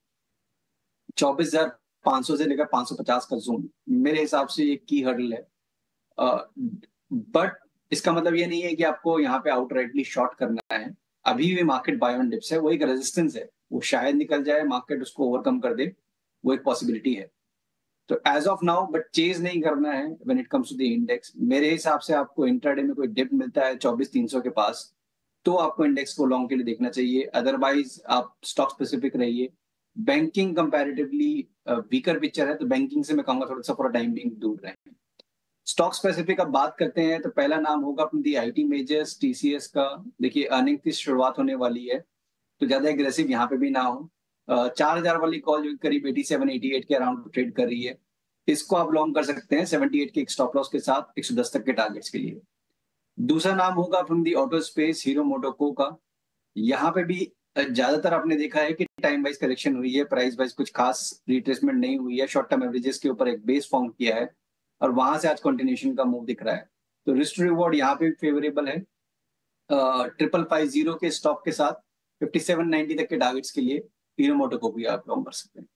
चौबीस हजार पांच सौ से लेकर पांच सौ पचास का जोन मेरे हिसाब से ये की हर्डल है बट uh, इसका मतलब ये नहीं है कि आपको यहाँ पे आउटराइटली शॉर्ट करना है अभी भी मार्केट बाय ऑन डिप्स है वो एक रेजिस्टेंस है वो शायद निकल जाए मार्केट उसको ओवरकम कर दे वो एक पॉसिबिलिटी है तो as of now but chase नहीं करना है when it comes to the index मेरे हिसाब से आपको इंटरडे में कोई डिप मिलता है चौबीस तीन के पास तो आपको इंडेक्स को लॉन्ग के लिए देखना चाहिए अदरवाइज आप स्टॉक स्पेसिफिक रहिए बैंकिंग कंपेरेटिवली वीकर पिक्चर है तो बैंकिंग से मैं कहूंगा थोड़ा सा फॉर टाइम बिंग दूर रहें स्टॉक स्पेसिफिक अब बात करते हैं तो पहला नाम होगा अपने the I T majors TCS का देखिए अर्निंग की शुरुआत होने वाली है तो ज्यादा एग्रेसिव यहाँ पे भी ना हो चार हजार वाली कॉल जो करीब एटी सेवन एटी एट के अराउंड ट्रेड कर रही है इसको आप लॉन्ग कर सकते हैं सेवेंटी एट के एक स्टॉप लॉस के साथ एक सौ दस तक के टारगेट्स के लिए दूसरा नाम होगा from the auto space Hero MotoCorp का यहाँ पे भी ज्यादातर आपने देखा है कि टाइम वाइज करेक्शन हुई है प्राइस वाइज कुछ खास रिट्रेसमेंट नहीं हुई है शॉर्ट टर्म एवरेजेस के ऊपर एक बेस फॉर्म किया है और वहां से आज कंटिन्यूशन का मूव दिख रहा है तो रिस्क रिवॉर्ड यहाँ पे भी फेवरेबल है ट्रिपल फाइव जीरो के स्टॉक के साथ फिफ्टी सेवन नाइनटी तक के टारगेट्स के लिए हीरो मोटो को भी आप लॉन्ग कर सकते हैं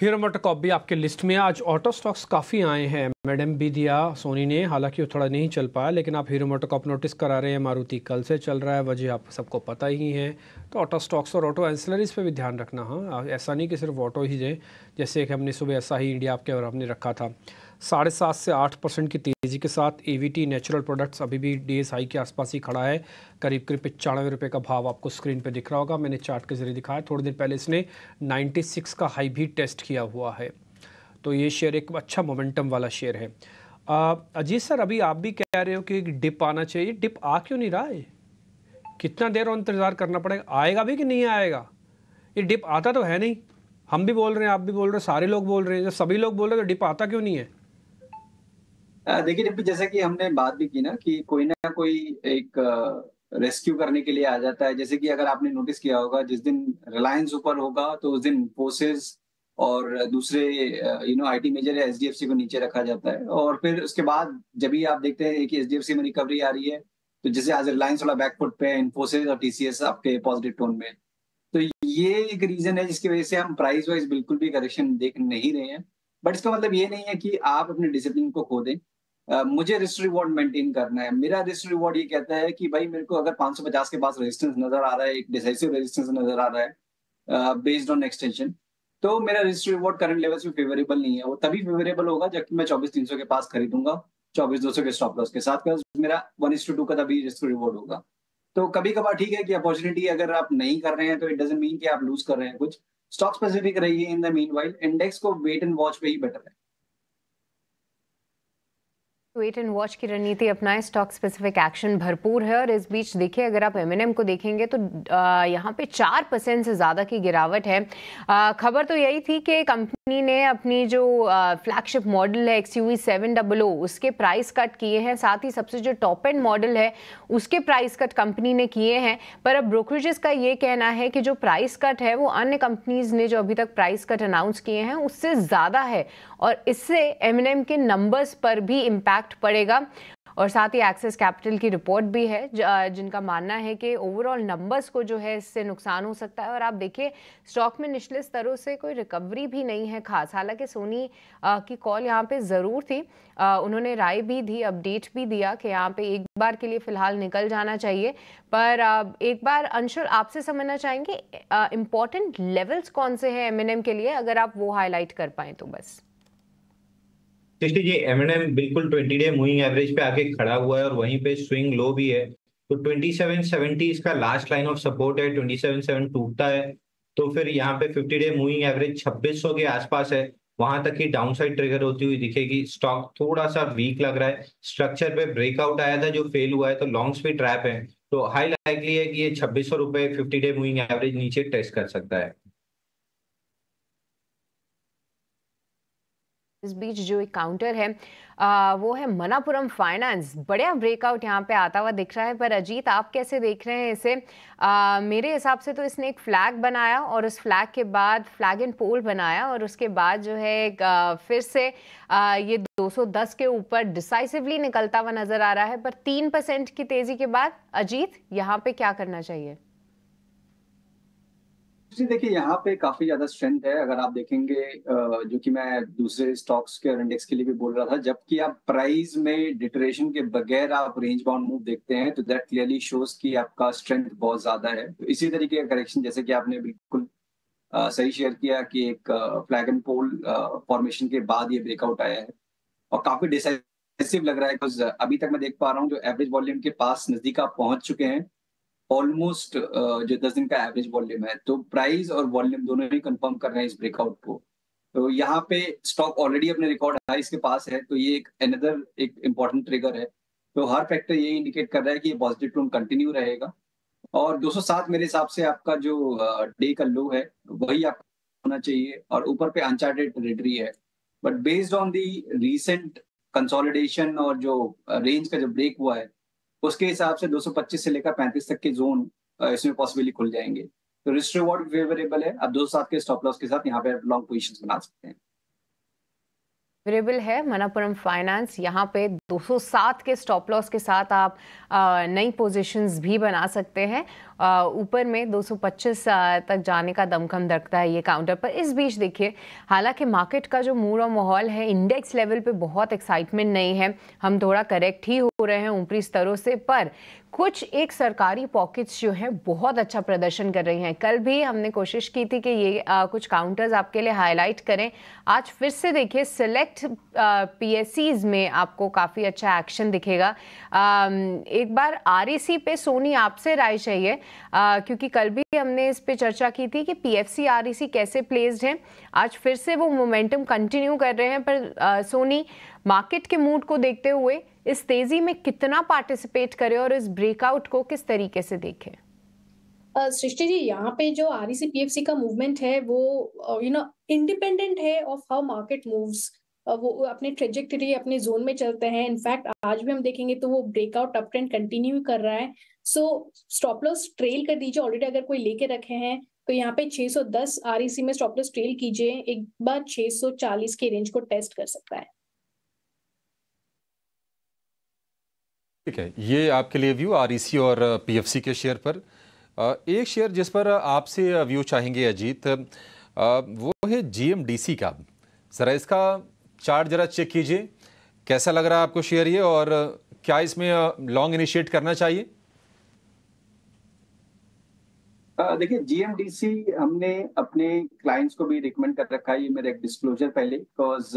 हीरो मोटोकॉप भी आपके लिस्ट में आज ऑटो स्टॉक्स काफ़ी आए हैं मैडम भी दिया सोनी ने हालांकि वो थोड़ा नहीं चल पाया लेकिन आप हीरो मोटोकॉप नोटिस करा रहे हैं मारुति कल से चल रहा है वजह आप सबको पता ही है तो ऑटो स्टॉक्स और ऑटो एंसलरीज पे भी ध्यान रखना हाँ ऐसा नहीं कि सिर्फ ऑटो ही दें जैसे कि हमने सुबह ऐसा ही इंडिया आपके और हमने रखा था साढ़े सात से आठ परसेंट की तेज़ी के साथ टी नेचुरल प्रोडक्ट्स अभी भी एस हाई के आसपास ही खड़ा है करीब करीब पचानवे रुपये का भाव आपको स्क्रीन पे दिख रहा होगा मैंने चार्ट के जरिए दिखाया थोड़ी देर पहले इसने 96 का हाई भी टेस्ट किया हुआ है तो ये शेयर एक अच्छा मोमेंटम वाला शेयर है अजीत सर अभी आप भी कह रहे हो कि डिप आना चाहिए डिप आ क्यों नहीं रहा है कितना देर और इंतज़ार करना पड़ेगा आएगा भी कि नहीं आएगा ये डिप आता तो है नहीं हम भी बोल रहे हैं आप भी बोल रहे हो सारे लोग बोल रहे हैं जब सभी लोग बोल रहे हैं तो डिप आता क्यों नहीं है देखिए जब जैसा कि हमने बात भी की ना कि कोई ना कोई एक रेस्क्यू करने के लिए आ जाता है जैसे कि अगर आपने नोटिस किया होगा जिस दिन रिलायंस ऊपर होगा तो उस दिन फोर्सेस और दूसरे यू नो आईटी मेजर या एचडीएफसी को नीचे रखा जाता है और फिर उसके बाद जब भी आप देखते हैं कि एचडीएफसी में रिकवरी आ रही है तो जैसे आज रिलायंस वाला बैकफुट पे इन्फोसिस और टीसीएस आपके पॉजिटिव टोन में तो ये एक रीजन है जिसकी वजह से हम प्राइस वाइज बिल्कुल भी करेक्शन देख नहीं रहे हैं बट इसका मतलब ये नहीं है कि आप अपने डिसिप्लिन को खो दें मुझे रिस्क रिवॉर्ड मेंटेन करना है मेरा रिस्क रिवॉर्ड ये कहता है कि भाई मेरे को अगर 550 के पास रेजिस्टेंस नजर आ रहा है एक डिसाइसिव रेजिस्टेंस नजर आ रहा है बेस्ड ऑन एक्सटेंशन तो मेरा रिस्क रिवॉर्ड करंट लेवल्स में फेवरेबल नहीं है वो तभी फेवरेबल होगा जबकि मैं चौबीस तीन के पास खरीदूंगा चौबीस दो के स्टॉप लॉस के साथ मेरा वन इस का तभी रिस्क रिवॉर्ड होगा तो कभी कभार ठीक है कि अपॉर्चुनिटी अगर आप नहीं कर रहे हैं तो इट डजेंट मीन कि आप लूज कर रहे हैं कुछ स्टॉक स्पेसिफिक रहिए in the meanwhile index को वेट एंड वॉच पे ही बेटर है वेट एंड वॉच की रणनीति अपनाए स्टॉक स्पेसिफिक एक्शन भरपूर है और इस बीच देखिए अगर आप एमएनएम को देखेंगे तो यहाँ पे चार परसेंट से ज़्यादा की गिरावट है खबर तो यही थी कि कंपनी ने अपनी जो फ्लैगशिप मॉडल है X U seven double O उसके प्राइस कट किए हैं साथ ही सबसे जो टॉप एंड मॉडल है उसके प्राइस कट कंपनी ने किए हैं पर अब ब्रोकरेजेस का ये कहना है कि जो प्राइस कट है वो अन्य कंपनीज ने जो अभी तक प्राइस कट अनाउंस किए हैं उससे ज़्यादा है और इससे एम के नंबर्स पर भी इम्पैक्ट इम्पैक्ट पड़ेगा और साथ ही एक्सेस कैपिटल की रिपोर्ट भी है जिनका मानना है कि ओवरऑल नंबर्स को जो है इससे नुकसान हो सकता है और आप देखिए स्टॉक में निचले स्तरों से कोई रिकवरी भी नहीं है खास हालांकि सोनी की कॉल यहाँ पे ज़रूर थी उन्होंने राय भी दी अपडेट भी दिया कि यहाँ पे एक बार के लिए फ़िलहाल निकल जाना चाहिए पर एक बार अंशुल आपसे समझना चाहेंगे इम्पॉर्टेंट लेवल्स कौन से हैं एम के लिए अगर आप वो हाईलाइट कर पाएँ तो बस देखिए ये एम बिल्कुल ट्वेंटी डे मूविंग एवरेज पे आके खड़ा हुआ है और वहीं पे स्विंग लो भी है तो ट्वेंटी सेवन सेवेंटी इसका लास्ट लाइन ऑफ सपोर्ट है ट्वेंटी सेवन सेवन टूटता है तो फिर यहाँ पे फिफ्टी डे मूविंग एवरेज छब्बीस सौ के आसपास है वहां तक की साइड ट्रिगर होती हुई दिखेगी स्टॉक थोड़ा सा वीक लग रहा है स्ट्रक्चर पे ब्रेकआउट आया था जो फेल हुआ है तो लॉन्ग्स स्पीड ट्रैप है तो हाई लाइकली है कि ये छब्बीस सौ रुपए फिफ्टी डे मूविंग एवरेज नीचे टेस्ट कर सकता है इस बीच जो एक काउंटर है आ, वो है मनापुरम फाइनेंस बढ़िया ब्रेकआउट यहाँ पे आता हुआ दिख रहा है पर अजीत आप कैसे देख रहे हैं इसे आ, मेरे हिसाब से तो इसने एक फ्लैग बनाया और उस फ्लैग के बाद फ्लैग एंड पोल बनाया और उसके बाद जो है आ, फिर से आ, ये 210 के ऊपर डिसाइसिवली निकलता हुआ नजर आ रहा है पर तीन परसेंट की तेजी के बाद अजीत यहाँ पे क्या करना चाहिए जी देखिए यहाँ पे काफी ज्यादा स्ट्रेंथ है अगर आप देखेंगे जो कि मैं दूसरे स्टॉक्स के और इंडेक्स के लिए भी बोल रहा था जबकि आप प्राइस में डिटरेशन के बगैर आप रेंज बाउंड मूव देखते हैं तो दैट क्लियरली शोज कि आपका स्ट्रेंथ बहुत ज्यादा है तो इसी तरीके का करेक्शन जैसे कि आपने बिल्कुल सही शेयर किया कि एक फ्लैग एंड पोल फॉर्मेशन के बाद ये ब्रेकआउट आया है और काफी डिसाइसिव लग रहा है बिकॉज अभी तक मैं देख पा रहा हूँ जो एवरेज वॉल्यूम के पास नजदीक आप पहुंच चुके हैं ऑलमोस्ट uh, जो दस दिन का एवरेज वॉल्यूम है तो प्राइस और वॉल्यूम दोनों ही कंफर्म कर रहे हैं इस ब्रेकआउट को तो यहाँ पे स्टॉक ऑलरेडी अपने रिकॉर्ड हाइस के पास है तो ये एक अनदर एक इम्पोर्टेंट ट्रिगर है तो हर फैक्टर ये इंडिकेट कर रहा है कि ये पॉजिटिव टोन कंटिन्यू रहेगा और 207 मेरे हिसाब से आपका जो डे uh, का लो है वही आपको होना चाहिए और ऊपर पे अनचार्टेड टेरिटरी है but based on the recent consolidation और जो रेंज uh, का जो ब्रेक हुआ है उसके हिसाब से 225 से लेकर 35 तक के जोन इसमें पॉसिबिली खुल जाएंगे तो रिस्क रिवॉर्ड फेवरेबल है अब दो सौ के स्टॉप लॉस के साथ यहाँ पे लॉन्ग पोजिशन बना सकते हैं वेरिएबल है मनापुरम फाइनेंस यहाँ पे 207 के स्टॉप लॉस के साथ आप नई पोजीशंस भी बना सकते हैं ऊपर में 225 तक जाने का दमखम धड़कता है ये काउंटर पर इस बीच देखिए हालांकि मार्केट का जो मूड और माहौल है इंडेक्स लेवल पे बहुत एक्साइटमेंट नहीं है हम थोड़ा करेक्ट ही हो रहे हैं ऊपरी स्तरों से पर कुछ एक सरकारी पॉकेट्स जो हैं बहुत अच्छा प्रदर्शन कर रही हैं कल भी हमने कोशिश की थी कि ये आ, कुछ काउंटर्स आपके लिए हाईलाइट करें आज फिर से देखिए सिलेक्ट पी में आपको काफ़ी अच्छा एक्शन दिखेगा आ, एक बार आर पे सोनी आपसे राय चाहिए आ, क्योंकि कल भी हमने इस पे चर्चा की थी कि पीएफसी आरईसी e कैसे प्लेस्ड हैं आज फिर से वो मोमेंटम कंटिन्यू कर रहे हैं पर आ, सोनी मार्केट के मूड को देखते हुए इस तेजी में कितना पार्टिसिपेट करें और इस ब्रेकआउट को किस तरीके से देखें सृष्टि जी यहाँ पे जो आरईसी पीएफसी e का मूवमेंट है वो यू नो इंडिपेंडेंट है ऑफ हाउ मार्केट मूव्स वो अपने ट्रेजेक्टरी अपने जोन में चलते हैं इनफैक्ट आज भी हम देखेंगे तो वो ब्रेकआउट अप ट्रेंड कंटिन्यू कर रहा है सो स्टॉप लॉस ट्रेल कर दीजिए ऑलरेडी अगर कोई लेके रखे हैं तो यहाँ पे 610 सौ दस आर आरईसी e में स्टॉप लॉस ट्रेल कीजिए एक बार 640 के रेंज को टेस्ट कर सकता है ठीक है ये आपके लिए व्यू आर e और पीएफसी के शेयर पर एक शेयर जिस पर आपसे व्यू चाहेंगे अजीत वो है जीएमडीसी का जरा इसका चार्ट ज़रा चेक कीजिए कैसा लग रहा है आपको शेयर ये और क्या इसमें लॉन्ग इनिशिएट करना चाहिए देखिए जीएमडीसी हमने अपने क्लाइंट्स को भी रिकमेंड कर रखा है ये मेरा एक डिस्क्लोजर पहले बिकॉज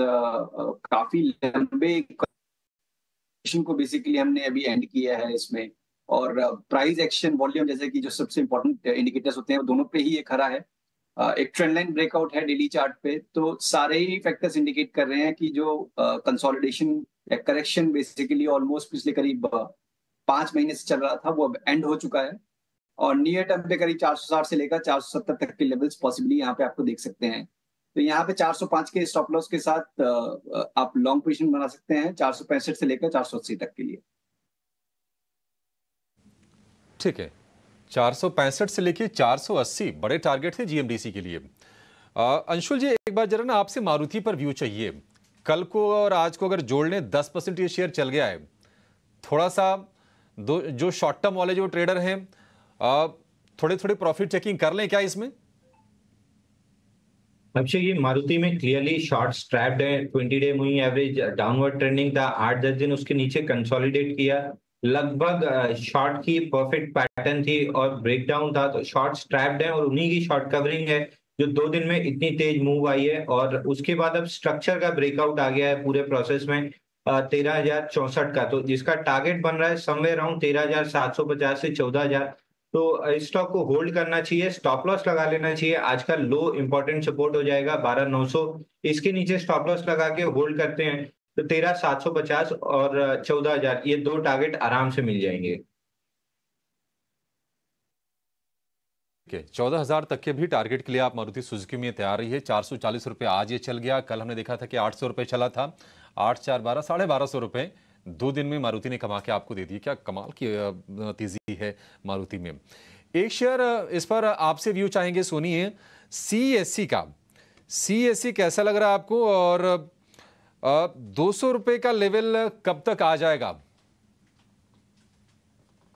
काफी लंबे को बेसिकली हमने अभी एंड किया है इसमें और प्राइस एक्शन वॉल्यूम जैसे कि जो सबसे इंपॉर्टेंट इंडिकेटर्स होते हैं वो दोनों पे ही ये खरा है एक ट्रेंड लाइन ब्रेकआउट है डेली चार्ट पे तो सारे ही फैक्टर्स इंडिकेट कर रहे हैं कि जो कंसोलिडेशन या करेक्शन बेसिकली ऑलमोस्ट पिछले करीब पांच महीने से चल रहा था वो अब एंड हो चुका है और नियर टर्म पे करीब चार सौ साठ से लेकर चार सौ सत्तर तक के लेवल्स पॉसिबली यहाँ पे आपको देख सकते हैं तो यहाँ पे चार सौ पांच के स्टॉप लॉस के साथ आप लॉन्ग पोजिशन बना सकते हैं चार सौ पैंसठ से लेकर चार सौ अस्सी तक के लिए ठीक है चार से लेके 480 बड़े टारगेट थे जीएमडीसी के लिए अंशुल जी एक बार जरा ना आपसे मारुति पर व्यू चाहिए कल को और आज को अगर जोड़ लें दस परसेंट ये शेयर चल गया है थोड़ा सा दो जो शॉर्ट टर्म वाले जो ट्रेडर हैं थोड़े थोड़े प्रॉफिट चेकिंग कर लें क्या इसमें अच्छा ये मारुति में क्लियरली शॉर्ट स्ट्रैप्ड है twenty day moving average downward trending था आठ दस दिन उसके नीचे कंसोलिडेट किया लगभग शॉर्ट की परफेक्ट पैटर्न थी और ब्रेकडाउन था तो शॉर्ट्स ट्रैप्ड है और उन्हीं की शॉर्ट कवरिंग है जो दो दिन में इतनी तेज मूव आई है और उसके बाद अब स्ट्रक्चर का ब्रेकआउट आ गया है पूरे प्रोसेस में तेरह हजार चौसठ का तो जिसका टारगेट बन रहा है समय अराउंड तेरह हजार सात सौ पचास से चौदह हजार तो इस स्टॉक को होल्ड करना चाहिए स्टॉप लॉस लगा लेना चाहिए आज का लो इंपॉर्टेंट सपोर्ट हो जाएगा बारह नौ सौ इसके नीचे स्टॉप लॉस लगा के होल्ड करते हैं तो तेरह सात सौ पचास और चौदह हजार ये दो टारगेट आराम से मिल जाएंगे के चौदह हजार तक के भी टारगेट के लिए आप मारुति सुजुकी में तैयार रही है चार सौ चालीस रुपये आज ये चल गया कल हमने देखा था कि आठ सौ रुपये चला था आठ चार बारह साढ़े बारह सौ रुपये दो दिन में मारुति ने कमा के आपको दे दी क्या कमाल की तेजी है मारुति में एक शेयर इस पर आपसे व्यू चाहेंगे सोनी सी एस सी का सी कैसा लग रहा है आपको और दो सौ रुपये का लेवल कब तक आ जाएगा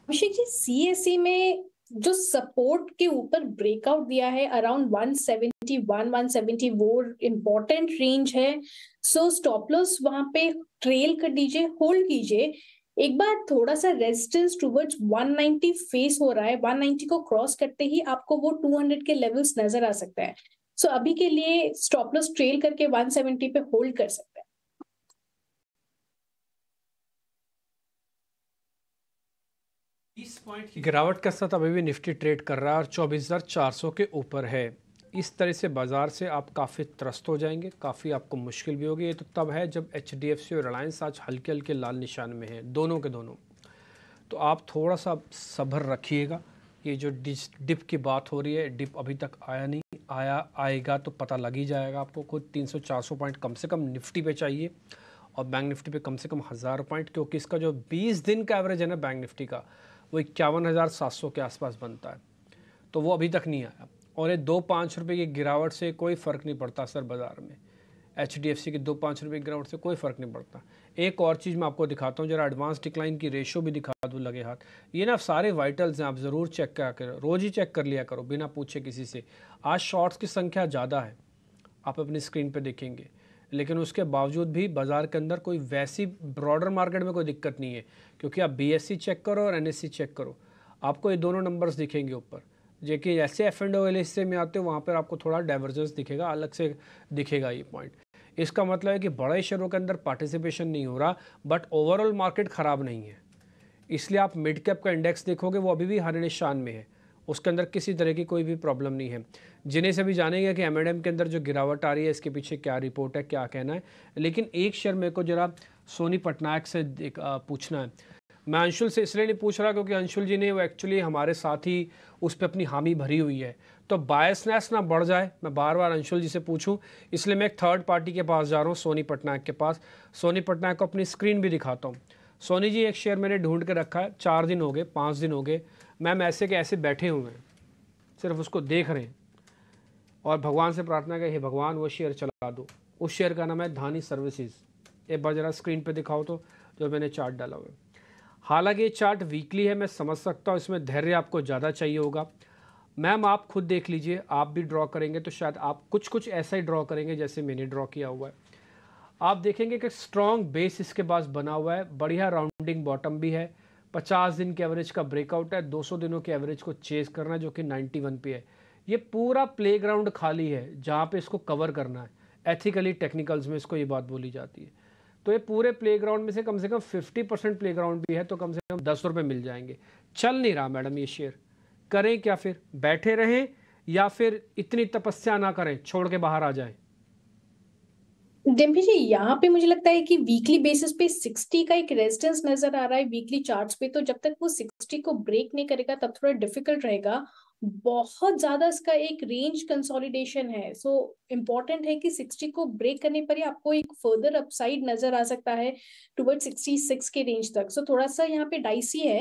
अभिषेक जी सी में जो सपोर्ट के ऊपर ब्रेकआउट दिया है अराउंड 171 वो इम्पोर्टेंट रेंज है सो स्टॉप लॉस वहां पे ट्रेल कर दीजिए होल्ड कीजिए एक बार थोड़ा सा रेजिस्टेंस टूवर्ड्स 190 फेस हो रहा है 190 को क्रॉस करते ही आपको वो 200 के लेवल्स नजर आ सकता है सो so, अभी के लिए स्टॉप लॉस ट्रेल करके 170 पे होल्ड कर सकते गिरावट के साथ अभी भी निफ्टी ट्रेड कर रहा है और चौबीस के ऊपर है इस तरह से बाज़ार से आप काफ़ी त्रस्त हो जाएंगे काफ़ी आपको मुश्किल भी होगी ये तो तब है जब एच और रिलायंस आज हल्के हल्के लाल निशान में है दोनों के दोनों तो आप थोड़ा सा सब्र रखिएगा ये जो डिप की बात हो रही है डिप अभी तक आया नहीं आया आएगा तो पता लग ही जाएगा आपको खुद 300-400 पॉइंट कम से कम निफ्टी पे चाहिए और बैंक निफ्टी पे कम से कम हज़ार पॉइंट क्योंकि इसका जो 20 दिन का एवरेज है ना बैंक निफ्टी का वो इक्यावन हज़ार सात सौ के आसपास बनता है तो वो अभी तक नहीं आया और ये दो पाँच रुपये की गिरावट से कोई फ़र्क नहीं पड़ता सर बाज़ार में एच डी एफ सी के दो पाँच रुपये की गिरावट से कोई फ़र्क नहीं पड़ता एक और चीज़ मैं आपको दिखाता हूँ जरा एडवांस डिक्लाइन की रेशो भी दिखा दूँ लगे हाथ ये ना सारे वाइटल्स हैं आप ज़रूर चेक करा करो रोज़ ही चेक कर लिया करो बिना पूछे किसी से आज शॉर्ट्स की संख्या ज़्यादा है आप अपनी स्क्रीन पर देखेंगे लेकिन उसके बावजूद भी बाज़ार के अंदर कोई वैसी ब्रॉडर मार्केट में कोई दिक्कत नहीं है क्योंकि आप बी चेक e करो और एन चेक e करो आपको ये दोनों नंबर्स दिखेंगे ऊपर जबकि जैसे एफ एंड ओ वाले हिस्से में आते हो वहाँ पर आपको थोड़ा डाइवर्जेंस दिखेगा अलग से दिखेगा ये पॉइंट इसका मतलब है कि बड़े शेयरों के अंदर पार्टिसिपेशन नहीं हो रहा बट ओवरऑल मार्केट ख़राब नहीं है इसलिए आप मिड कैप का इंडेक्स देखोगे वो अभी भी हर निशान में है उसके अंदर किसी तरह की कोई भी प्रॉब्लम नहीं है जिन्हें से भी जानेंगे कि एम के अंदर जो गिरावट आ रही है इसके पीछे क्या रिपोर्ट है क्या कहना है लेकिन एक शेयर मेरे को जरा सोनी पटनायक से पूछना है मैं अंशुल से इसलिए नहीं पूछ रहा क्योंकि अंशुल जी ने वो एक्चुअली हमारे साथ ही उस पर अपनी हामी भरी हुई है तो बायसनेस ना बढ़ जाए मैं बार बार अंशुल जी से पूछूं इसलिए मैं एक थर्ड पार्टी के पास जा रहा हूं सोनी पटनायक के पास सोनी पटनायक को अपनी स्क्रीन भी दिखाता हूं सोनी जी एक शेयर मैंने ढूंढ के रखा है चार दिन हो गए पाँच दिन हो गए मैम ऐसे के ऐसे बैठे हुए हैं सिर्फ उसको देख रहे हैं और भगवान से प्रार्थना करें हे भगवान वो शेयर चला दो उस शेयर का नाम है धानी सर्विसेज एक बार ज़रा स्क्रीन पर दिखाओ तो जो मैंने चार्ट डाला हुआ है हालांकि ये चार्ट वीकली है मैं समझ सकता हूँ इसमें धैर्य आपको ज़्यादा चाहिए होगा मैम आप खुद देख लीजिए आप भी ड्रॉ करेंगे तो शायद आप कुछ कुछ ऐसा ही ड्रॉ करेंगे जैसे मैंने ड्रॉ किया हुआ है आप देखेंगे कि स्ट्रॉन्ग बेस इसके पास बना हुआ है बढ़िया राउंडिंग बॉटम भी है 50 दिन के एवरेज का ब्रेकआउट है 200 दिनों के एवरेज को चेस करना है जो कि 91 पे है ये पूरा प्लेग्राउंड खाली है जहाँ पे इसको कवर करना है एथिकली टेक्निकल्स में इसको ये बात बोली जाती है तो ये पूरे प्लेग्राउंड में से कम से कम 50 परसेंट प्ले भी है तो कम से कम दस रुपये मिल जाएंगे चल नहीं रहा मैडम ये शेयर करें क्या फिर बैठे रहें या फिर इतनी तपस्या ना करें छोड़ के बाहर आ जाएँ डिम्पी जी यहाँ पे मुझे लगता है कि वीकली बेसिस पे सिक्सटी का एक रेजिस्टेंस नजर आ रहा है वीकली चार्ट्स पे तो जब तक वो सिक्सटी को ब्रेक नहीं करेगा तब थोड़ा डिफिकल्ट रहेगा बहुत ज्यादा इसका एक रेंज कंसोलिडेशन है सो so, इम्पॉर्टेंट है कि 60 को ब्रेक करने पर ही आपको एक फर्दर अपसाइड नजर आ सकता है टुवर्ड 66 के रेंज तक सो so, थोड़ा सा यहाँ पे डाइसी है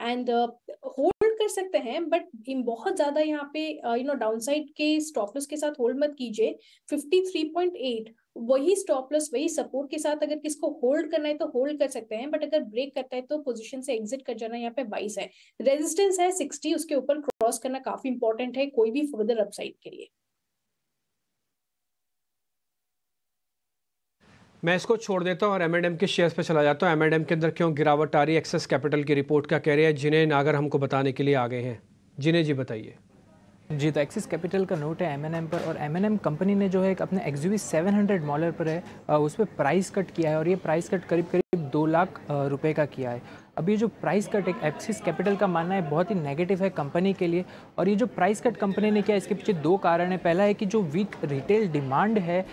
एंड होल्ड uh, कर सकते हैं बट बहुत ज्यादा यहाँ पे यू नो डाउनसाइड के स्टॉपलेस के साथ होल्ड मत कीजिए 53.8 वही स्टॉप लॉस वही सपोर्ट के साथ अगर किसको होल्ड करना है तो होल्ड कर सकते हैं बट अगर ब्रेक करता है तो पोजीशन से एग्जिट कर जाना यहाँ पे बाईस है रेजिस्टेंस है सिक्सटी उसके ऊपर क्रॉस करना काफी इंपॉर्टेंट है कोई भी फर्दर अपसाइड के लिए मैं इसको छोड़ देता हूं और एम एंड एम के शेयर्स पे चला जाता हूं एम एंड एम के अंदर क्यों गिरावट आ रही है एक्सेस कैपिटल की रिपोर्ट क्या कह रही है जिन्हें नागर हमको बताने के लिए आ गए हैं जिन्हें जी बताइए जी तो एक्सिस कैपिटल का नोट है एम पर और एम कंपनी ने जो है अपने एक्सवी 700 मॉलर पर है उस पर प्राइस कट किया है और ये प्राइस कट करीब करीब दो लाख रुपए का किया है अब ये जो प्राइस कट एक एक्सिस कैपिटल का मानना है बहुत ही नेगेटिव है कंपनी के लिए और ये जो प्राइस कट कंपनी ने किया इसके पीछे दो कारण है पहला है कि जो वीक रिटेल डिमांड है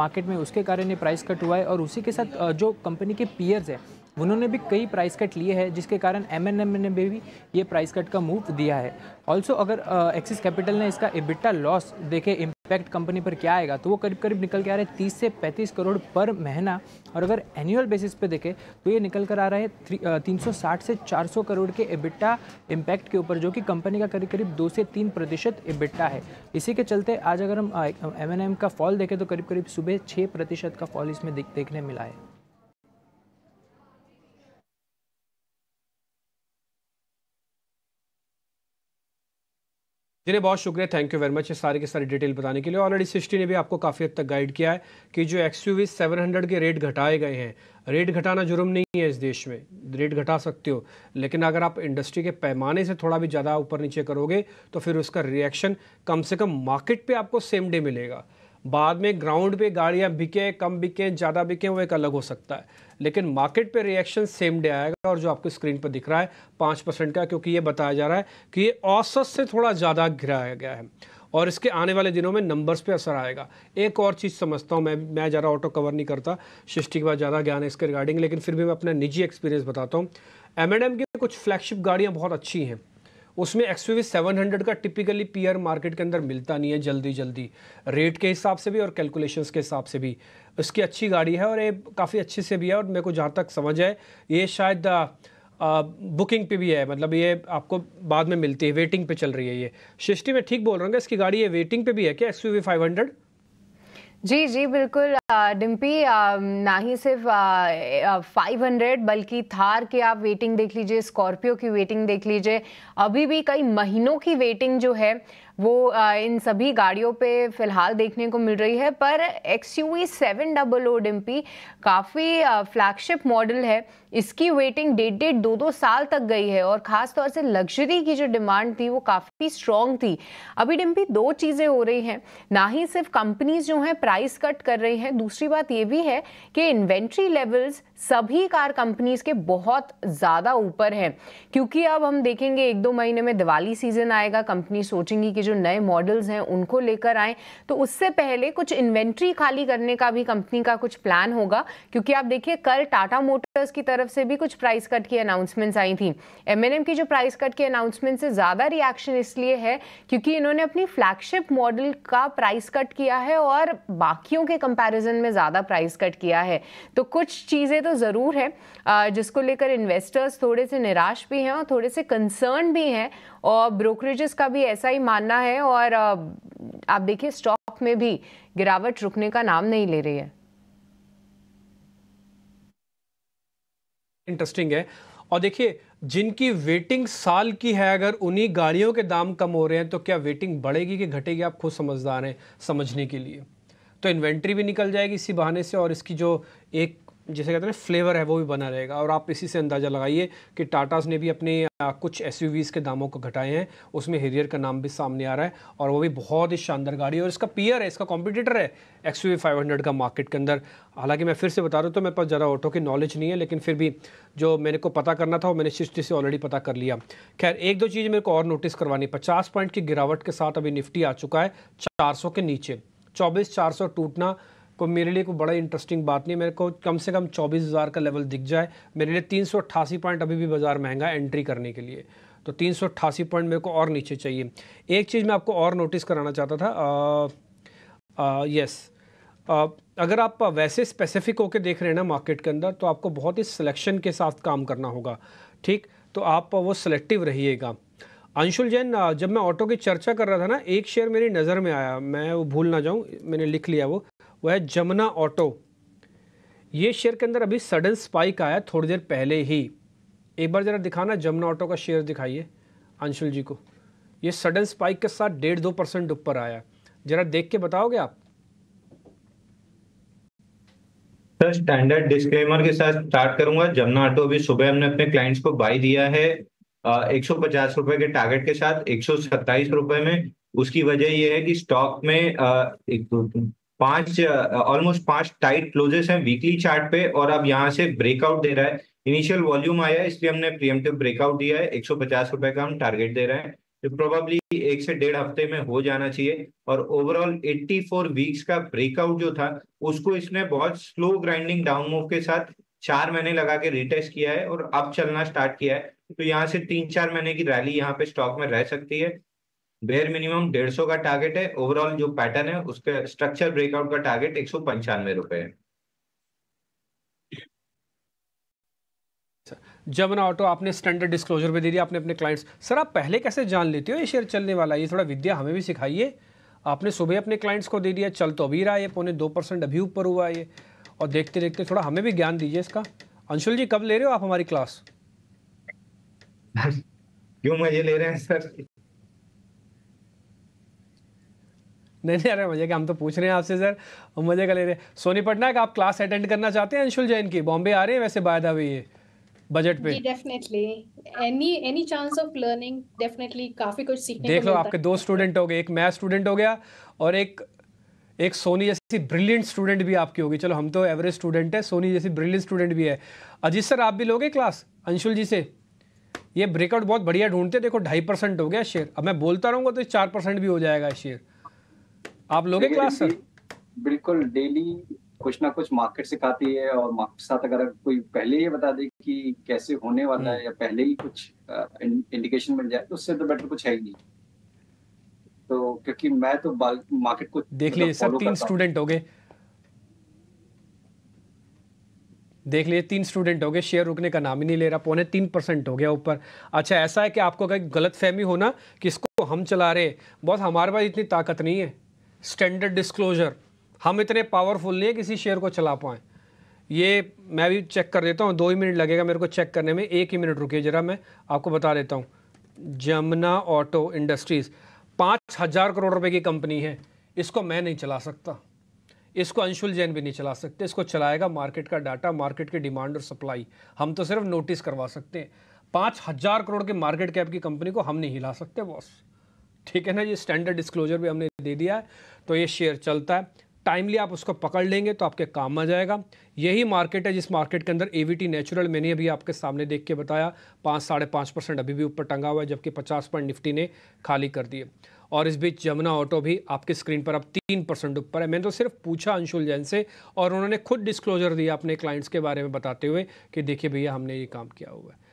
मार्केट में उसके कारण ये प्राइस कट हुआ है और उसी के साथ जो कंपनी के पीयर्स है उन्होंने भी कई प्राइस कट लिए हैं जिसके कारण एम एन एम ने भी ये प्राइस कट का मूव दिया है ऑल्सो अगर एक्सिस कैपिटल ने इसका इबिट्टा लॉस देखे इम्पैक्ट कंपनी पर क्या आएगा तो वो करीब करीब निकल के आ रहे हैं तीस से पैंतीस करोड़ पर महीना और अगर एनुअल बेसिस पे देखें तो ये निकल कर आ रहा है तीन सौ साठ से चार सौ करोड़ के इबिट्टा इम्पैक्ट के ऊपर जो कि कंपनी का करीब करीब दो से तीन प्रतिशत इबिट्टा है इसी के चलते आज अगर हम एम का फॉल देखें तो करीब करीब सुबह छः प्रतिशत का फॉल इसमें देखने मिला है जिन्हें बहुत शुक्रिया थैंक यू वेरी मच ये सारे के सारे डिटेल बताने के लिए ऑलरेडी सिक्सटी ने भी आपको काफ़ी हद तक गाइड किया है कि जो एक्स यू सेवन हंड्रेड के रेट घटाए गए हैं रेट घटाना जुर्म नहीं है इस देश में रेट घटा सकते हो लेकिन अगर आप इंडस्ट्री के पैमाने से थोड़ा भी ज़्यादा ऊपर नीचे करोगे तो फिर उसका रिएक्शन कम से कम मार्केट पर आपको सेम डे मिलेगा बाद में ग्राउंड पे गाड़ियाँ बिकें कम बिकें ज़्यादा बिकें वो एक अलग हो सकता है लेकिन मार्केट पे रिएक्शन सेम डे आएगा और जो आपको स्क्रीन पर दिख रहा है पाँच परसेंट का क्योंकि ये बताया जा रहा है कि ये औसत से थोड़ा ज़्यादा गिराया गया है और इसके आने वाले दिनों में नंबर्स पे असर आएगा एक और चीज़ समझता हूँ मैं मैं ज़्यादा ऑटो कवर नहीं करता सृष्टि के बाद ज़्यादा ज्ञान है इसके रिगार्डिंग लेकिन फिर भी मैं अपना निजी एक्सपीरियंस बताता हूँ एम एंड एम की कुछ फ्लैगशिप गाड़ियाँ बहुत अच्छी हैं उसमें एक्स यू सेवन हंड्रेड का टिपिकली आर मार्केट के अंदर मिलता नहीं है जल्दी जल्दी रेट के हिसाब से भी और कैलकुलेशंस के हिसाब से भी उसकी अच्छी गाड़ी है और ये काफ़ी अच्छी से भी है और मेरे को जहाँ तक समझ आए ये शायद आ, आ, बुकिंग पे भी है मतलब ये आपको बाद में मिलती है वेटिंग पे चल रही है ये सृष्टि में ठीक बोल रहा हूँ इसकी गाड़ी ये वेटिंग पे भी है क्या एक्स यू फाइव हंड्रेड जी जी बिल्कुल डिम्पी ना ही सिर्फ फाइव हंड्रेड बल्कि थार की आप वेटिंग देख लीजिए स्कॉर्पियो की वेटिंग देख लीजिए अभी भी कई महीनों की वेटिंग जो है वो इन सभी गाड़ियों पे फिलहाल देखने को मिल रही है पर X U V seven double O Dimpi काफ़ी फ्लैगशिप मॉडल है इसकी वेटिंग डेढ़ डेढ़ दो दो साल तक गई है और खास तौर से लग्जरी की जो डिमांड थी वो काफ़ी स्ट्रॉन्ग थी अभी डिम्पी दो चीज़ें हो रही हैं ना ही सिर्फ कंपनीज जो हैं प्राइस कट कर रही हैं दूसरी बात ये भी है कि इन्वेंट्री लेवल्स सभी कार कंपनीज के बहुत ज़्यादा ऊपर हैं क्योंकि अब हम देखेंगे एक दो महीने में दिवाली सीजन आएगा कंपनी सोचेंगी कि जो नए मॉडल्स हैं उनको लेकर आए तो उससे पहले कुछ इन्वेंट्री खाली करने का भी कंपनी का कुछ प्लान होगा क्योंकि आप देखिए कल टाटा मोटर्स की तरफ तरफ से भी कुछ प्राइस कट की अनाउंसमेंट्स आई थी एम की जो प्राइस कट की अनाउंसमेंट से ज़्यादा रिएक्शन इसलिए है क्योंकि इन्होंने अपनी फ्लैगशिप मॉडल का प्राइस कट किया है और बाकियों के कंपेरिजन में ज़्यादा प्राइस कट किया है तो कुछ चीज़ें तो ज़रूर है जिसको लेकर इन्वेस्टर्स थोड़े से निराश भी हैं और थोड़े से कंसर्न भी हैं और ब्रोकरेजेस का भी ऐसा ही मानना है और आप देखिए स्टॉक में भी गिरावट रुकने का नाम नहीं ले रही है इंटरेस्टिंग है और देखिए जिनकी वेटिंग साल की है अगर उन्हीं गाड़ियों के दाम कम हो रहे हैं तो क्या वेटिंग बढ़ेगी कि घटेगी आप खुद समझदार हैं समझने के लिए तो इन्वेंट्री भी निकल जाएगी इसी बहाने से और इसकी जो एक जिसे कहते हैं फ्लेवर है वो भी बना रहेगा और आप इसी से अंदाज़ा लगाइए कि टाटाज ने भी अपने कुछ एस के दामों को घटाए हैं उसमें हेरियर का नाम भी सामने आ रहा है और वो भी बहुत ही शानदार गाड़ी है और इसका पियर है इसका कॉम्पिटिटर है एक्स यू का मार्केट के अंदर हालांकि मैं फिर से बता रहा हूँ तो मेरे पास ज़्यादा ऑटो की नॉलेज नहीं है लेकिन फिर भी जो मेरे को पता करना था वो मैंने सिस्टी से ऑलरेडी पता कर लिया खैर एक दो चीज़ मेरे को और नोटिस करवानी पचास पॉइंट की गिरावट के साथ अभी निफ्टी आ चुका है चार के नीचे चौबीस चार टूटना को मेरे लिए कोई बड़ा इंटरेस्टिंग बात नहीं मेरे को कम से कम चौबीस हज़ार का लेवल दिख जाए मेरे लिए तीन पॉइंट अभी भी बाज़ार महंगा है एंट्री करने के लिए तो तीन पॉइंट मेरे को और नीचे चाहिए एक चीज़ मैं आपको और नोटिस कराना चाहता था यस अगर आप वैसे स्पेसिफिक होकर देख रहे हैं ना मार्केट के अंदर तो आपको बहुत ही सिलेक्शन के साथ काम करना होगा ठीक तो आप वो सिलेक्टिव रहिएगा अंशुल जैन जब मैं ऑटो की चर्चा कर रहा था ना एक शेयर मेरी नज़र में आया मैं वो भूल ना जाऊँ मैंने लिख लिया वो वह है जमुना ऑटो ये शेयर के अंदर अभी सडन स्पाइक आया थोड़ी देर पहले ही एक बार ज़रा दिखाना जमुना ऑटो का शेयर दिखाइए अंशुल जी को ये सडन स्पाइक के साथ डेढ़ दो परसेंट ऊपर आया ज़रा देख के बताओगे आप सर स्टैंडर्ड डिस्क्लेमर के साथ स्टार्ट करूंगा जमुना ऑटो अभी सुबह हमने अपने क्लाइंट्स को बाई दिया है एक सौ पचास रुपए के टारगेट के साथ एक सौ रुपए में उसकी वजह यह है कि स्टॉक में आ, एक पांच ऑलमोस्ट पांच टाइट क्लोजेस हैं वीकली चार्ट पे और अब यहाँ से ब्रेकआउट दे रहा है इनिशियल वॉल्यूम आया है इसलिए हमने प्रियमटिव ब्रेकआउट दिया है एक सौ पचास रुपए का हम टारगेट दे रहे हैं जो प्रोबेबली एक से डेढ़ हफ्ते में हो जाना चाहिए और ओवरऑल 84 वीक्स का ब्रेकआउट जो था उसको इसने बहुत स्लो ग्राइंडिंग डाउन मूव के साथ चार महीने लगा के रिटेस्ट किया है और अब चलना स्टार्ट किया है तो यहाँ से तीन चार महीने की रैली यहाँ पे स्टॉक में रह सकती है बेयर मिनिमम डेढ़ सौ का टारगेट है ओवरऑल जो पैटर्न है उसके स्ट्रक्चर ब्रेकआउट का टारगेट एक सौ पंचानवे रुपए है अच्छा, जमना ऑटो आपने स्टैंडर्ड डिस्क्लोजर में दे दिया आपने अपने क्लाइंट्स सर आप पहले कैसे जान लेते हो ये शेयर चलने वाला है ये थोड़ा विद्या हमें भी सिखाइए आपने सुबह अपने क्लाइंट्स को दे दिया चल तो अभी रहा है पौने दो परसेंट अभी ऊपर हुआ ये और देखते देखते थोड़ा हमें भी ज्ञान दीजिए इसका अंशुल जी कब ले रहे हो आप हमारी क्लास क्यों मजे ले रहे हैं सर नहीं नहीं अरे मजे का हम तो पूछ रहे हैं आपसे सर और मजे का ले रहे हैं सोनी पटनायक आप क्लास अटेंड करना चाहते हैं अंशुल जैन की बॉम्बे आ रहे हैं वैसे बाय हुई है बजट पे definitely any any chance of learning definitely काफी कुछ सीखने देख लो आपके दो स्टूडेंट हो गए एक मैथ स्टूडेंट हो गया और एक एक सोनी जैसी ब्रिलियंट स्टूडेंट भी आपकी होगी चलो हम तो एवरेज स्टूडेंट है सोनी जैसी ब्रिलियंट स्टूडेंट भी है अजीत सर आप भी लोगे क्लास अंशुल जी से ये ब्रेकआउट बहुत बढ़िया ढूंढते देखो ढाई परसेंट हो गया शेयर अब मैं बोलता रहूँगा तो चार परसेंट भी हो जाएगा शेयर आप लोगे क्लास सर बिल्कुल डेली कुछ ना कुछ मार्केट सिखाती है और मार्केट साथ अगर कोई पहले ये बता दे कि कैसे होने वाला हम्म। है या पहले ही कुछ इंडिकेशन मिल जाए तो उससे तो बेटर कुछ है ही नहीं तो क्योंकि मैं तो मार्केट को देख लीजिए मतलब सर तीन स्टूडेंट हो गए देख लीजिए तीन स्टूडेंट हो गए शेयर रुकने का नाम ही नहीं ले रहा पौने तीन परसेंट हो गया ऊपर अच्छा ऐसा है कि आपको अगर गलत फहमी होना कि इसको हम चला रहे बहुत हमारे पास इतनी ताकत नहीं है स्टैंडर्ड डिस्क्लोजर हम इतने पावरफुल नहीं है किसी शेयर को चला पाएँ ये मैं भी चेक कर देता हूँ दो ही मिनट लगेगा मेरे को चेक करने में एक ही मिनट रुकिए ज़रा मैं आपको बता देता हूँ जमुना ऑटो इंडस्ट्रीज़ पाँच हज़ार करोड़ रुपए की कंपनी है इसको मैं नहीं चला सकता इसको अंशुल जैन भी नहीं चला सकते इसको चलाएगा मार्केट का डाटा मार्केट की डिमांड और सप्लाई हम तो सिर्फ नोटिस करवा सकते हैं पाँच हज़ार करोड़ के मार्केट कैप की कंपनी को हम नहीं हिला सकते बॉस ठीक है ना ये स्टैंडर्ड डिस्क्लोजर भी हमने दे दिया है तो ये शेयर चलता है टाइमली आप उसको पकड़ लेंगे तो आपके काम आ जाएगा यही मार्केट है जिस मार्केट के अंदर टी नेचुरल मैंने अभी आपके सामने देख के बताया पाँच साढ़े पाँच परसेंट अभी भी ऊपर टंगा हुआ है जबकि पचास पॉइंट निफ्टी ने खाली कर दिए और इस बीच जमुना ऑटो भी आपकी स्क्रीन पर अब तीन परसेंट ऊपर है मैंने तो सिर्फ पूछा अंशुल जैन से और उन्होंने खुद डिस्क्लोजर दिया अपने क्लाइंट्स के बारे में बताते हुए कि देखिए भैया हमने ये काम किया हुआ है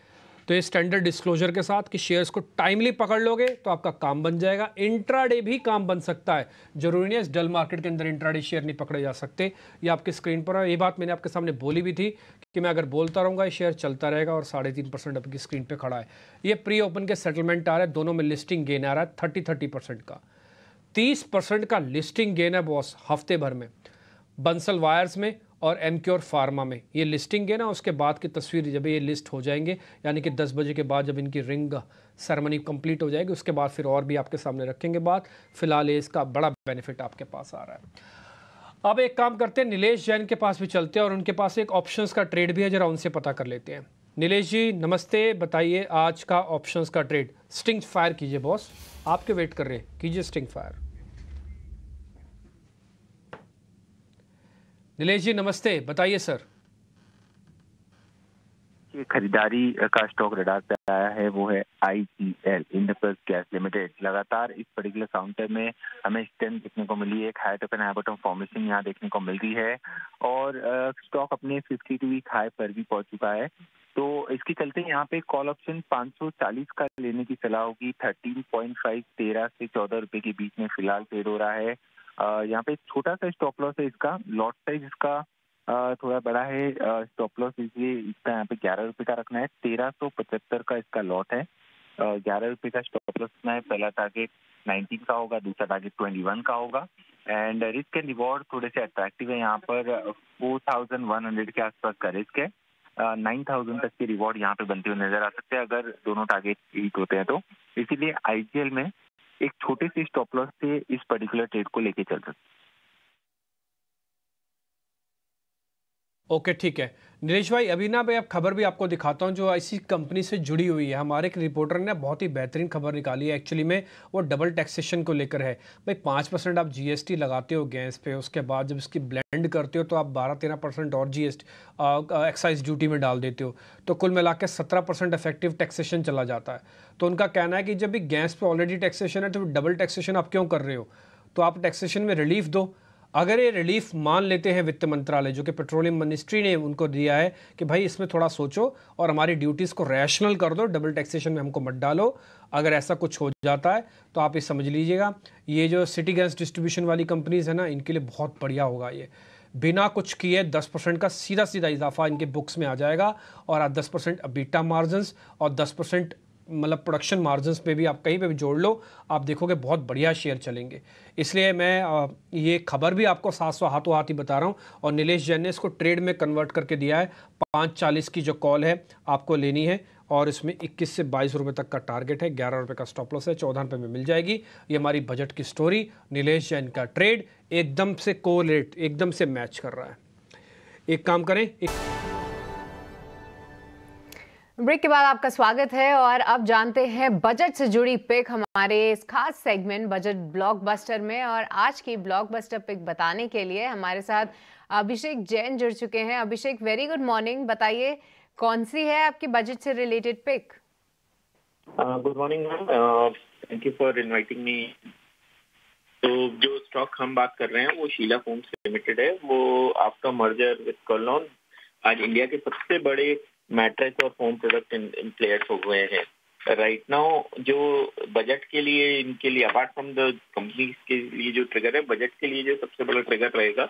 तो ये स्टैंडर्ड डिस्क्लोजर के साथ कि शेयर्स को टाइमली पकड़ लोगे तो आपका काम बन जाएगा इंट्राडे भी काम बन सकता है जरूरी नहीं है डल मार्केट के अंदर इंट्राडे शेयर नहीं पकड़े जा सकते ये आपकी स्क्रीन पर है ये बात मैंने आपके सामने बोली भी थी कि मैं अगर बोलता रहूँगा ये शेयर चलता रहेगा और साढ़े तीन परसेंट आपकी स्क्रीन पर खड़ा है ये प्री ओपन के सेटलमेंट आ रहा है दोनों में लिस्टिंग गेन आ रहा है थर्टी थर्टी परसेंट का तीस परसेंट का लिस्टिंग गेन है बॉस हफ्ते भर में बंसल वायर्स में और एनक्योर फार्मा में ये लिस्टिंग है ना उसके बाद की तस्वीर जब ये लिस्ट हो जाएंगे यानी कि 10 बजे के बाद जब इनकी रिंग सेरेमनी कंप्लीट हो जाएगी उसके बाद फिर और भी आपके सामने रखेंगे बात फिलहाल ये इसका बड़ा बेनिफिट आपके पास आ रहा है अब एक काम करते हैं नीलेश जैन के पास भी चलते हैं और उनके पास एक ऑप्शन का ट्रेड भी है जरा उनसे पता कर लेते हैं नीलेश जी नमस्ते बताइए आज का ऑप्शन का ट्रेड स्टिंग फायर कीजिए बॉस आपके वेट कर रहे हैं कीजिए स्टिंग फायर निलेश जी नमस्ते बताइए सर ये खरीदारी का स्टॉक रडार पे आया है वो है I T L Indus gas limited लगातार इस पर्टिकुलर काउंटर में हमें स्ट्रेंथ देखने को मिली है एक हाई टोकन हाई फॉर्मेशन यहाँ देखने को मिल रही है और स्टॉक अपने फिफ्टी टू वीक हाई पर भी पहुंच चुका है तो इसके चलते यहाँ पे कॉल ऑप्शन 540 का लेने की सलाह होगी 13.5 13 से 14 रुपए के बीच में फिलहाल ट्रेड हो रहा है यहाँ पे छोटा सा स्टॉप लॉस है इसका लॉट साइज इसका थोड़ा बड़ा है स्टॉप लॉस इसलिए इसका यहाँ पे ग्यारह रुपए का रखना है तेरह सौ पचहत्तर का इसका लॉट है ग्यारह रुपए का स्टॉप लॉस रखना है पहला टारगेट नाइनटीन का होगा दूसरा टारगेट ट्वेंटी वन का होगा एंड रिस्क एंड रिवॉर्ड थोड़े से अट्रैक्टिव है यहाँ पर फोर थाउजेंड वन हंड्रेड के आसपास का रिस्क है नाइन थाउजेंड तक के रिवॉर्ड यहाँ पे बनते हुए नजर आ सकते हैं अगर दोनों टारगेट हीट होते हैं तो इसीलिए आईपीएल में एक छोटे से स्टॉप लॉस से इस पर्टिकुलर ट्रेड को लेके चल सकते ओके ठीक है नीलेश भाई अभी ना मैं अब खबर भी आपको दिखाता हूँ जो इसी कंपनी से जुड़ी हुई है हमारे एक रिपोर्टर ने बहुत ही बेहतरीन खबर निकाली है एक्चुअली में वो डबल टैक्सेशन को लेकर है भाई पाँच परसेंट आप जीएसटी लगाते हो गैस पे उसके बाद जब इसकी ब्लेंड करते हो तो आप बारह तेरह परसेंट और जी एक्साइज ड्यूटी में डाल देते हो तो कुल मिला के सत्रह परसेंट इफेक्टिव टैक्सेशन चला जाता है तो उनका कहना है कि जब भी गैस पर ऑलरेडी टैक्सेशन है तो डबल टैक्सेशन आप क्यों कर रहे हो तो आप टैक्सेशन में रिलीफ दो अगर ये रिलीफ मान लेते हैं वित्त मंत्रालय जो कि पेट्रोलियम मिनिस्ट्री ने उनको दिया है कि भाई इसमें थोड़ा सोचो और हमारी ड्यूटीज़ को रैशनल कर दो डबल टैक्सेशन में हमको मत डालो अगर ऐसा कुछ हो जाता है तो आप ये समझ लीजिएगा ये जो सिटी गैस डिस्ट्रीब्यूशन वाली कंपनीज़ है ना इनके लिए बहुत बढ़िया होगा ये बिना कुछ किए 10 परसेंट का सीधा सीधा इजाफा इनके बुक्स में आ जाएगा और 10 परसेंट बीटा मार्जन्स और 10 परसेंट मतलब प्रोडक्शन मार्जिन्स पे भी आप कहीं पे भी जोड़ लो आप देखोगे बहुत बढ़िया शेयर चलेंगे इसलिए मैं ये खबर भी आपको सात सौ हाथों हाथ ही बता रहा हूँ और नीलेश जैन ने इसको ट्रेड में कन्वर्ट करके दिया है पाँच चालीस की जो कॉल है आपको लेनी है और इसमें इक्कीस से बाईस रुपये तक का टारगेट है ग्यारह रुपये का स्टॉप लॉस है चौदह रुपये में मिल जाएगी ये हमारी बजट की स्टोरी नीलेश जैन का ट्रेड एकदम से को एकदम से मैच कर रहा है एक काम करें एक ब्रेक के बाद आपका स्वागत है और अब जानते हैं बजट से जुड़ी पिक हमारे इस खास सेगमेंट बजट ब्लॉकबस्टर में और आज की ब्लॉकबस्टर पिक बताने के लिए हमारे साथ अभिषेक जैन जुड़ चुके हैं अभिषेक वेरी गुड मॉर्निंग बताइए कौन सी है आपकी बजट से related pick good morning ma'am thank you for inviting me तो जो स्टॉक हम बात कर रहे हैं वो शीला फोम्स लिमिटेड है वो आपका मर्जर विद कॉलोन आज इंडिया के सबसे बड़े मैट्रिक और होम प्रोडक्ट प्लेयर्स हो गए हैं राइट नाउ जो बजट के लिए इनके लिए अपार्ट फ्रॉम द कंपनी के लिए जो ट्रिगर है बजट के लिए जो सबसे बड़ा ट्रिगर रहेगा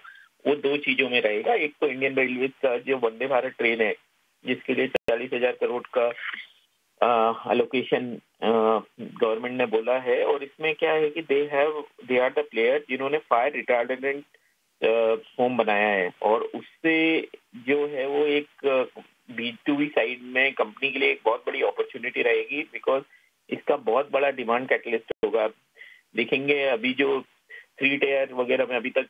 वो दो चीजों में रहेगा एक तो इंडियन रेलवे का जो वंदे भारत ट्रेन है जिसके लिए चालीस हजार करोड़ का अलोकेशन गवर्नमेंट ने बोला है और इसमें क्या है कि they have they are the player जिन्होंने फायर रिटार्डेंट होम बनाया है और उससे जो है वो एक बी टू बी साइड में कंपनी के लिए एक बहुत बड़ी अपॉर्चुनिटी रहेगी बिकॉज इसका बहुत बड़ा डिमांड कैटलिस्ट होगा देखेंगे अभी जो थ्री टेयर वगैरह में अभी तक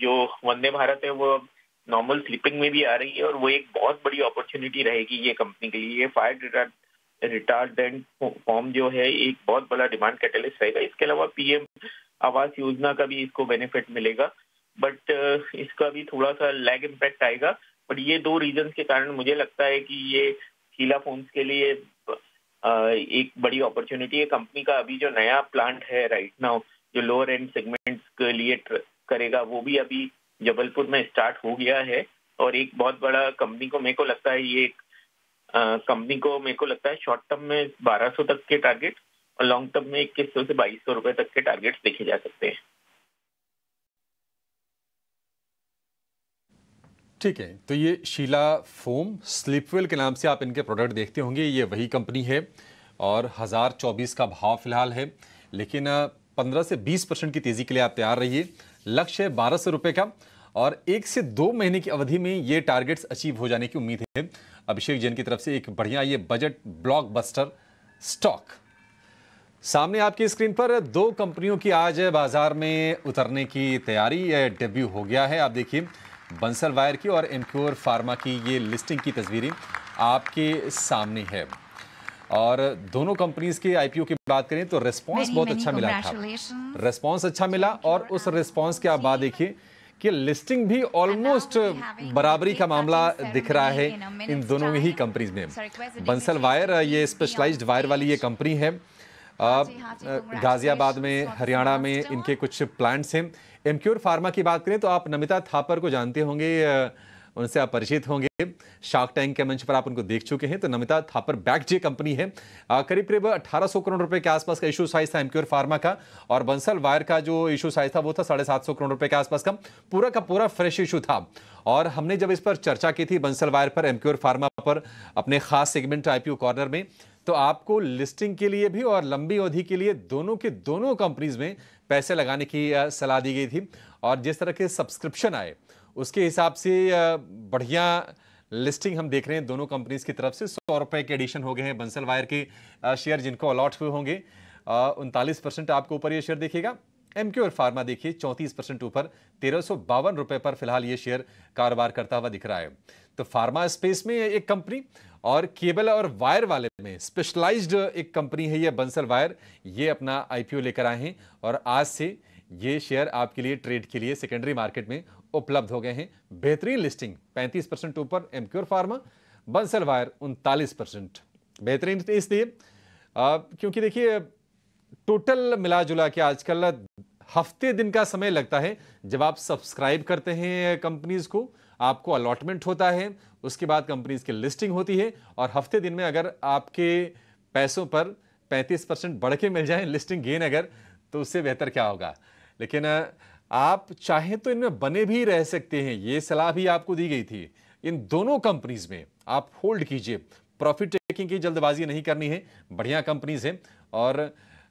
जो वंदे भारत है वो नॉर्मल स्लीपिंग में भी आ रही है और वो एक बहुत बड़ी अपॉर्चुनिटी रहेगी ये कंपनी के लिए ये फायर रिटार्डेंट फॉर्म जो है एक बहुत बड़ा डिमांड कैटलिस्ट रहेगा इसके अलावा पीएम आवास योजना का भी इसको बेनिफिट मिलेगा बट इसका भी थोड़ा सा लैग इम्पैक्ट आएगा और ये दो रीजन के कारण मुझे लगता है कि ये शीला फोन्स के लिए एक बड़ी अपॉर्चुनिटी है कंपनी का अभी जो नया प्लांट है राइट नाउ जो लोअर एंड सेगमेंट्स के लिए करेगा वो भी अभी जबलपुर में स्टार्ट हो गया है और एक बहुत बड़ा कंपनी को मेरे को लगता है ये एक कंपनी को मेरे को लगता है शॉर्ट टर्म में 1200 तक के टारगेट और लॉन्ग टर्म में इक्कीस सौ से बाईस सौ रुपए तक के टारगेट्स देखे जा सकते हैं ठीक है तो ये शीला फोम स्लिपवेल के नाम से आप इनके प्रोडक्ट देखते होंगे ये वही कंपनी है और हज़ार चौबीस का भाव फिलहाल है लेकिन पंद्रह से बीस परसेंट की तेज़ी के लिए आप तैयार रहिए लक्ष्य है बारह सौ रुपये का और एक से दो महीने की अवधि में ये टारगेट्स अचीव हो जाने की उम्मीद है अभिषेक जैन की तरफ से एक बढ़िया ये बजट ब्लॉक स्टॉक सामने आपकी स्क्रीन पर दो कंपनियों की आज बाजार में उतरने की तैयारी डेब्यू हो गया है आप देखिए बंसल वायर की और एमक्योर फार्मा की ये लिस्टिंग की तस्वीरें आपके सामने है और दोनों कंपनीज के आईपीओ की बात करें तो रेस्पॉन्स बहुत अच्छा मिला था रेस्पॉन्स अच्छा मिला और उस रेस्पॉन्स के आप बात देखिए कि लिस्टिंग भी ऑलमोस्ट बराबरी का मामला दिख रहा है इन दोनों ही कंपनीज में बंसल वायर ये स्पेशलाइज्ड वायर वाली ये कंपनी है गाजियाबाद में हरियाणा में इनके कुछ प्लांट्स हैं एमक्योर फार्मा की बात करें तो आप नमिता थापर को जानते होंगे उनसे आप परिचित होंगे शार्क टैंक के मंच पर आप उनको देख चुके हैं तो नमिता थापर बैक जे कंपनी है करीब करीब 1800 करोड़ रुपए के आसपास का इशू साइज था एमक्योर फार्मा का और बंसल वायर का जो इशू साइज था वो था साढ़े सात सौ करोड़ रुपए के आसपास का पूरा का पूरा फ्रेश इशू था और हमने जब इस पर चर्चा की थी बंसल वायर पर एमक्योर फार्मा पर अपने खास सेगमेंट आईपीओ कॉर्नर में तो आपको लिस्टिंग के लिए भी और लंबी अवधि के लिए दोनों के दोनों कंपनीज में पैसे लगाने की सलाह दी गई थी और जिस तरह के सब्सक्रिप्शन आए उसके हिसाब से बढ़िया लिस्टिंग हम देख रहे हैं दोनों कंपनीज की तरफ से सौ रुपये के एडिशन हो गए हैं बंसल वायर के शेयर जिनको अलॉट हुए होंगे उनतालीस परसेंट आपको ऊपर ये शेयर देखेगा एमक्योर फार्मा देखिए 34 परसेंट ऊपर तेरह रुपए पर फिलहाल ये शेयर कारोबार करता हुआ दिख रहा है तो फार्मा स्पेस में एक कंपनी और केबल और वायर वाले में स्पेशलाइज्ड एक कंपनी है ये बंसल वायर ये अपना आईपीओ लेकर आए हैं और आज से ये शेयर आपके लिए ट्रेड के लिए सेकेंडरी मार्केट में उपलब्ध हो गए हैं बेहतरीन लिस्टिंग 35 परसेंट ऊपर एमक्योर फार्मा बंसल वायर उनतालीस परसेंट बेहतरीन इसलिए क्योंकि देखिए टोटल मिला जुला के आजकल हफ्ते दिन का समय लगता है जब आप सब्सक्राइब करते हैं कंपनीज को आपको अलॉटमेंट होता है उसके बाद कंपनीज की लिस्टिंग होती है और हफ्ते दिन में अगर आपके पैसों पर 35 परसेंट बढ़ के मिल जाए लिस्टिंग गेन अगर तो उससे बेहतर क्या होगा लेकिन आप चाहें तो इनमें बने भी रह सकते हैं ये सलाह भी आपको दी गई थी इन दोनों कंपनीज में आप होल्ड कीजिए प्रॉफिट टेकिंग की जल्दबाजी नहीं करनी है बढ़िया कंपनीज हैं और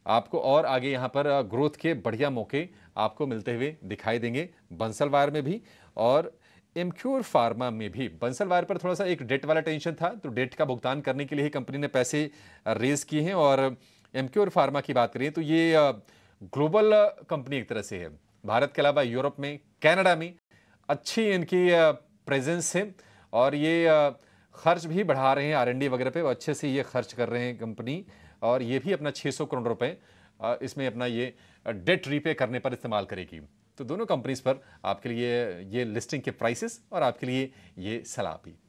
आपको और आगे यहाँ पर ग्रोथ के बढ़िया मौके आपको मिलते हुए दिखाई देंगे बंसलवार में भी और एमक्योर फार्मा में भी बंसलवार पर थोड़ा सा एक डेट वाला टेंशन था तो डेट का भुगतान करने के लिए ही कंपनी ने पैसे रेज किए हैं और एमक्योर फार्मा की बात करें तो ये ग्लोबल कंपनी एक तरह से है भारत के अलावा यूरोप में कैनेडा में अच्छी इनकी प्रेजेंस है और ये खर्च भी बढ़ा रहे हैं आर वगैरह पर अच्छे से ये खर्च कर रहे हैं कंपनी और ये भी अपना 600 करोड़ रुपए इसमें अपना ये डेट रीपे करने पर इस्तेमाल करेगी तो दोनों कंपनीज पर आपके लिए ये लिस्टिंग के प्राइसेस और आपके लिए ये सलाह भी